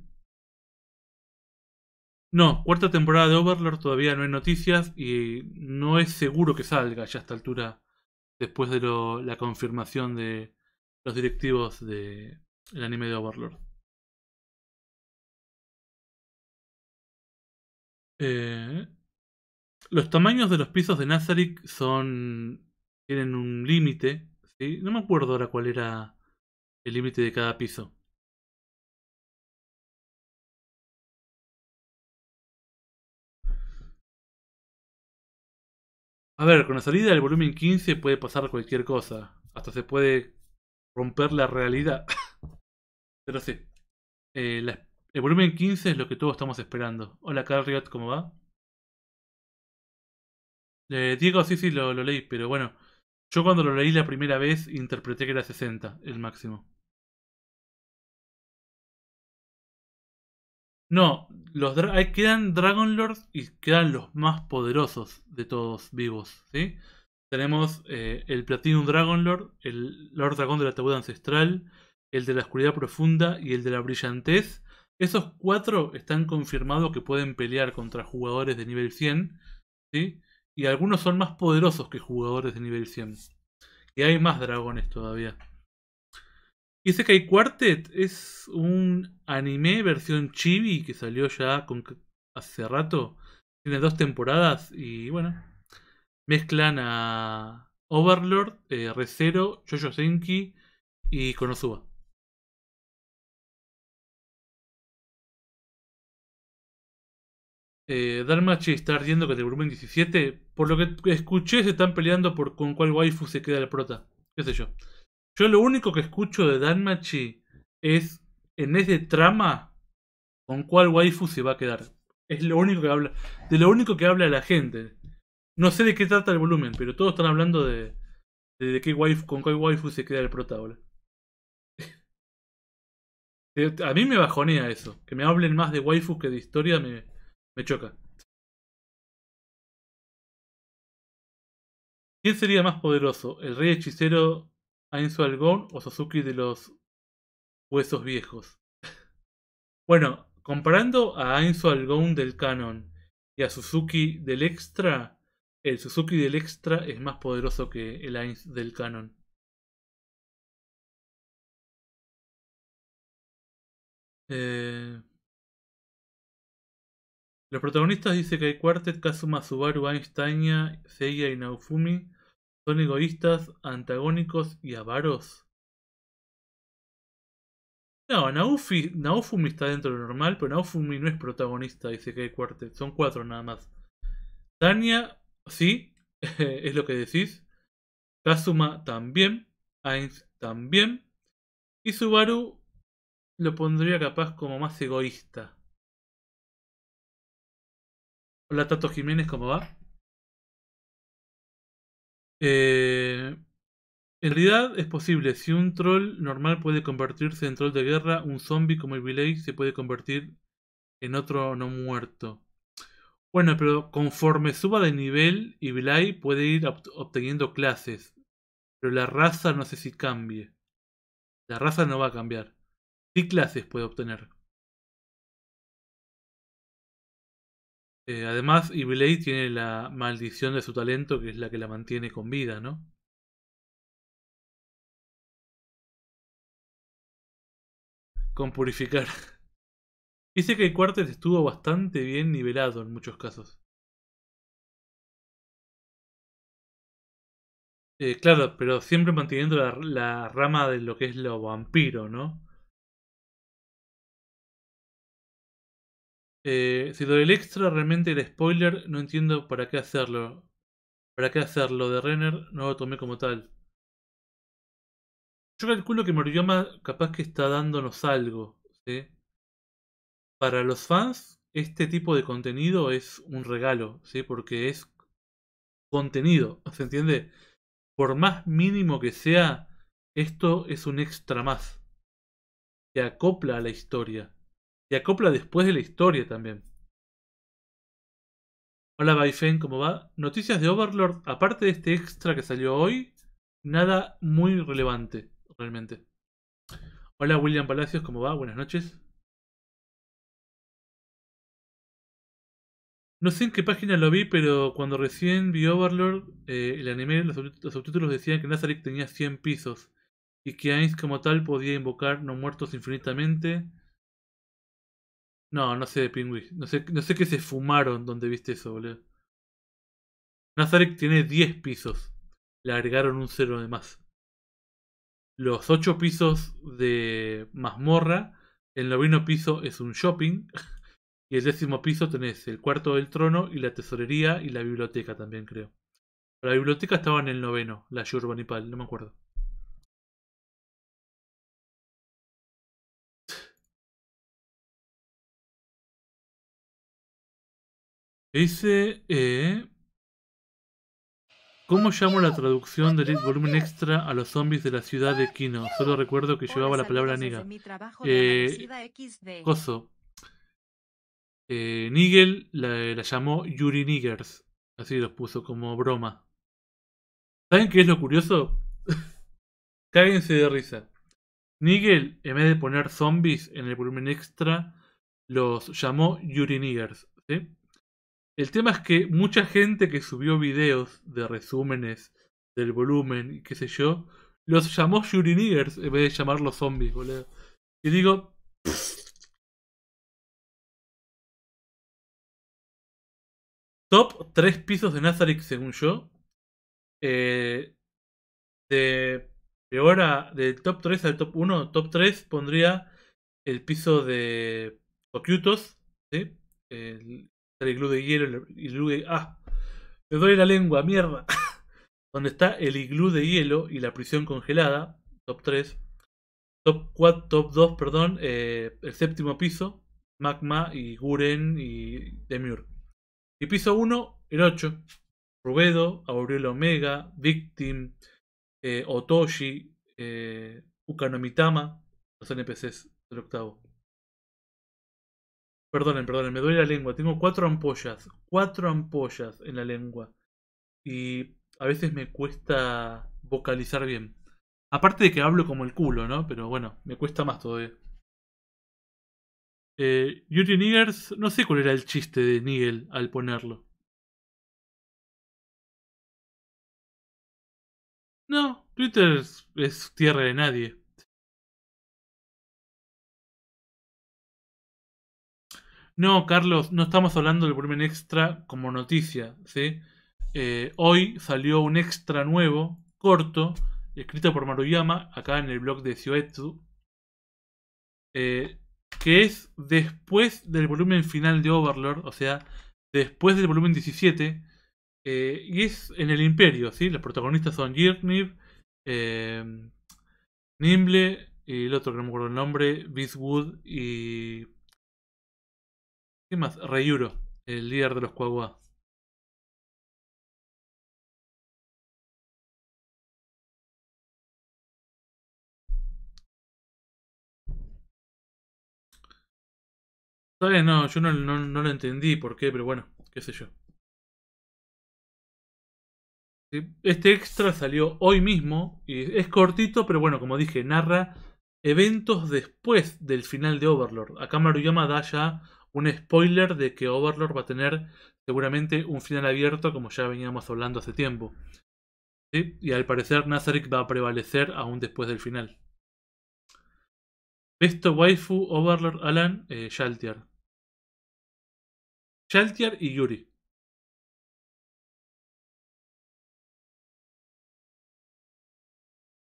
No, cuarta temporada de Overlord todavía no hay noticias y no es seguro que salga ya a esta altura después de la confirmación de los directivos del anime de Overlord. Eh, los tamaños de los pisos de Nazarick son. tienen un límite. ¿sí? No me acuerdo ahora cuál era el límite de cada piso. A ver, con la salida del volumen 15 puede pasar cualquier cosa. Hasta se puede romper la realidad. Pero sí. Eh, el volumen 15 es lo que todos estamos esperando. Hola Carriot, ¿cómo va? Eh, Diego, sí, sí, lo leí, pero bueno. Yo cuando lo leí la primera vez interpreté que era 60, el máximo. No, los quedan Dragon y quedan los más poderosos de todos vivos, ¿sí? Tenemos eh, el Platinum Dragon Lord, el Lord Dragón la Tabuda Ancestral, el de la Oscuridad Profunda y el de la Brillantez. Esos cuatro están confirmados que pueden pelear contra jugadores de nivel 100, Y algunos son más poderosos que jugadores de nivel 100. Y hay más dragones todavía y Kai Quartet es un anime versión chibi que salió ya hace rato. Tiene dos temporadas y bueno, mezclan a Overlord, eh, ReZero, Recero, Senki y Konosuba. Eh, está ardiendo con el volumen 17. Por lo que escuché, se están peleando por con cuál waifu se queda la prota. ¿Qué sé yo? Yo lo único que escucho de Danmachi es en ese trama con cuál waifu se va a quedar. Es lo único que habla, de lo único que habla la gente. No sé de qué trata el volumen, pero todos están hablando de, de, qué waifu, con cuál waifu se queda el protagonista. Eh, a mí me bajonea eso. Que me hablen más de waifu que de historia me, me choca. ¿Quién sería más poderoso? ¿El rey hechicero Ainsu Algon o Suzuki de los Huesos Viejos. bueno, comparando a Ainsu Algon del canon y a Suzuki del extra, el Suzuki del extra es más poderoso que el Ainz del canon. Eh, los protagonistas dicen que hay Quartet, Kazuma, Subaru, Einstein, Seiya y Naofumi son egoístas, antagónicos y avaros. No, Naufumi, está dentro de lo normal, pero Naufumi no es protagonista, dice que hay cuartet. Son cuatro nada más. Tania, sí, es lo que decís. Kazuma también. Ainz también. Y Subaru lo pondría capaz como más egoísta. Hola Tato Jiménez, ¿cómo va? Eh, en realidad es posible, si un troll normal puede convertirse en troll de guerra, un zombie como el se puede convertir en otro no muerto. Bueno, pero conforme suba de nivel, Ibilai puede ir obteniendo clases. Pero la raza no sé si cambie. La raza no va a cambiar. Sí clases puede obtener. Eh, además, Iblade tiene la maldición de su talento, que es la que la mantiene con vida, ¿no? Con purificar. Dice que el cuartel estuvo bastante bien nivelado en muchos casos. Eh, claro, pero siempre manteniendo la, rama de lo que es lo vampiro, ¿no? Eh, si lo del extra realmente el spoiler, no entiendo para qué hacerlo. ¿Para qué hacerlo? De Renner no lo tomé como tal. Yo calculo que Moriyama capaz que está dándonos algo. ¿sí? Para los fans, este tipo de contenido es un regalo, ¿sí? porque es contenido, ¿se entiende? Por más mínimo que sea, esto es un extra más que acopla a la historia y acopla después de la historia también. Hola Baifen, ¿cómo va? Noticias de Overlord, aparte de este extra que salió hoy, nada muy relevante, realmente. Hola William Palacios, ¿cómo va? Buenas noches. No sé en qué página lo vi, pero cuando recién vi Overlord, eh, el anime, los, los, subtítulos decían que Nazarick tenía 100 pisos y que Ainz como tal podía invocar no muertos infinitamente no, no sé de Pingüis. No sé, no qué se fumaron donde viste eso, boludo. Nazarek tiene 10 pisos. Le agregaron un cero de más. Los 8 pisos de mazmorra. El noveno piso es un shopping. Y el décimo piso tenés el cuarto del trono y la tesorería y la biblioteca también, creo. La biblioteca estaba en el noveno, la Yurbanipal, no me acuerdo. Dice, eh, ¿cómo llamo la traducción del volumen extra a los zombies de la ciudad de Kino? Solo recuerdo que llevaba la palabra negra. Eh, eh, Nigel la, llamó Yuri Niggers. Así los puso como broma. ¿Saben qué es lo curioso? Cáguense de risa. Nigel, en vez de poner zombies en el volumen extra, los llamó Yuri Niggers. ¿sí? El tema es que mucha gente que subió videos de resúmenes del volumen y qué sé yo, los llamó Yuri en vez de llamarlos zombies, boludo. Y digo. Top 3 pisos de Nazarick, según yo. Eh, de ahora ahora. Del top 3 al top 1. Top 3 pondría el piso de Ocultos, ¿sí? El el iglú de hielo y el iglú de... ¡Ah! Me doy la lengua, mierda. Donde está el iglú de hielo y la prisión congelada. Top 3. Top 4, top 2, perdón. Eh, el séptimo piso. Magma y Guren y Demure. Y piso 1, el 8. Rubedo, Aureola Omega, Victim, eh, Otoshi, eh, Ukanomitama. Los NPCs del octavo. Perdonen, perdonen, me duele la lengua. Tengo cuatro ampollas, cuatro ampollas en la lengua. Y a veces me cuesta vocalizar bien. Aparte de que hablo como el culo, ¿no? Pero bueno, me cuesta más todavía. Eh, Yuri Niggers, no sé cuál era el chiste de Nigel al ponerlo. No, Twitter es tierra de nadie. No, Carlos, no estamos hablando del volumen extra como noticia, ¿sí? Eh, hoy salió un extra nuevo, corto, escrito por Maruyama, acá en el blog de Sioetsu, eh, que es después del volumen final de Overlord, o sea, después del volumen 17, eh, y es en el Imperio, ¿sí? Los protagonistas son eh, Nimble, y el otro que no me acuerdo el nombre, Beastwood y ¿Qué más? Reyuro, el líder de los Kuagua. No, yo no, lo entendí por qué, pero bueno, qué sé yo. Este extra salió hoy mismo y es cortito, pero bueno, como dije, narra eventos después del final de Overlord. Acá Maruyama da ya un spoiler de que Overlord va a tener seguramente un final abierto como ya veníamos hablando hace tiempo. Y al parecer Nazarick va a prevalecer aún después del final. Besto Waifu, Overlord, Alan, eh, Shaltier. Shaltier y Yuri.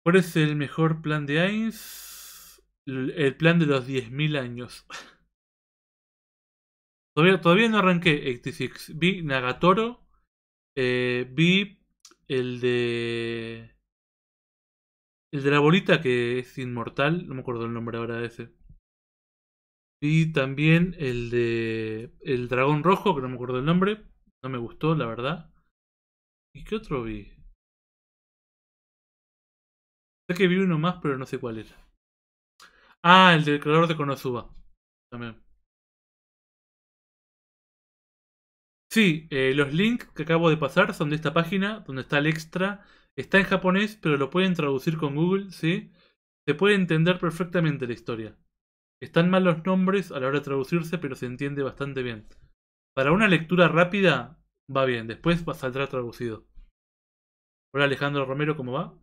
¿Cuál es el mejor plan de Ainz? El plan de los 10.000 años. Todavía, todavía no arranqué 86. Vi Nagatoro. Eh, vi el de. El de la bolita que es inmortal. No me acuerdo el nombre ahora de ese. Vi también el de. El dragón rojo, que no me acuerdo el nombre. No me gustó, la verdad. ¿Y qué otro vi? Sé que vi uno más, pero no sé cuál era. Ah, el del creador de Konosuba. También. Sí, eh, los links que acabo de pasar son de esta página, donde está el extra. Está en japonés, pero lo pueden traducir con Google, ¿sí? Se puede entender perfectamente la historia. Están mal los nombres a la hora de traducirse, pero se entiende bastante bien. Para una lectura rápida, va bien, después saldrá traducido. Hola Alejandro Romero, ¿cómo va?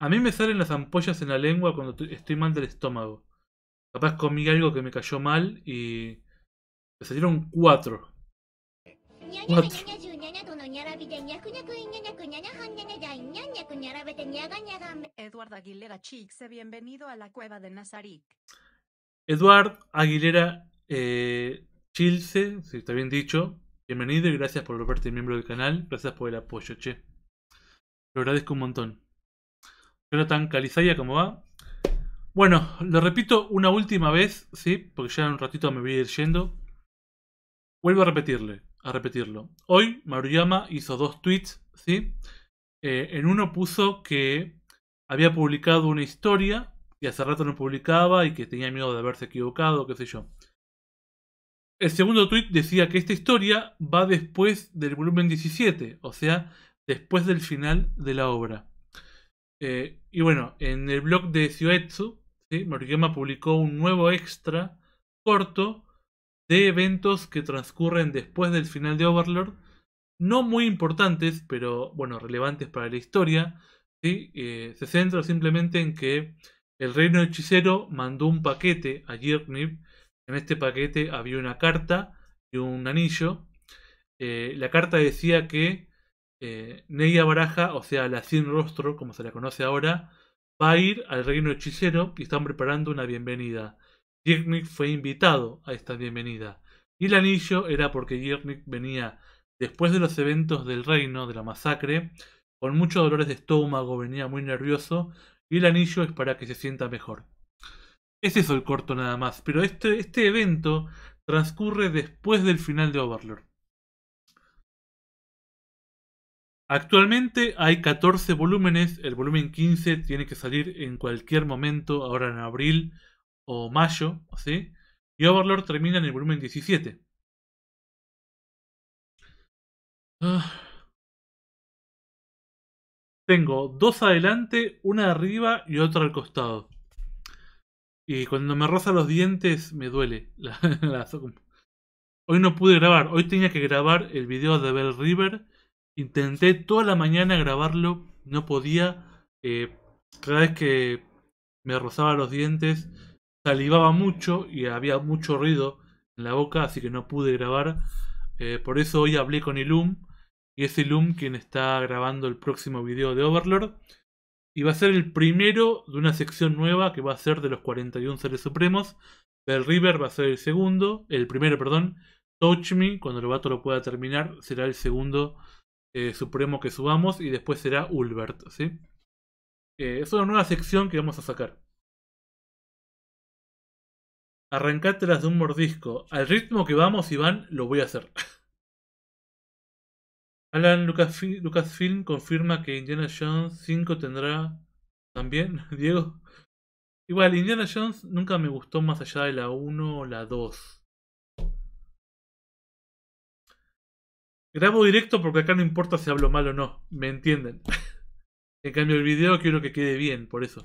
A mí me salen las ampollas en la lengua cuando estoy mal del estómago. Capaz comí algo que me cayó mal y salieron cuatro. Eduardo Aguilera Chilse bienvenido a la cueva de Nazarick. Eduard Aguilera eh, Chilce, si está bien dicho, bienvenido y gracias por volverte miembro del canal, gracias por el apoyo, che. Lo agradezco un montón. Pero tan Calizaya, como va? Bueno, lo repito una última vez, ¿sí? Porque ya en un ratito me voy a ir yendo. Vuelvo a repetirle, a repetirlo. Hoy Maruyama hizo dos tweets, ¿sí? Eh, en uno puso que había publicado una historia que hace rato no publicaba y que tenía miedo de haberse equivocado, qué sé yo. El segundo tweet decía que esta historia va después del volumen 17, o sea, después del final de la obra. Eh, y bueno, en el blog de Sioetsu, ¿sí? Maruyama publicó un nuevo extra corto de eventos que transcurren después del final de Overlord, no muy importantes, pero bueno, relevantes para la historia. Eh, se centra simplemente en que el reino hechicero mandó un paquete a Yirnib. En este paquete había una carta y un anillo. Eh, la carta decía que eh, Neia Baraja, o sea, la sin Rostro, como se la conoce ahora, va a ir al reino hechicero y están preparando una bienvenida. Giernik fue invitado a esta bienvenida, y el anillo era porque yernick venía, después de los eventos del reino, de la masacre, con muchos dolores de estómago, venía muy nervioso, y el anillo es para que se sienta mejor. Es el corto nada más, pero este, este evento transcurre después del final de Overlord. Actualmente hay 14 volúmenes, el volumen 15 tiene que salir en cualquier momento, ahora en abril o mayo, ¿sí? Y Overlord termina en el volumen 17. Ah. Tengo dos adelante, una arriba y otra al costado. Y cuando me rozan los dientes me duele. hoy no pude grabar, hoy tenía que grabar el video de Bell River. Intenté toda la mañana grabarlo, no podía. Eh, cada vez que me rozaba los dientes salivaba mucho y había mucho ruido en la boca, así que no pude grabar. Eh, por eso hoy hablé con Ilum, y es Ilum quien está grabando el próximo video de Overlord. Y va a ser el primero de una sección nueva que va a ser de los 41 seres supremos. Bell River va a ser el segundo, el primero, perdón. Touch Me, cuando el vato lo pueda terminar, será el segundo eh, supremo que subamos y después será Ulbert, ¿sí? Eh, es una nueva sección que vamos a sacar. Arrancátelas de un mordisco. Al ritmo que vamos, y van, lo voy a hacer. Alan Lucasfilm confirma que Indiana Jones 5 tendrá también, Diego. Igual, Indiana Jones nunca me gustó más allá de la 1 o la 2. Grabo directo porque acá no importa si hablo mal o no, me entienden. En cambio, el video quiero que quede bien, por eso.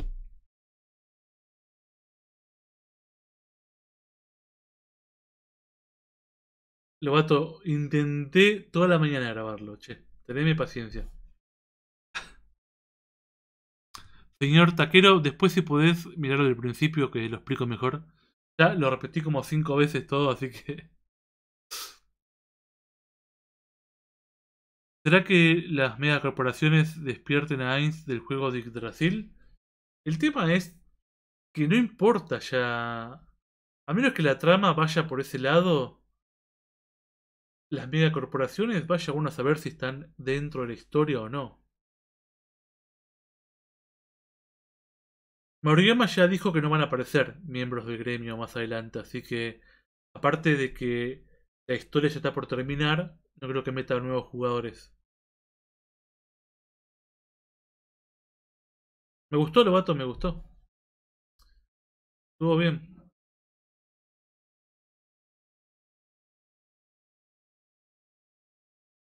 Lo bato, intenté toda la mañana grabarlo, che. mi paciencia. Señor Taquero, después si podés mirarlo del principio que lo explico mejor. Ya lo repetí como cinco veces todo, así que... ¿Será que las megacorporaciones despierten a Ainz del juego de Yggdrasil? El tema es que no importa ya... A menos que la trama vaya por ese lado, las megacorporaciones, vaya uno a saber si están dentro de la historia o no. Maruyama ya dijo que no van a aparecer miembros del gremio más adelante, así que aparte de que la historia ya está por terminar, no creo que meta nuevos jugadores. Me gustó, vato me gustó. Estuvo bien.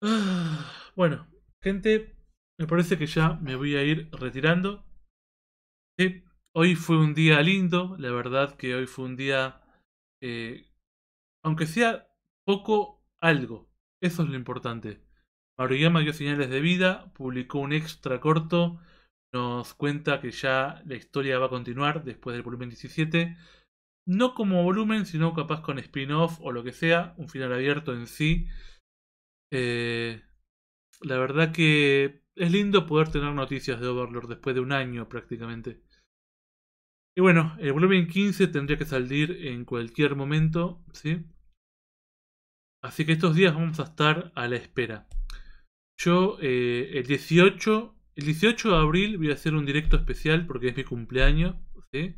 Ah, bueno, gente, me parece que ya me voy a ir retirando. Hoy fue un día lindo, la verdad que hoy fue un día, eh, aunque sea poco, algo. Eso es lo importante. Maruyama dio señales de vida, publicó un extra corto, nos cuenta que ya la historia va a continuar después del volumen 17. No como volumen, sino capaz con spin-off o lo que sea, un final abierto en sí. Eh, la verdad que es lindo poder tener noticias de Overlord después de un año prácticamente. Y bueno, el volumen 15 tendría que salir en cualquier momento, ¿sí? Así que estos días vamos a estar a la espera. Yo eh, el 18, el de abril voy a hacer un directo especial porque es mi cumpleaños, ¿sí?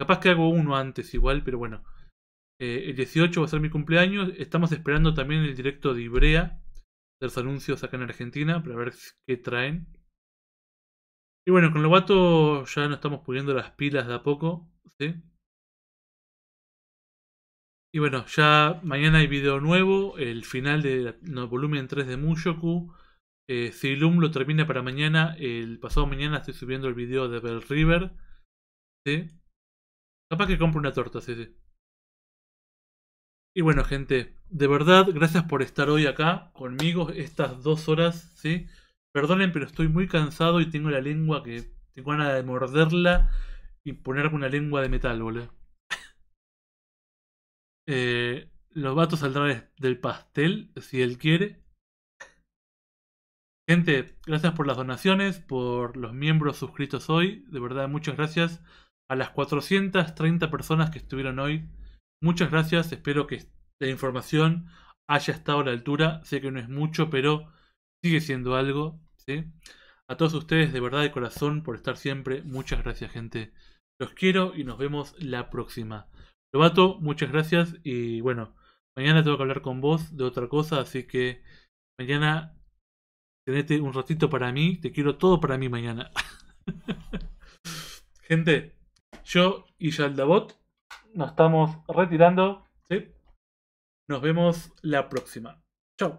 Capaz que hago uno antes igual, pero bueno, eh, el 18 va a ser mi cumpleaños. Estamos esperando también el directo de Ibrea, de los anuncios acá en Argentina, para ver qué traen. Y bueno, con lo Lobato ya no estamos poniendo las pilas de a poco, ¿sí? Y bueno, ya mañana hay video nuevo, el final del volumen 3 de Mushoku. Eh, lo termina para mañana, el pasado mañana estoy subiendo el video de Bell River. ¿sí? Capaz que compro una torta, sí, sí. Y bueno, gente, de verdad, gracias por estar hoy acá conmigo estas dos horas, ¿sí? Perdonen, pero estoy muy cansado y tengo la lengua que tengo ganas de morderla y ponerme una lengua de metal, boludo. Eh, los vatos saldrán del pastel, si él quiere. Gente, gracias por las donaciones, por los miembros suscritos hoy. De verdad, muchas gracias a las 430 personas que estuvieron hoy Muchas gracias, espero que la información haya estado a la altura. Sé que no es mucho, pero sigue siendo algo. ¿sí? A todos ustedes, de verdad, de corazón, por estar siempre. Muchas gracias, gente. Los quiero y nos vemos la próxima. Lobato, muchas gracias y bueno, mañana tengo que hablar con vos de otra cosa, así que mañana tenete un ratito para mí, te quiero todo para mí mañana. Gente, yo y Yaldabot nos estamos retirando. ¿sí? Nos vemos la próxima. Chao.